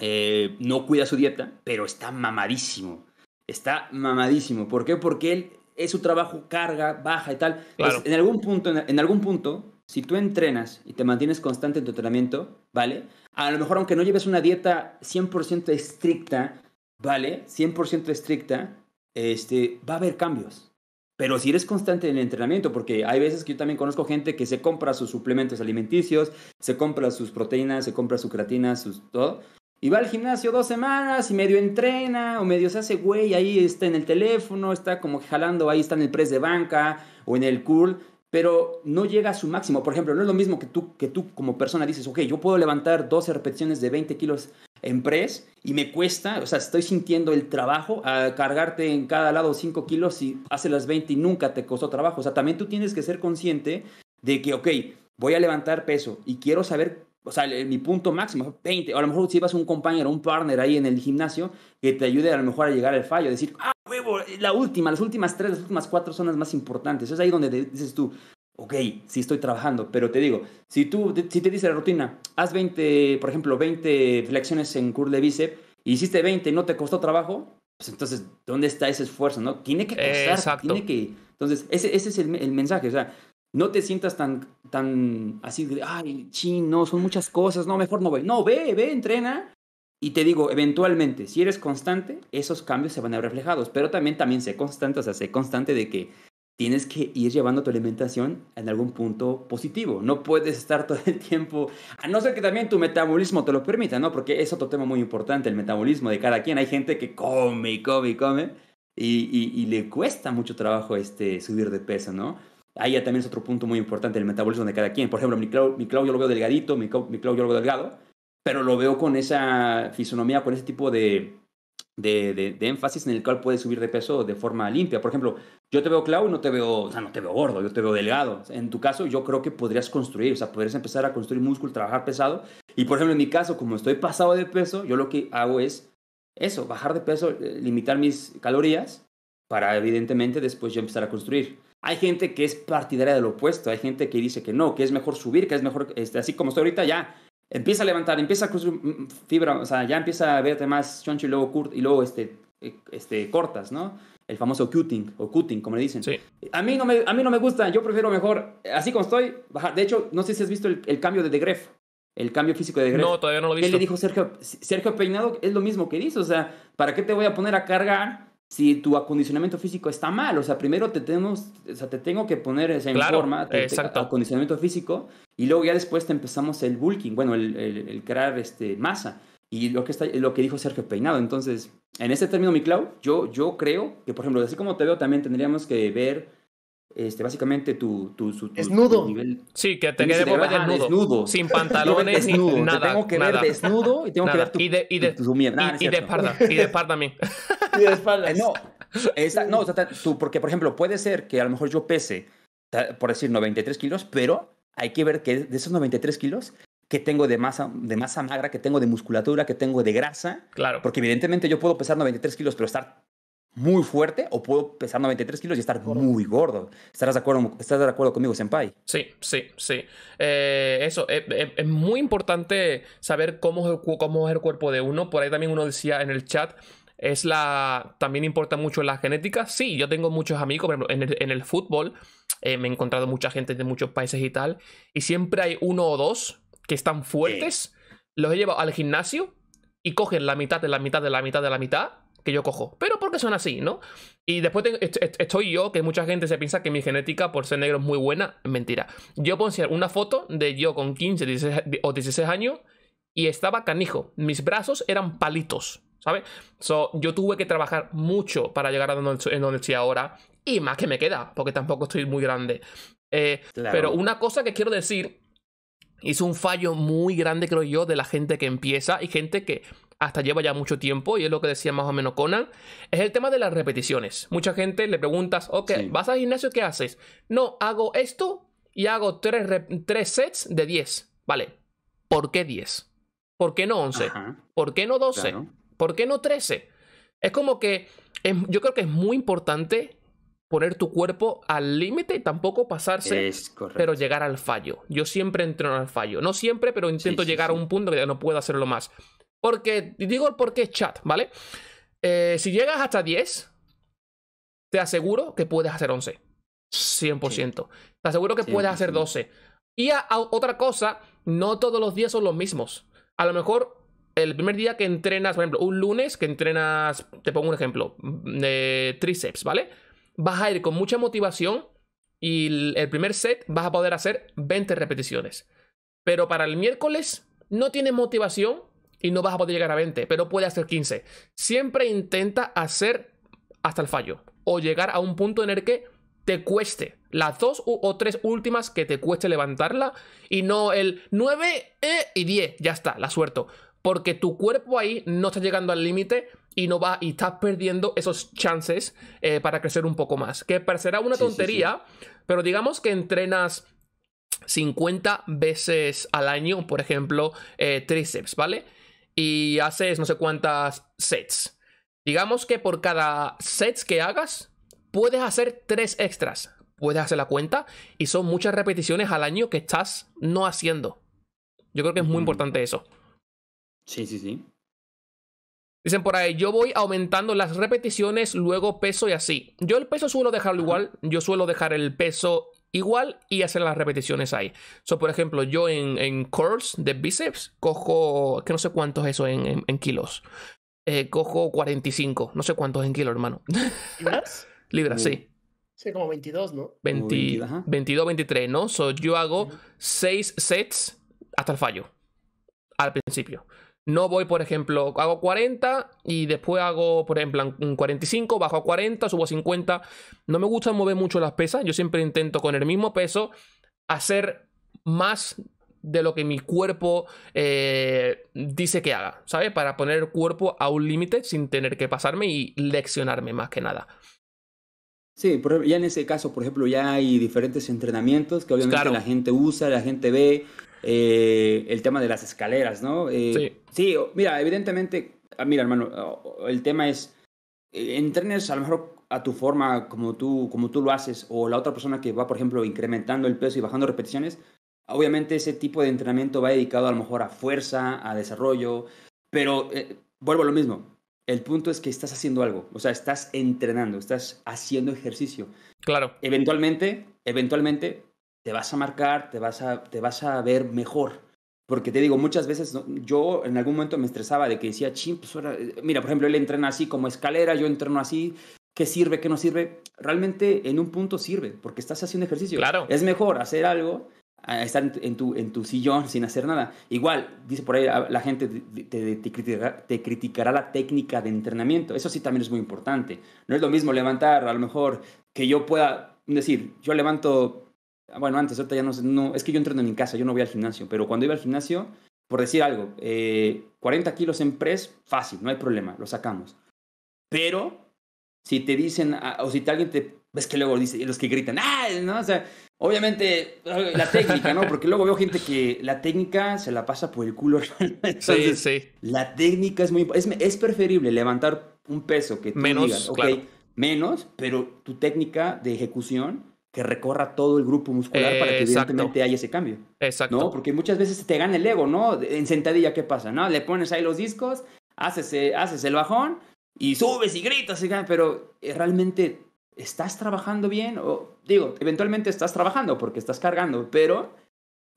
eh, no cuida su dieta, pero está mamadísimo. Está mamadísimo. ¿Por qué? Porque él es su trabajo, carga, baja y tal. en algún punto, en algún punto, si tú entrenas y te mantienes constante en tu entrenamiento, ¿vale? A lo mejor aunque no lleves una dieta 100% estricta, ¿vale? 100% estricta, este, va a haber cambios. Pero si eres constante en el entrenamiento, porque hay veces que yo también conozco gente que se compra sus suplementos alimenticios, se compra sus proteínas, se compra su creatina, sus todo, y va al gimnasio dos semanas y medio entrena o medio se hace güey, ahí está en el teléfono, está como jalando, ahí está en el press de banca o en el curl, pero no llega a su máximo. Por ejemplo, no es lo mismo que tú, que tú como persona dices, ok, yo puedo levantar 12 repeticiones de 20 kilos en press y me cuesta, o sea, estoy sintiendo el trabajo a cargarte en cada lado 5 kilos y hace las 20 y nunca te costó trabajo. O sea, también tú tienes que ser consciente de que, ok, voy a levantar peso y quiero saber o sea, mi punto máximo, 20, o a lo mejor si vas a un compañero, un partner ahí en el gimnasio que te ayude a lo mejor a llegar al fallo, decir, ah, huevo, la última, las últimas tres, las últimas cuatro son las más importantes. Es ahí donde dices tú, ok, sí estoy trabajando, pero te digo, si tú, si te dice la rutina, haz 20, por ejemplo, 20 flexiones en curl de bíceps, y hiciste 20 y no te costó trabajo, pues entonces, ¿dónde está ese esfuerzo? ¿no? Tiene que costar, Exacto. tiene que... Entonces, ese, ese es el, el mensaje, o sea, no te sientas tan, tan así de, ay, no, son muchas cosas, no, mejor no ve No, ve, ve, entrena. Y te digo, eventualmente, si eres constante, esos cambios se van a ver reflejados. Pero también, también sé constante, o sea, sé constante de que tienes que ir llevando tu alimentación en algún punto positivo. No puedes estar todo el tiempo, a no ser que también tu metabolismo te lo permita, ¿no? Porque es otro tema muy importante, el metabolismo de cada quien. Hay gente que come y come y come y, y le cuesta mucho trabajo este, subir de peso, ¿no? ahí también es otro punto muy importante, el metabolismo de cada quien. Por ejemplo, mi Clau, yo lo veo delgadito, mi Clau, yo lo veo delgado, pero lo veo con esa fisonomía, con ese tipo de, énfasis en el cual puedes subir de peso de forma limpia. Por ejemplo, yo te veo Clau y no te veo, o sea, no te veo gordo, yo te veo delgado. En tu caso, yo creo que podrías construir, o sea, podrías empezar a construir músculo, trabajar pesado. Y por ejemplo, en mi caso, como estoy pasado de peso, yo lo que hago es eso, bajar de peso, eh, limitar mis calorías para evidentemente después yo empezar a construir. Hay gente que es partidaria del opuesto, hay gente que dice que no, que es mejor subir, que es mejor, este, así como estoy ahorita, ya, empieza a levantar, empieza a cruzar mm, mm, fibra, o sea, ya empieza a verte más choncho y luego, y luego este, eh, este, cortas, ¿no? El famoso cutting, o cutting, como le dicen. Sí. A, mí no me, a mí no me gusta, yo prefiero mejor, así como estoy, bajar. De hecho, no sé si has visto el, cambio de De el cambio físico de Gref. No, todavía no lo he visto. Él le dijo Sergio, Sergio Peinado, es lo mismo que dice, o sea, ¿para qué te voy a poner a cargar si tu acondicionamiento físico está mal. O sea, primero te, tenemos, o sea, te tengo que poner en forma, te, acondicionamiento físico, y luego ya después te empezamos el bulking, bueno, el, crear este, masa. Y lo que, está, lo que dijo Sergio Peinado. Entonces, en este término, mi Clau, yo, yo creo que, por ejemplo, así como te veo, también tendríamos que ver este, básicamente tu, tu, desnudo. Sí, que te quede desnudo. Sin pantalones, ni nada. Te tengo que ver desnudo y tengo que ver tu, y de, y de, y, espalda. Y de y de espalda. Eh, no, no porque por ejemplo, puede ser que a lo mejor yo pese, por decir, 93 kilos, pero hay que ver que de esos 93 kilos, que tengo de masa, de masa magra, que tengo de musculatura, que tengo de grasa. Claro. Porque evidentemente yo puedo pesar 93 kilos, pero estar muy fuerte o puedo pesar 93 kilos y estar muy gordo. ¿Estarás de acuerdo, estás de acuerdo conmigo, Senpai? Sí, sí, sí. Eh, eso, eh, eh, es, muy importante saber cómo es, el, cuerpo de uno. Por ahí también uno decía en el chat, es la también importa mucho la genética. Sí, yo tengo muchos amigos, por ejemplo, en el, fútbol me he encontrado mucha gente de muchos países y tal, y siempre hay uno o dos que están fuertes, los he llevado al gimnasio y cogen la mitad de la mitad de la mitad de la mitad que yo cojo, pero porque son así, ¿no? Y después estoy yo, que mucha gente se piensa que mi genética por ser negro es muy buena, mentira. Yo puedo una foto de yo con 15 o 16 años y estaba canijo, mis brazos eran palitos, ¿sabes? yo tuve que trabajar mucho para llegar a donde, estoy ahora y más que me queda, porque tampoco estoy muy grande. Eh, pero una cosa que quiero decir, es un fallo muy grande creo yo de la gente que empieza y gente que hasta lleva ya mucho tiempo y es lo que decía más o menos Conan, es el tema de las repeticiones. Mucha gente le preguntas, ok, ¿vas al gimnasio? ¿Qué haces? No, hago esto y hago tres, sets de 10. Vale, ¿por qué 10? ¿Por qué no 11? ¿Por qué no 12? ¿Por qué no 13? Es como que yo creo que es muy importante poner tu cuerpo al límite y tampoco pasarse, pero llegar al fallo. Yo siempre entreno al fallo. No siempre, pero intento llegar a un punto que no puedo hacerlo más. Porque, digo el por chat, ¿vale? Eh, si llegas hasta 10, te aseguro que puedes hacer 11. 100%. Te aseguro que puedes hacer 12. Y otra cosa, no todos los días son los mismos. A lo mejor el primer día que entrenas, por ejemplo, un lunes que entrenas, te pongo un ejemplo, mm, de tríceps, ¿vale? Vas a ir con mucha motivación y el primer set vas a poder hacer 20 repeticiones. Pero para el miércoles no tienes motivación y no vas a poder llegar a 20, pero puede hacer 15. Siempre intenta hacer hasta el fallo o llegar a un punto en el que te cueste las dos o tres últimas que te cueste levantarla y no el 9 eh, y 10, ya está, la suerte... Porque tu cuerpo ahí no está llegando al límite y no va y estás perdiendo esos chances eh, para crecer un poco más. Que parecerá una tontería, pero digamos que entrenas 50 veces al año, por ejemplo, eh, tríceps, ¿vale? y haces no sé cuántas sets. Digamos que por cada sets que hagas, puedes hacer tres extras. Puedes hacer la cuenta y son muchas repeticiones al año que estás no haciendo. Yo creo que es muy importante eso. Sí, sí, sí. Dicen por ahí, yo voy aumentando las repeticiones, luego peso y así. Yo el peso suelo dejarlo igual. Yo suelo dejar el peso igual y hacer las repeticiones ahí. So, por ejemplo, yo en, en curls de bíceps cojo, que no sé cuántos eso en, kilos. Eh, cojo 45, no sé cuántos en kilos, hermano. ¿Libras? Libras, sí. sí. como 22, ¿no? 22, 23, ¿no? So, yo hago 6 sets hasta el fallo, al principio. No voy, por ejemplo, hago 40 y después hago, por ejemplo, un 45, bajo a 40, subo a 50. No me gusta mover mucho las pesas. Yo siempre intento con el mismo peso hacer más de lo que mi cuerpo eh, dice que haga, ¿sabes? Para poner el cuerpo a un límite sin tener que pasarme y leccionarme más que nada. Sí, ya en ese caso, por ejemplo, ya hay diferentes entrenamientos que obviamente la gente usa, la gente ve, eh, el tema de las escaleras, ¿no? Eh, sí. mira, evidentemente, ah, mira, hermano, el tema es, eh, entrenes a lo mejor a tu forma, como tú, como tú lo haces, o la otra persona que va, por ejemplo, incrementando el peso y bajando repeticiones, obviamente ese tipo de entrenamiento va dedicado a lo mejor a fuerza, a desarrollo, pero vuelvo a lo mismo. El punto es que estás haciendo algo, o sea, estás entrenando, estás haciendo ejercicio. Claro. Eventualmente, eventualmente te vas a marcar, te vas a, te vas a ver mejor. Porque te digo, muchas veces yo en algún momento me estresaba de que decía, ching, pues eh, mira, por ejemplo, él entrena así como escalera, yo entreno así, ¿qué sirve, qué no sirve? Realmente en un punto sirve, porque estás haciendo ejercicio. Claro. Es mejor hacer algo estar en tu, en tu sillón sin hacer nada. Igual, dice por ahí, ah, la gente te, te, criticará, la técnica de entrenamiento. Eso sí también es muy importante. No es lo mismo levantar, a lo mejor, que yo pueda decir, yo levanto bueno, antes, ahorita ya no, no, es que yo entreno en mi casa, yo no voy al gimnasio, pero cuando iba al gimnasio, por decir algo, 40 eh, kilos en press, fácil, no hay problema, lo sacamos. Pero si te dicen, ah, o si alguien te, ves que luego dice, los que gritan, ah, O sea, obviamente la técnica, ¿no? Porque luego veo gente que la técnica se la pasa por el culo. sí, sí. La técnica es muy, es, es preferible levantar un peso que tú menos, digas, menos, pero tu técnica de ejecución que recorra todo el grupo muscular para que evidentemente haya ese cambio. Exacto. ¿no? Porque muchas veces te gana el ego, ¿no? En sentadilla, ¿qué pasa? ¿No? Le pones ahí los discos, haces, eh, haces el bajón y subes y gritas, y, pero eh, realmente estás trabajando bien o digo, eventualmente estás trabajando porque estás cargando, pero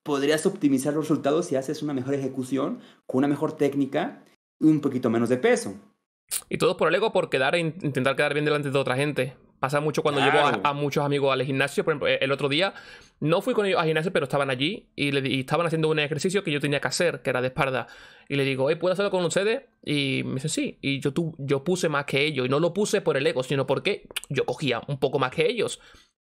podrías optimizar los resultados si haces una mejor ejecución, con una mejor técnica y un poquito menos de peso. Y todo por el ego, por quedar intentar quedar bien delante de otra gente. Pasa mucho cuando llevo a, muchos amigos al gimnasio. Por ejemplo, e, el otro día no fui con ellos al gimnasio, pero estaban allí y, estaban haciendo un ejercicio que yo tenía que hacer, que era de espalda. Y le digo, hey, ¿puedo hacerlo con ustedes? Y me dice sí. Y yo, tú, yo puse más que ellos. Y no lo puse por el ego, sino porque yo cogía un poco más que ellos.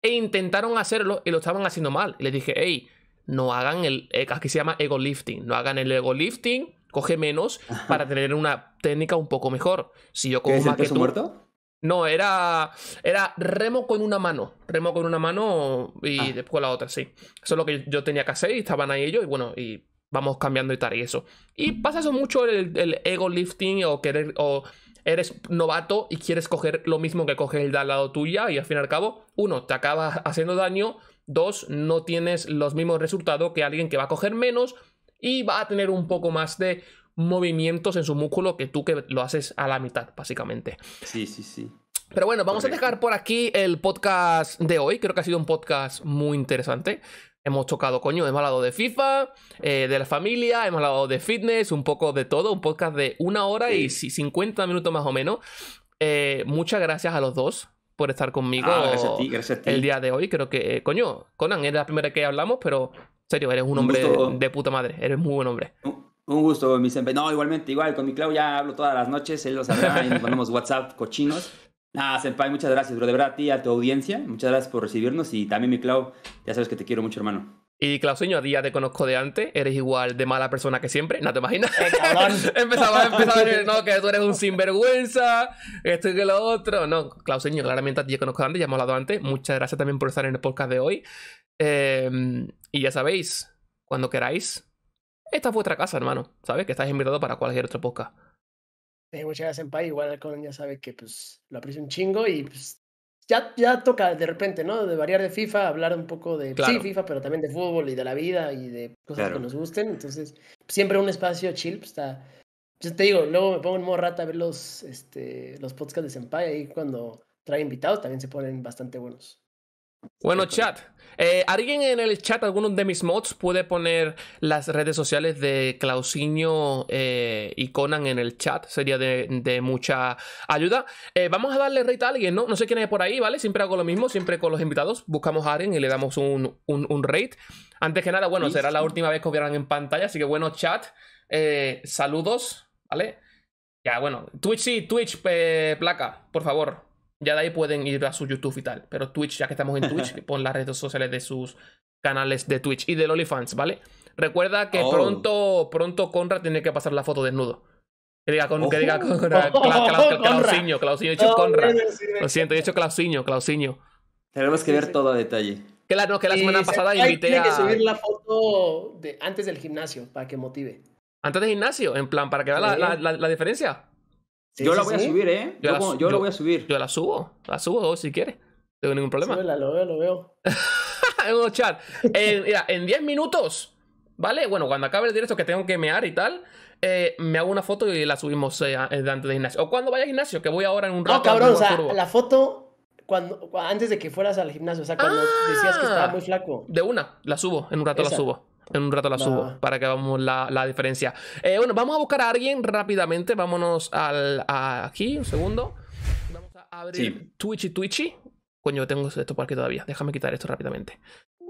E intentaron hacerlo y lo estaban haciendo mal. Y les dije, hey, no hagan el. Eh, aquí se llama ego lifting. No hagan el ego lifting, coge menos para tener una técnica un poco mejor. Si yo cojo más que tú, muerto? No, era, era remo con una mano. Remo con una mano y ah. después la otra, sí. Eso es lo que yo tenía que hacer y estaban ahí ellos y bueno, y vamos cambiando y tal y eso. Y pasa eso mucho el, el ego lifting o querer o eres novato y quieres coger lo mismo que coges el de al lado tuya y al fin y al cabo, uno, te acabas haciendo daño, dos, no tienes los mismos resultados que alguien que va a coger menos y va a tener un poco más de movimientos en su músculo que tú que lo haces a la mitad, básicamente. Sí, sí, sí. Pero bueno, vamos a dejar por aquí el podcast de hoy. Creo que ha sido un podcast muy interesante. Hemos tocado, coño, hemos hablado de FIFA, eh, de la familia, hemos hablado de fitness, un poco de todo. Un podcast de una hora y 50 minutos más o menos. Eh, muchas gracias a los dos por estar conmigo ah, gracias a ti, el día de hoy. Creo que, eh, coño, Conan, es la primera que hablamos, pero serio, eres un, hombre de puta madre. Eres muy buen hombre. Un gusto, mi senpai. No, igualmente, igual, con mi Clau ya hablo todas las noches, él lo sabrá y nos ponemos WhatsApp cochinos. Ah, Senpai, muchas gracias, bro. De verdad, a ti, a tu audiencia, muchas gracias por recibirnos y también mi Clau, ya sabes que te quiero mucho, hermano. Y Clauseño, a día te conozco de antes, eres igual de mala persona que siempre, no te imaginas. Eh, empezaba, empezaba a decir, no, que tú eres un sinvergüenza, esto y que lo otro. No, Clauseño, claramente a ti te conozco de antes, ya hemos hablado antes. Muchas gracias también por estar en el podcast de hoy. Eh, y ya sabéis, cuando queráis, esta fue vuestra casa, hermano. ¿Sabes? Que estás invitado para cualquier otro podcast. Sí, muchas pues gracias, Senpai. Igual con ya sabe que pues lo aprecio un chingo y pues ya, ya toca de repente, ¿no? De variar de FIFA, hablar un poco de pues, sí, FIFA, pero también de fútbol y de la vida y de cosas que nos gusten. Entonces, siempre un espacio chill, pues, Yo te digo, luego me pongo en modo a ver los, este, los podcasts de Senpai ahí cuando trae invitados, también se ponen bastante buenos. Bueno, chat. Eh, ¿Alguien en el chat, alguno de mis mods, puede poner las redes sociales de Clausinho eh, y Conan en el chat? Sería de, mucha ayuda. Eh, vamos a darle rate a alguien, ¿no? No sé quién es por ahí, ¿vale? Siempre hago lo mismo, siempre con los invitados. Buscamos a alguien y le damos un, un, rate. Antes que nada, bueno, será la última vez que os verán en pantalla, así que bueno, chat. saludos, ¿vale? Ya, bueno. Twitch sí, Twitch, placa, por favor. Ya de ahí pueden ir a su YouTube y tal. Pero Twitch, ya que estamos en Twitch, pon las redes sociales de sus canales de Twitch y de LoliFans, ¿vale? Recuerda que oh. pronto, pronto Conrad tiene que pasar la foto desnudo. Que diga, con, que diga Clausinho, Clausinho, he Lo siento, he hecho clausiño Clausiño. Tenemos que ver todo a detalle. Que la, que la semana pasada invité a... Tiene que subir la foto de, antes del gimnasio para que motive. Antes del gimnasio, en plan, para que vea la, la diferencia yo la voy a subir, ¿eh? Yo, la, voy a subir. Yo la subo, la subo si quieres. No tengo ningún problema. lo veo, lo veo. en mira, en 10 minutos, ¿vale? Bueno, cuando acabe el directo que tengo que mear y tal, eh, me hago una foto y la subimos eh, eh, antes de gimnasio. O cuando vaya al gimnasio, que voy ahora en un ah, rato. No, cabrón, o sea, la foto cuando, antes de que fueras al gimnasio, o sea, cuando ah. decías que estaba muy flaco. De una, la subo, en un rato la subo. En un rato la subo para que veamos la, diferencia. Eh, bueno, vamos a buscar a alguien rápidamente. Vámonos al, aquí, un segundo. Vamos a abrir Twitchy Twitchy. Coño, tengo esto por aquí todavía. Déjame quitar esto rápidamente.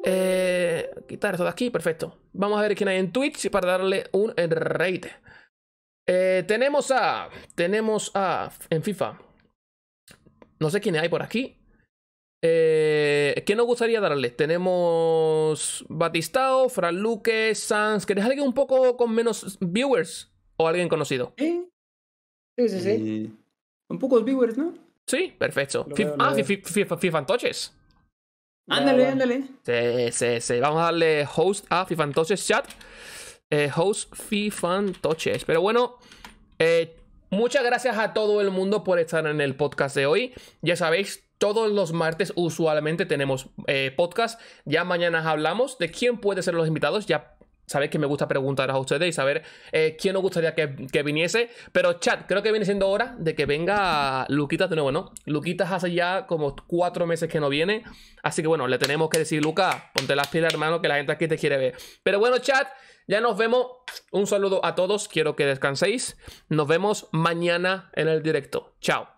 Eh, quitar esto de aquí, perfecto. Vamos a ver quién hay en Twitch para darle un rate. Eh, tenemos a. Tenemos a. En FIFA. No sé quién hay por aquí. Eh, ¿Qué nos gustaría darles? Tenemos Batistao, Fran Luque, Sans. ¿Querés alguien un poco con menos viewers? ¿O alguien conocido? Sí. Sí, sí, Un eh, un pocos viewers, ¿no? Sí, perfecto. ah, Fifantoches. Ándale, ándale. Sí, sí, sí. Vamos a darle host a Fifantoches chat. Eh, host Fifantoches. Pero bueno, eh, muchas gracias a todo el mundo por estar en el podcast de hoy. Ya sabéis, todos los martes usualmente tenemos eh, podcast. Ya mañana hablamos de quién puede ser los invitados. Ya sabéis que me gusta preguntar a ustedes y saber eh, quién nos gustaría que, viniese. Pero chat, creo que viene siendo hora de que venga Luquitas de nuevo, ¿no? Luquitas hace ya como cuatro meses que no viene. Así que bueno, le tenemos que decir, Luca, ponte las pilas, hermano, que la gente aquí te quiere ver. Pero bueno, chat, ya nos vemos. Un saludo a todos, quiero que descanséis. Nos vemos mañana en el directo. Chao.